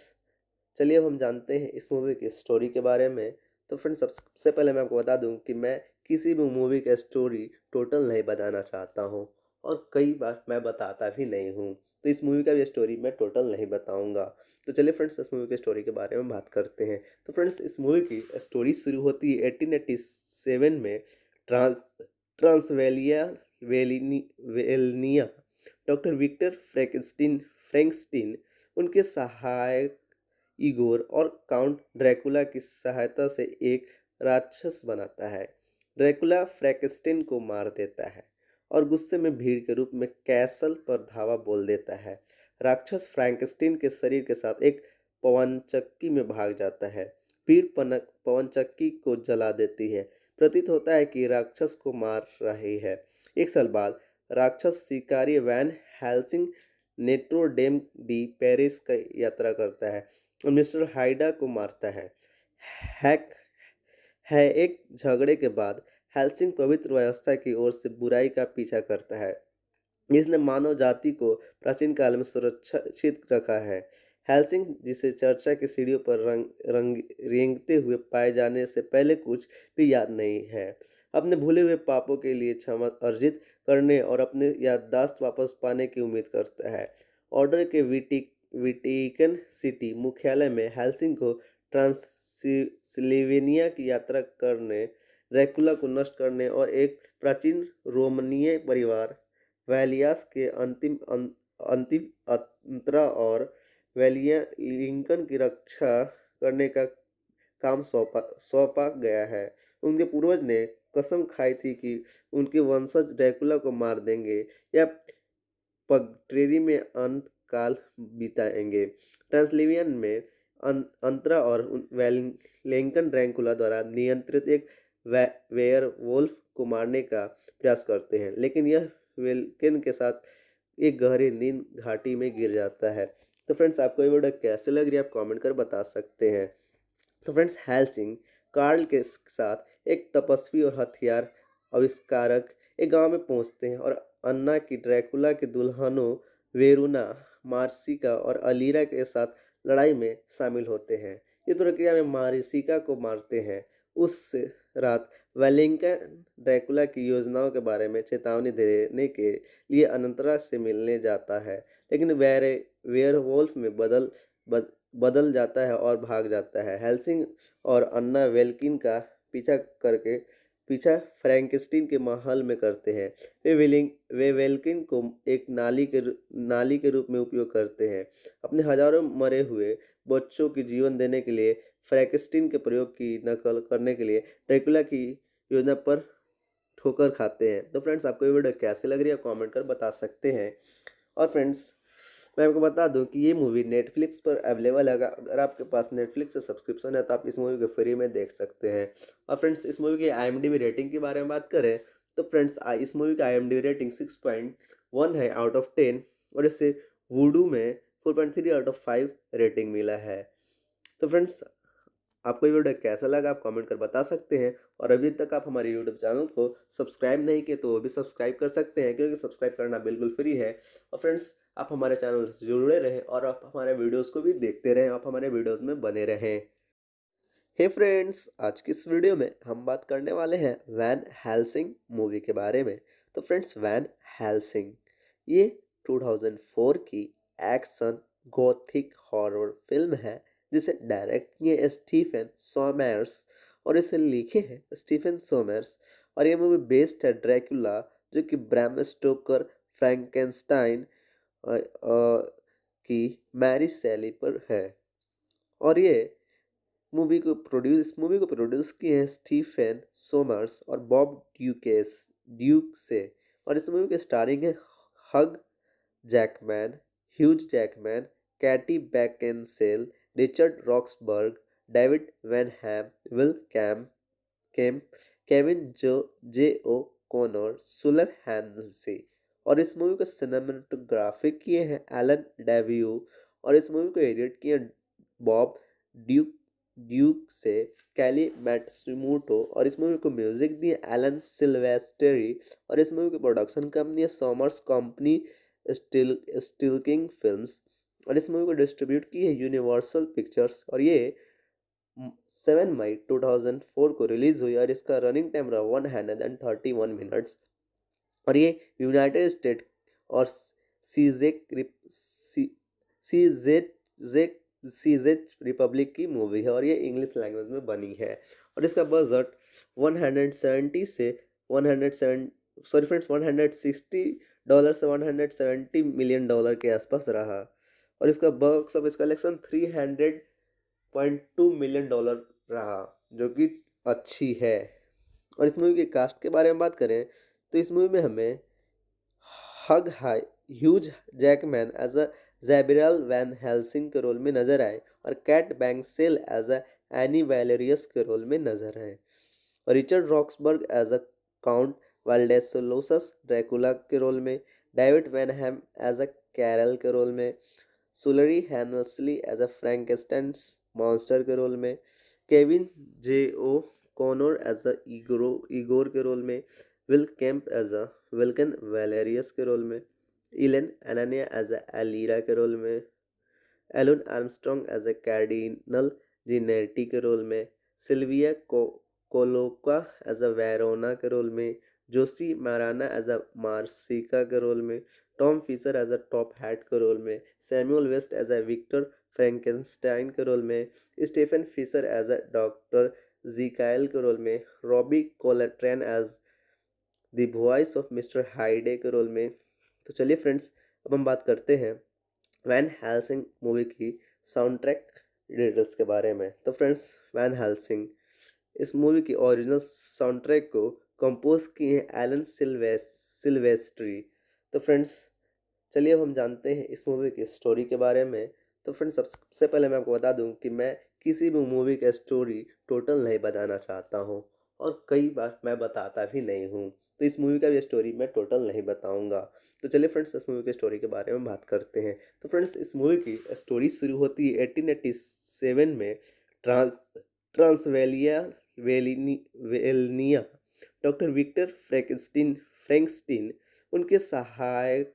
[SPEAKER 1] चलिए अब हम जानते हैं इस मूवी की स्टोरी के बारे में तो फ्रेंड्स सबसे पहले मैं आपको बता दूं कि मैं किसी भी मूवी का स्टोरी टोटल नहीं बताना चाहता हूँ और कई बार मैं बताता भी नहीं हूँ तो इस मूवी का भी स्टोरी मैं टोटल नहीं बताऊंगा तो चलिए फ्रेंड्स इस मूवी के स्टोरी के बारे में बात करते हैं तो फ्रेंड्स इस मूवी की स्टोरी शुरू होती है एटीन एट्टी सेवन में ट्रांस ट्रांसवेलिया वेलिनी वेलनिया डॉक्टर विक्टर फ्रैंकस्टीन फ्रेंकस्टीन उनके सहायक इगोर और काउंट ड्रैकुला की सहायता से एक राक्षस बनाता है ड्रैकुला फ्रैंकस्टीन को मार देता है और गुस्से में भीड़ के रूप में कैसल पर धावा बोल देता है राक्षस फ्रैंकस्टीन के शरीर के साथ एक पवनचक्की में भाग जाता है पीड़ पनक पवनचक्की को जला देती है प्रतीत होता है कि राक्षस को मार रही है एक साल बाद राक्षस शिकारी Van Helsing Notre Dame de Paris का यात्रा करता है और मिस्टर हाइडा को मारता है हैक है एक झगड़े के बाद हेल्सिंग पवित्र व्यवस्था की ओर से बुराई का पीछा करता है जिसने मानव जाति को प्राचीन काल में सुरक्षित रखा है हेल्सिंग जिसे चर्चा की सीढ़ियों पर रंग रंग रेंगते हुए पाए जाने से पहले कुछ भी याद नहीं है अपने भूले हुए पापों के लिए क्षमा अर्जित करने और अपने याददाश्त वापस पाने की उम्मीद करता है ऑर्डर के विटिक विटिकन सिटी मुख्यालय में हेल्सिंग को ट्रांससिल्वेनिया की यात्रा करने रेकुला को नष्ट करने और एक प्राचीन रोमनीय परिवार वैलियास के अंतिम अं-, अंतिम अंतरा और वैलिया लिंकन की रक्षा करने का काम सौंपा सौंपा गया है उनके पूर्वज ने कसम खाई थी कि उनके वंशज ड्रैकुला को मार देंगे या पगट्रेरी में अंत काल बिताएंगे ट्रांसलिवियन में अं, अंतरा और वैलिंकन ड्रैकुला द्वारा नियंत्रित एक वेयर वोल्फ को मारने का प्रयास करते हैं लेकिन यह विल्किन के साथ एक गहरी नींद घाटी में गिर जाता है तो फ्रेंड्स आपको ये वीडियो कैसे लग रही है आप कमेंट कर बता सकते हैं तो फ्रेंड्स हेल्सिंग कार्ल के साथ एक तपस्वी और हथियार आविष्कारक एक गांव में पहुंचते हैं और अन्ना की ड्रैकुला के दुल्हनों वेरुना मार्सिका और अलीरा के साथ लड़ाई में शामिल होते हैं इस प्रक्रिया में मारिसिका को मारते हैं उस रात वेलिंगटन ड्रैकुला की योजनाओं के बारे में चेतावनी देने के लिए अनंतरा से मिलने जाता है लेकिन वेरे वोल्फ में बदल बद, बदल जाता है और भाग जाता है हेल्सिंग और अन्ना वेल्किन का पीछा करके पीछा फ्रैंकस्टीन के महल में करते हैं वे विलिंग वे वेल्किन को एक नाली के नाली के रूप में उपयोग करते हैं अपने हजारों मरे हुए बच्चों की जीवन देने के लिए फ्रैकस्टीन के प्रयोग की नकल करने के लिए ड्रैकुला की योजना पर ठोकर खाते हैं तो फ्रेंड्स आपको ये वीडियो कैसे लग रही है कमेंट कर बता सकते हैं और फ्रेंड्स मैं आपको बता दूं कि ये मूवी नेटफ्लिक्स पर अवेलेबल है अगर आपके पास नेटफ्लिक्स का सब्सक्रिप्शन है तो आप इस मूवी को फ्री में देख सकते हैं और फ्रेंड्स इस मूवी की आई रेटिंग के बारे में बात करें तो फ्रेंड्स इस मूवी की I rating six point one है आउट ऑफ टेन और इसे वूडू में four point three out of five rating मिला है तो फ्रेंड्स आपको ये वीडियो कैसा लगा आप कमेंट कर बता सकते हैं और अभी तक आप हमारे यूट्यूब चैनल को सब्सक्राइब नहीं किए तो वो भी सब्सक्राइब कर सकते हैं क्योंकि सब्सक्राइब करना बिल्कुल फ्री है और फ्रेंड्स आप हमारे चैनल से जुड़े रहें और आप हमारे वीडियोज़ को भी देखते रहें आप हमारे वीडियोज़ में बने रहें हे फ्रेंड्स आज की इस वीडियो में हम बात करने वाले हैं वैन हेल्सिंग मूवी के बारे में तो फ्रेंड्स वैन हेल्सिंग ये 2004 की एक्शन गोथिक हॉरर फिल्म है जिसे डायरेक्ट किए स्टीफन सोमर्स और इसे लिखे हैं स्टीफन सोमर्स और ये मूवी बेस्ड है ड्रैकुला जो कि ब्रैम स्टोकर फ्रैंकेंस्टाइन की मैरी शैली पर है और ये मूवी को प्रोड्यूस इस मूवी को प्रोड्यूस किए हैं स्टीफन सोमर्स और बॉब ड्यूकेस ड्यूक से और इस मूवी के स्टारिंग है हग Jackman huge Jackman Katie Beckinsale Richard Roxburgh David Wenham, Will cam Kemp Kevin जो जे ओ कॉनर सुलर हैंडलसी और इस मूवी को सिनेमाटोग्राफिक किए हैं एलन डेव्यू और इस मूवी को एडिट किए बॉब ड्यूक ड्यूक से कैली मैट्समोटो और इस मूवी को म्यूजिक दिए एलन सिल्वेस्टरी और इस मूवी की प्रोडक्शन कंपनी है Sommers company still Stillking films और इस मूवी को डिस्ट्रीब्यूट की है यूनिवर्सल पिक्चर्स और ये सेवन मई टू थाउजेंड फोर को रिलीज़ हुई और इसका रनिंग टाइम रहा one hundred and thirty one minutes और ये यूनाइटेड स्टेट और सीजेक सीजेक रिपब्लिक की मूवी है और ये इंग्लिश लैंग्वेज में बनी है और इसका बजट वन हंड्रेड सेवेंटी से seven sorry friends sixty dollar से one hundred seventy million dollar के आसपास रहा और इसका box office collection three hundred point two million dollar रहा जो कि अच्छी है और इस मूवी के कास्ट के बारे में बात करें तो इस मूवी में हमें हग high huge Jackman as a Gabriel Van Helsing के रोल में नजर आए और Kate cell as a any Valerious के रोल में नजर आए और Richard Roxburgh as a count Vladislaus Dracula के रोल में David Wenham as a Carl के रोल में Shuler Hensley as a Frankenstein's monster के रोल में Kevin J O'Connor as अगोरो इगोर ईगोर के रोल में Will Kemp as a Velkan Valerious के रोल में इलेन एनानिया एज अ एलिरा के रोल में Alun Armstrong as a कैर्डिनल Jinette के रोल में सिल्विया को कोलोका एज अ वेरोना के रोल में Josie Maran as a Marishka के रोल में Tom Fisher as a top hat के रोल में Samuel West as a Victor Frankenstein के रोल में Stephen Fisher as a doctor Jekyll के role में Robbie Coltrane as the voice of mister Hyde के role में तो चलिए फ्रेंड्स अब हम बात करते हैं वैन हेल्सिंग मूवी की साउंड ट्रैक एडिटर्स के बारे में तो फ्रेंड्स वैन हेल्सिंग इस मूवी की ओरिजिनल साउंड ट्रैक को कंपोज किए हैं एलन सिल्वे सिल्वेस्ट्री तो फ्रेंड्स चलिए अब हम जानते हैं इस मूवी की स्टोरी के बारे में तो फ्रेंड्स सबसे पहले मैं आपको बता दूं कि मैं किसी भी मूवी का स्टोरी टोटल नहीं बताना चाहता हूं और कई बार मैं बताता भी नहीं हूं तो इस मूवी का भी स्टोरी मैं टोटल नहीं बताऊंगा तो चलिए फ्रेंड्स इस मूवी के स्टोरी के बारे में बात करते हैं तो फ्रेंड्स इस मूवी की स्टोरी शुरू होती है एटीन एट्टी सेवन में ट्रांस ट्रांसवेलिया वेलिनी वेलनिया डॉक्टर विक्टर फ्रैंकस्टीन फ्रेंकस्टीन उनके सहायक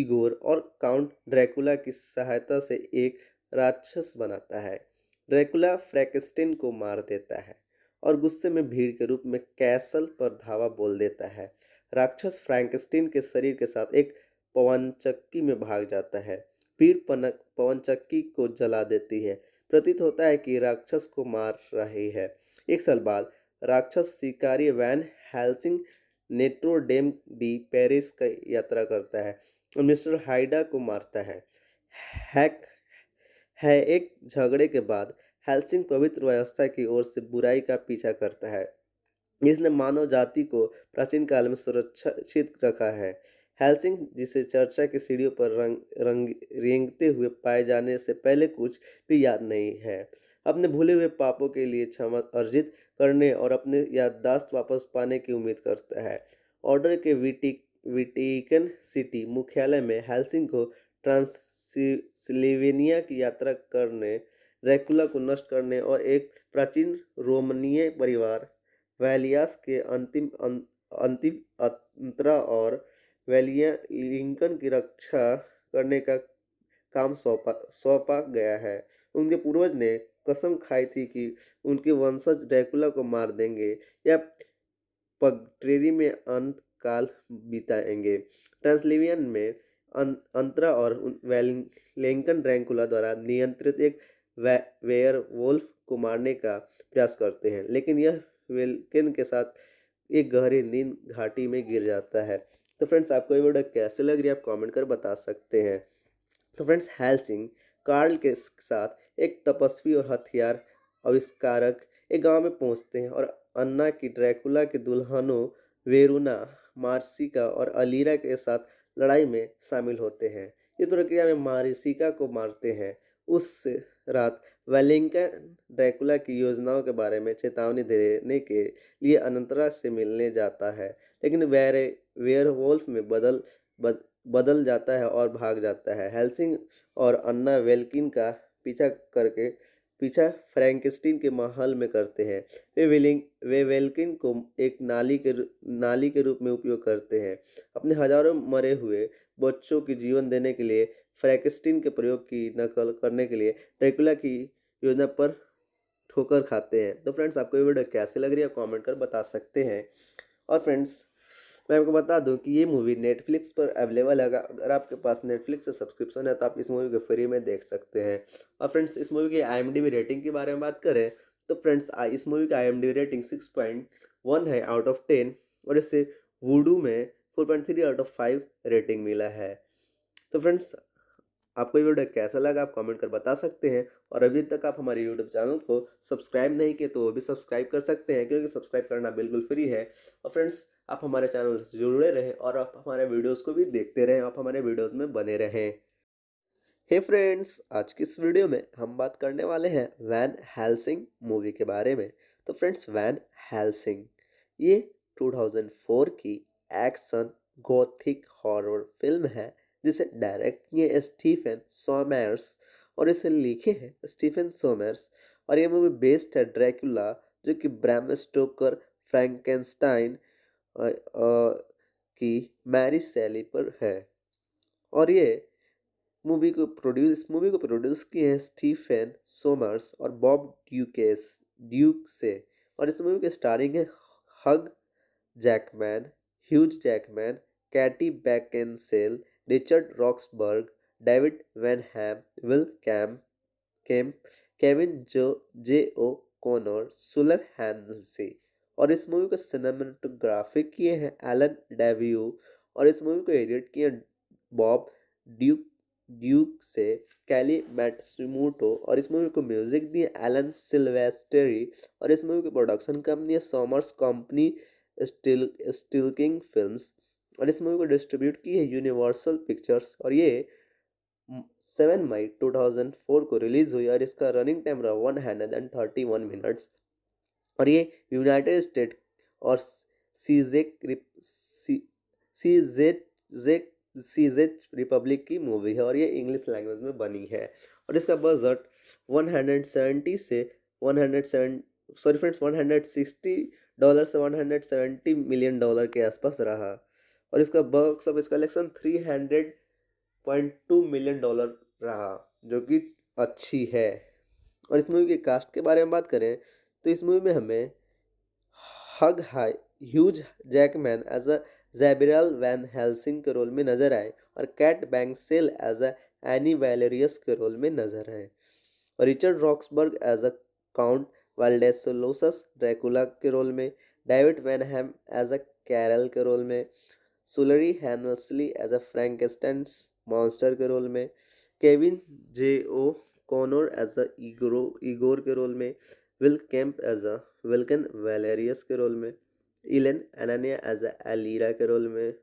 [SPEAKER 1] इगोर और काउंट ड्रैकुला की सहायता से एक राक्षस बनाता है ड्रैकुला फ्रैंकस्टीन को मार देता है और गुस्से में भीड़ के रूप में कैसल पर धावा बोल देता है राक्षस फ्रैंकस्टीन के शरीर के साथ एक पवन चक्की में भाग जाता है भीड़ पनक पवन चक्की को जला देती है प्रतीत होता है कि राक्षस को मार रही है एक साल बाद राक्षस शिकारी वैन हेल्सिंग नेट्रोडेम भी पेरिस का यात्रा करता है और मिस्टर हाइडा को मारता है हैक है एक झगड़े के बाद हेल्सिंग पवित्र व्यवस्था की ओर से बुराई का पीछा करता है जिसने मानव जाति को प्राचीन काल में सुरक्षित रखा है हेल्सिंग जिसे चर्चा की सीढ़ियों पर रंग रंग रेंगते हुए पाए जाने से पहले कुछ भी याद नहीं है अपने भूले हुए पापों के लिए क्षमा अर्जित करने और अपने याददाश्त वापस पाने की उम्मीद करता है ऑर्डर के विटिक विटिकन सिटी मुख्यालय में हेल्सिंग को ट्रांसलिवेनिया की यात्रा करने रेकुला को नष्ट करने और एक प्राचीन रोमनीय परिवार वैलियास के अंतिम अं, अंतिम अंतरा और वैलिया लिंकन की रक्षा करने का काम सौंपा सौंपा गया है उनके पूर्वज ने कसम खाई थी कि उनके वंशज ड्रैकुला को मार देंगे या पगट्रेरी में अंत काल बिताएंगे ट्रांसलिवियन में अं-, अंतरा और लेंकन ड्रैकुला द्वारा नियंत्रित एक वे, वेयर वोल्फ को मारने का प्रयास करते हैं लेकिन यह वेलकिन के साथ एक गहरी नींद घाटी में गिर जाता है तो फ्रेंड्स आपको ये वीडियो कैसे लग रही है आप कमेंट कर बता सकते हैं तो फ्रेंड्स हेल्सिंग कार्ल के साथ एक तपस्वी और हथियार आविष्कारक एक गांव में पहुंचते हैं और अन्ना की ड्रैकुला के दुल्हनों वेरुना मार्सिका और अलीरा के साथ लड़ाई में शामिल होते हैं इस प्रक्रिया में मारिसिका को मारते हैं उस रात वेलिंगन ड्रैकुला की योजनाओं के बारे में चेतावनी देने के लिए अनंतरा से मिलने जाता है लेकिन वेरे वेयरवोल्फ में बदल बद, बदल जाता है और भाग जाता है हेल्सिंग और अन्ना वेल्किन का पीछा करके पीछा फ्रैंकस्टीन के महल में करते हैं वे विलिंग वे वेल्किन को एक नाली के नाली के रूप में उपयोग करते हैं अपने हजारों मरे हुए बच्चों की जीवन देने के लिए फ्रैंकस्टीन के प्रयोग की नकल करने के लिए ड्रैकुला की योजना पर ठोकर खाते हैं तो फ्रेंड्स आपको ये वीडियो कैसे लग रही है कमेंट कर बता सकते हैं और फ्रेंड्स मैं आपको बता दूं कि ये मूवी नेटफ्लिक्स पर अवेलेबल है अगर आपके पास नेटफ्लिक्स से सब्सक्रिप्शन है तो आप इस मूवी को फ्री में देख सकते हैं और फ्रेंड्स इस मूवी की आई रेटिंग के बारे में बात करें तो फ्रेंड्स इस मूवी का I rating six point one है आउट ऑफ टेन और इसे वूडू में four point three out of five rating मिला है तो फ्रेंड्स आपको ये वीडियो कैसा लगा आप कमेंट कर बता सकते हैं और अभी तक आप हमारे यूट्यूब चैनल को सब्सक्राइब नहीं किए तो वो भी सब्सक्राइब कर सकते हैं क्योंकि सब्सक्राइब करना बिल्कुल फ्री है और फ्रेंड्स आप हमारे चैनल से जुड़े रहें और आप हमारे वीडियोज़ को भी देखते रहें आप हमारे वीडियोज़ में बने रहें हे hey फ्रेंड्स आज की इस वीडियो में हम बात करने वाले हैं वैन हेल्सिंग मूवी के बारे में तो फ्रेंड्स वैन हेल्सिंग ये 2004 की एक्शन गोथिक हॉरर फिल्म है जिसे डायरेक्ट किए स्टीफन सोमर्स और इसे लिखे हैं स्टीफन सोमर्स और ये मूवी बेस्ड है ड्रैकुला जो कि ब्रैम स्टोकर फ्रैंकेंस्टाइन की मैरी सेली पर है और ये मूवी को प्रोड्यूस इस मूवी को प्रोड्यूस किए हैं स्टीफन सोमर्स और बॉब ड्यूकेस ड्यूक से और इस मूवी के स्टारिंग है हग Jackman huge Jackman Katie Beckinsale Roxburgh David Wenham Will cam Kemp Kevin जो जे ओ कॉनर सुलर हैंसी और इस मूवी को सिनेमाटोग्राफिक किए हैं एलन डेव्यू और इस मूवी को एडिट किए बॉब ड्यूक ड्यूक से कैली मैटसमोटो और इस मूवी को म्यूजिक दिए एलन सिल्वेस्टरी और इस मूवी की प्रोडक्शन कंपनी है Sommers company still Stillking films और इस मूवी को डिस्ट्रीब्यूट की है यूनिवर्सल पिक्चर्स और ये सेवन मई टू थाउजेंड फोर को रिलीज़ हुई और इसका रनिंग टाइम रहा one hundred and thirty one minutes और ये यूनाइटेड स्टेट और सीजेक सी जेक सीजेक रिपब्लिक की मूवी है और ये इंग्लिश लैंग्वेज में बनी है और इसका बजट वन हंड्रेड सेवेंटी से one 170 sorry friends sixty dollar से one hundred seventy million dollar के आसपास रहा और इसका box office collection three hundred point two million dollar रहा जो कि अच्छी है और इस मूवी के कास्ट के बारे में बात करें तो इस मूवी में हमें हग high huge Jackman as a Gabriel Van Helsing के रोल में नजर आए और Kate cell as a any Valerious के रोल में नजर आए और Richard Roxburgh as a count Vladislaus Dracula के रोल में David Wenham as a Carl के रोल में Shuler Hensley as a Frankenstein's monster के रोल में Kevin J O'Connor as a Igor के रोल में Will Kemp as a Velkan Valerious के role में इलेन एनानिया एज अ एलिरा के रोल में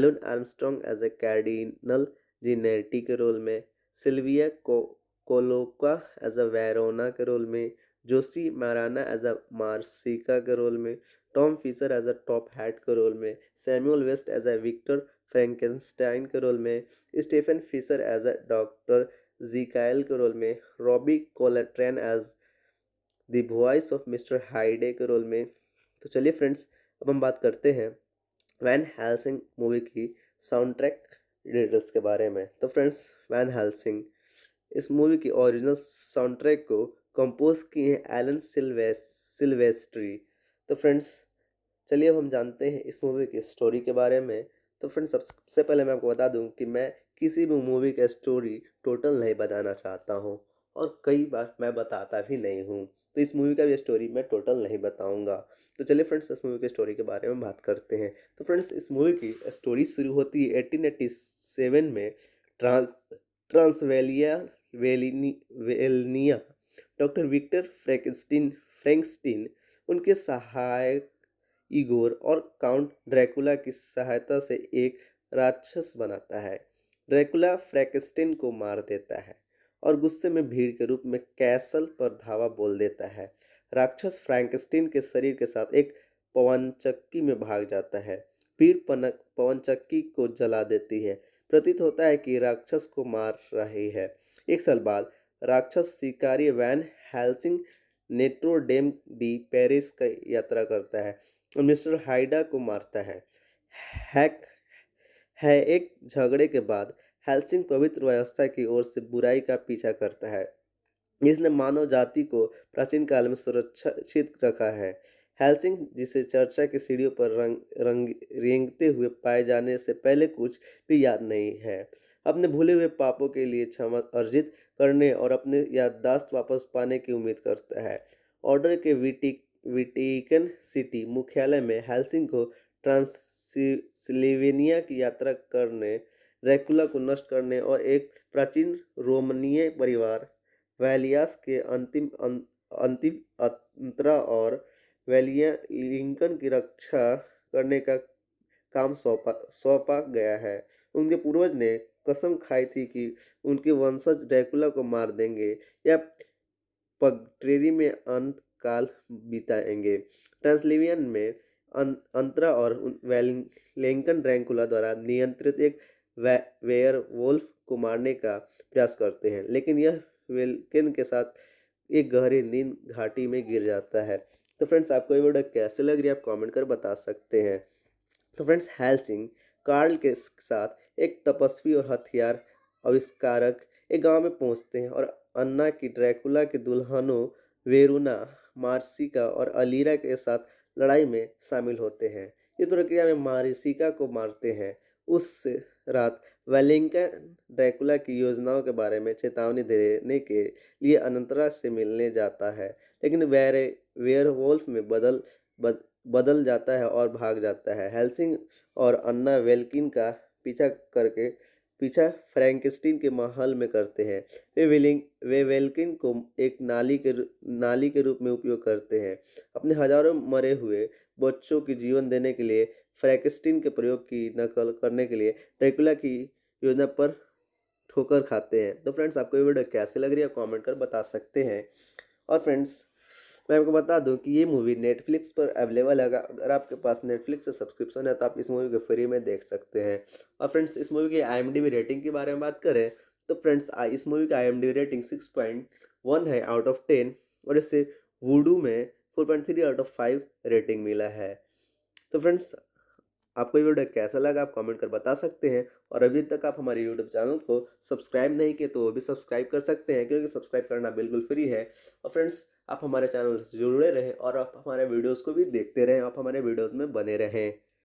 [SPEAKER 1] Elon Armstrong as a कैर्डिनल Jinette के रोल में सिल्विया को कोलोका एज अ वेरोना के रोल में Josie Maran as a Marishka के रोल में Tom Fisher as a top hat के रोल में Samuel West as a Victor Frankenstein के रोल में Stephen Fisher as a doctor Jekyll के role में Robbie Coltrane as the voice of mister Hyde के role में तो चलिए फ्रेंड्स अब हम बात करते हैं वैन हेल्सिंग मूवी की साउंड ट्रैक डिटेल्स के बारे में तो फ्रेंड्स वैन हेल्सिंग इस मूवी की ओरिजिनल साउंड ट्रैक को कंपोज किए हैं एलन सिल्वेस्ट्री तो फ्रेंड्स चलिए अब हम जानते हैं इस मूवी की स्टोरी के बारे में तो फ्रेंड्स सबसे पहले मैं आपको बता दूं कि मैं किसी भी मूवी का स्टोरी टोटल नहीं बताना चाहता हूं और कई बार मैं बताता भी नहीं हूं तो इस मूवी का भी स्टोरी मैं टोटल नहीं बताऊंगा तो चलिए फ्रेंड्स इस मूवी के स्टोरी के बारे में बात करते हैं तो फ्रेंड्स इस मूवी की स्टोरी शुरू होती है एटीन एट्टी सेवन में ट्रांस ट्रांसवेलिया वेलिनी वेलनिया डॉक्टर विक्टर फ्रैंकस्टीन फ्रेंकस्टीन उनके सहायक इगोर और काउंट ड्रैकुला की सहायता से एक राक्षस बनाता है ड्रैकुला फ्रैकस्टिन को मार देता है और गुस्से में भीड़ के रूप में कैसल पर धावा बोल देता है राक्षस फ्रैंकस्टीन के शरीर के साथ एक पवन चक्की में भाग जाता है भीड़ पनक पवन चक्की को जला देती है प्रतीत होता है कि राक्षस को मार रही है एक साल बाद राक्षस शिकारी Van Helsing Notre Dame de Paris का यात्रा करता है और मिस्टर हाइडा को मारता है हैक है एक झगड़े के बाद हेल्सिंग पवित्र व्यवस्था की ओर से बुराई का पीछा करता है जिसने मानव जाति को प्राचीन काल में सुरक्षित रखा है हेल्सिंग जिसे चर्चा की सीढ़ियों पर रंग रंग रेंगते हुए पाए जाने से पहले कुछ भी याद नहीं है अपने भूले हुए पापों के लिए क्षमा अर्जित करने और अपने याददाश्त वापस पाने की उम्मीद करता है ऑर्डर के विटी विटिकन सिटी मुख्यालय में हेल्सिंग को ट्रांसलिवेनिया की यात्रा करने रेकुला को नष्ट करने और एक प्राचीन रोमनीय परिवार वैलियास के अंतिम अं-, अंतिम अंतरा और वैलिया लिंकन की रक्षा करने का काम सौंपा सौंपा गया है उनके पूर्वज ने कसम खाई थी कि उनके वंशज ड्रैकुला को मार देंगे या पगट्रेरी में अंत काल बिताएंगे ट्रांसलिवियन में अं-, अंतरा और लेंकन ड्रैंकुला द्वारा नियंत्रित एक वे, वेयर वोल्फ को मारने का प्रयास करते हैं लेकिन यह वेलकिन के साथ एक गहरी नींद घाटी में गिर जाता है तो फ्रेंड्स आपको ये वीडियो कैसे लग रही है आप कमेंट कर बता सकते हैं तो फ्रेंड्स हेल्सिंग कार्ल के साथ एक तपस्वी और हथियार आविष्कारक एक गांव में पहुंचते हैं और अन्ना की ड्रैकुला के दुल्हनों वेरुना मार्सिका और अलीरा के साथ लड़ाई में शामिल होते हैं इस प्रक्रिया में मारिसिका को मारते हैं उस रात वेलिंगटन ड्रैकुला की योजनाओं के बारे में चेतावनी देने के लिए अनंतरा से मिलने जाता है लेकिन वेरे वेयर में बदल बद, बदल जाता है और भाग जाता है हेल्सिंग और अन्ना वेल्किन का पीछा करके पीछा फ्रैंकस्टीन के महल में करते हैं वे वेलिंग वे वेल्किन को एक नाली के नाली के रूप में उपयोग करते हैं अपने हजारों मरे हुए बच्चों की जीवन देने के लिए फ्रैंकस्टीन के प्रयोग की नकल करने के लिए ट्रैकुला की योजना पर ठोकर खाते हैं तो फ्रेंड्स आपको ये वीडियो कैसे लग रही है कमेंट कर बता सकते हैं और फ्रेंड्स मैं आपको बता दूं कि ये मूवी नेटफ्लिक्स पर अवेलेबल है अगर आपके पास नेटफ्लिक्स का सब्सक्रिप्शन है तो आप इस मूवी को फ्री में देख सकते हैं और फ्रेंड्स इस मूवी की आई रेटिंग के बारे में बात करें तो फ्रेंड्स इस मूवी का I rating six point one है आउट ऑफ टेन और इसे वूडू में four point three out of five rating मिला है तो फ्रेंड्स आपको ये वीडियो कैसा लगा आप कमेंट कर बता सकते हैं और अभी तक आप हमारे यूट्यूब चैनल को सब्सक्राइब नहीं किए तो वो भी सब्सक्राइब कर सकते हैं क्योंकि सब्सक्राइब करना बिल्कुल फ्री है और फ्रेंड्स आप हमारे चैनल से जुड़े रहें और आप हमारे वीडियोस को भी देखते रहें आप हमारे वीडियोस में बने रहें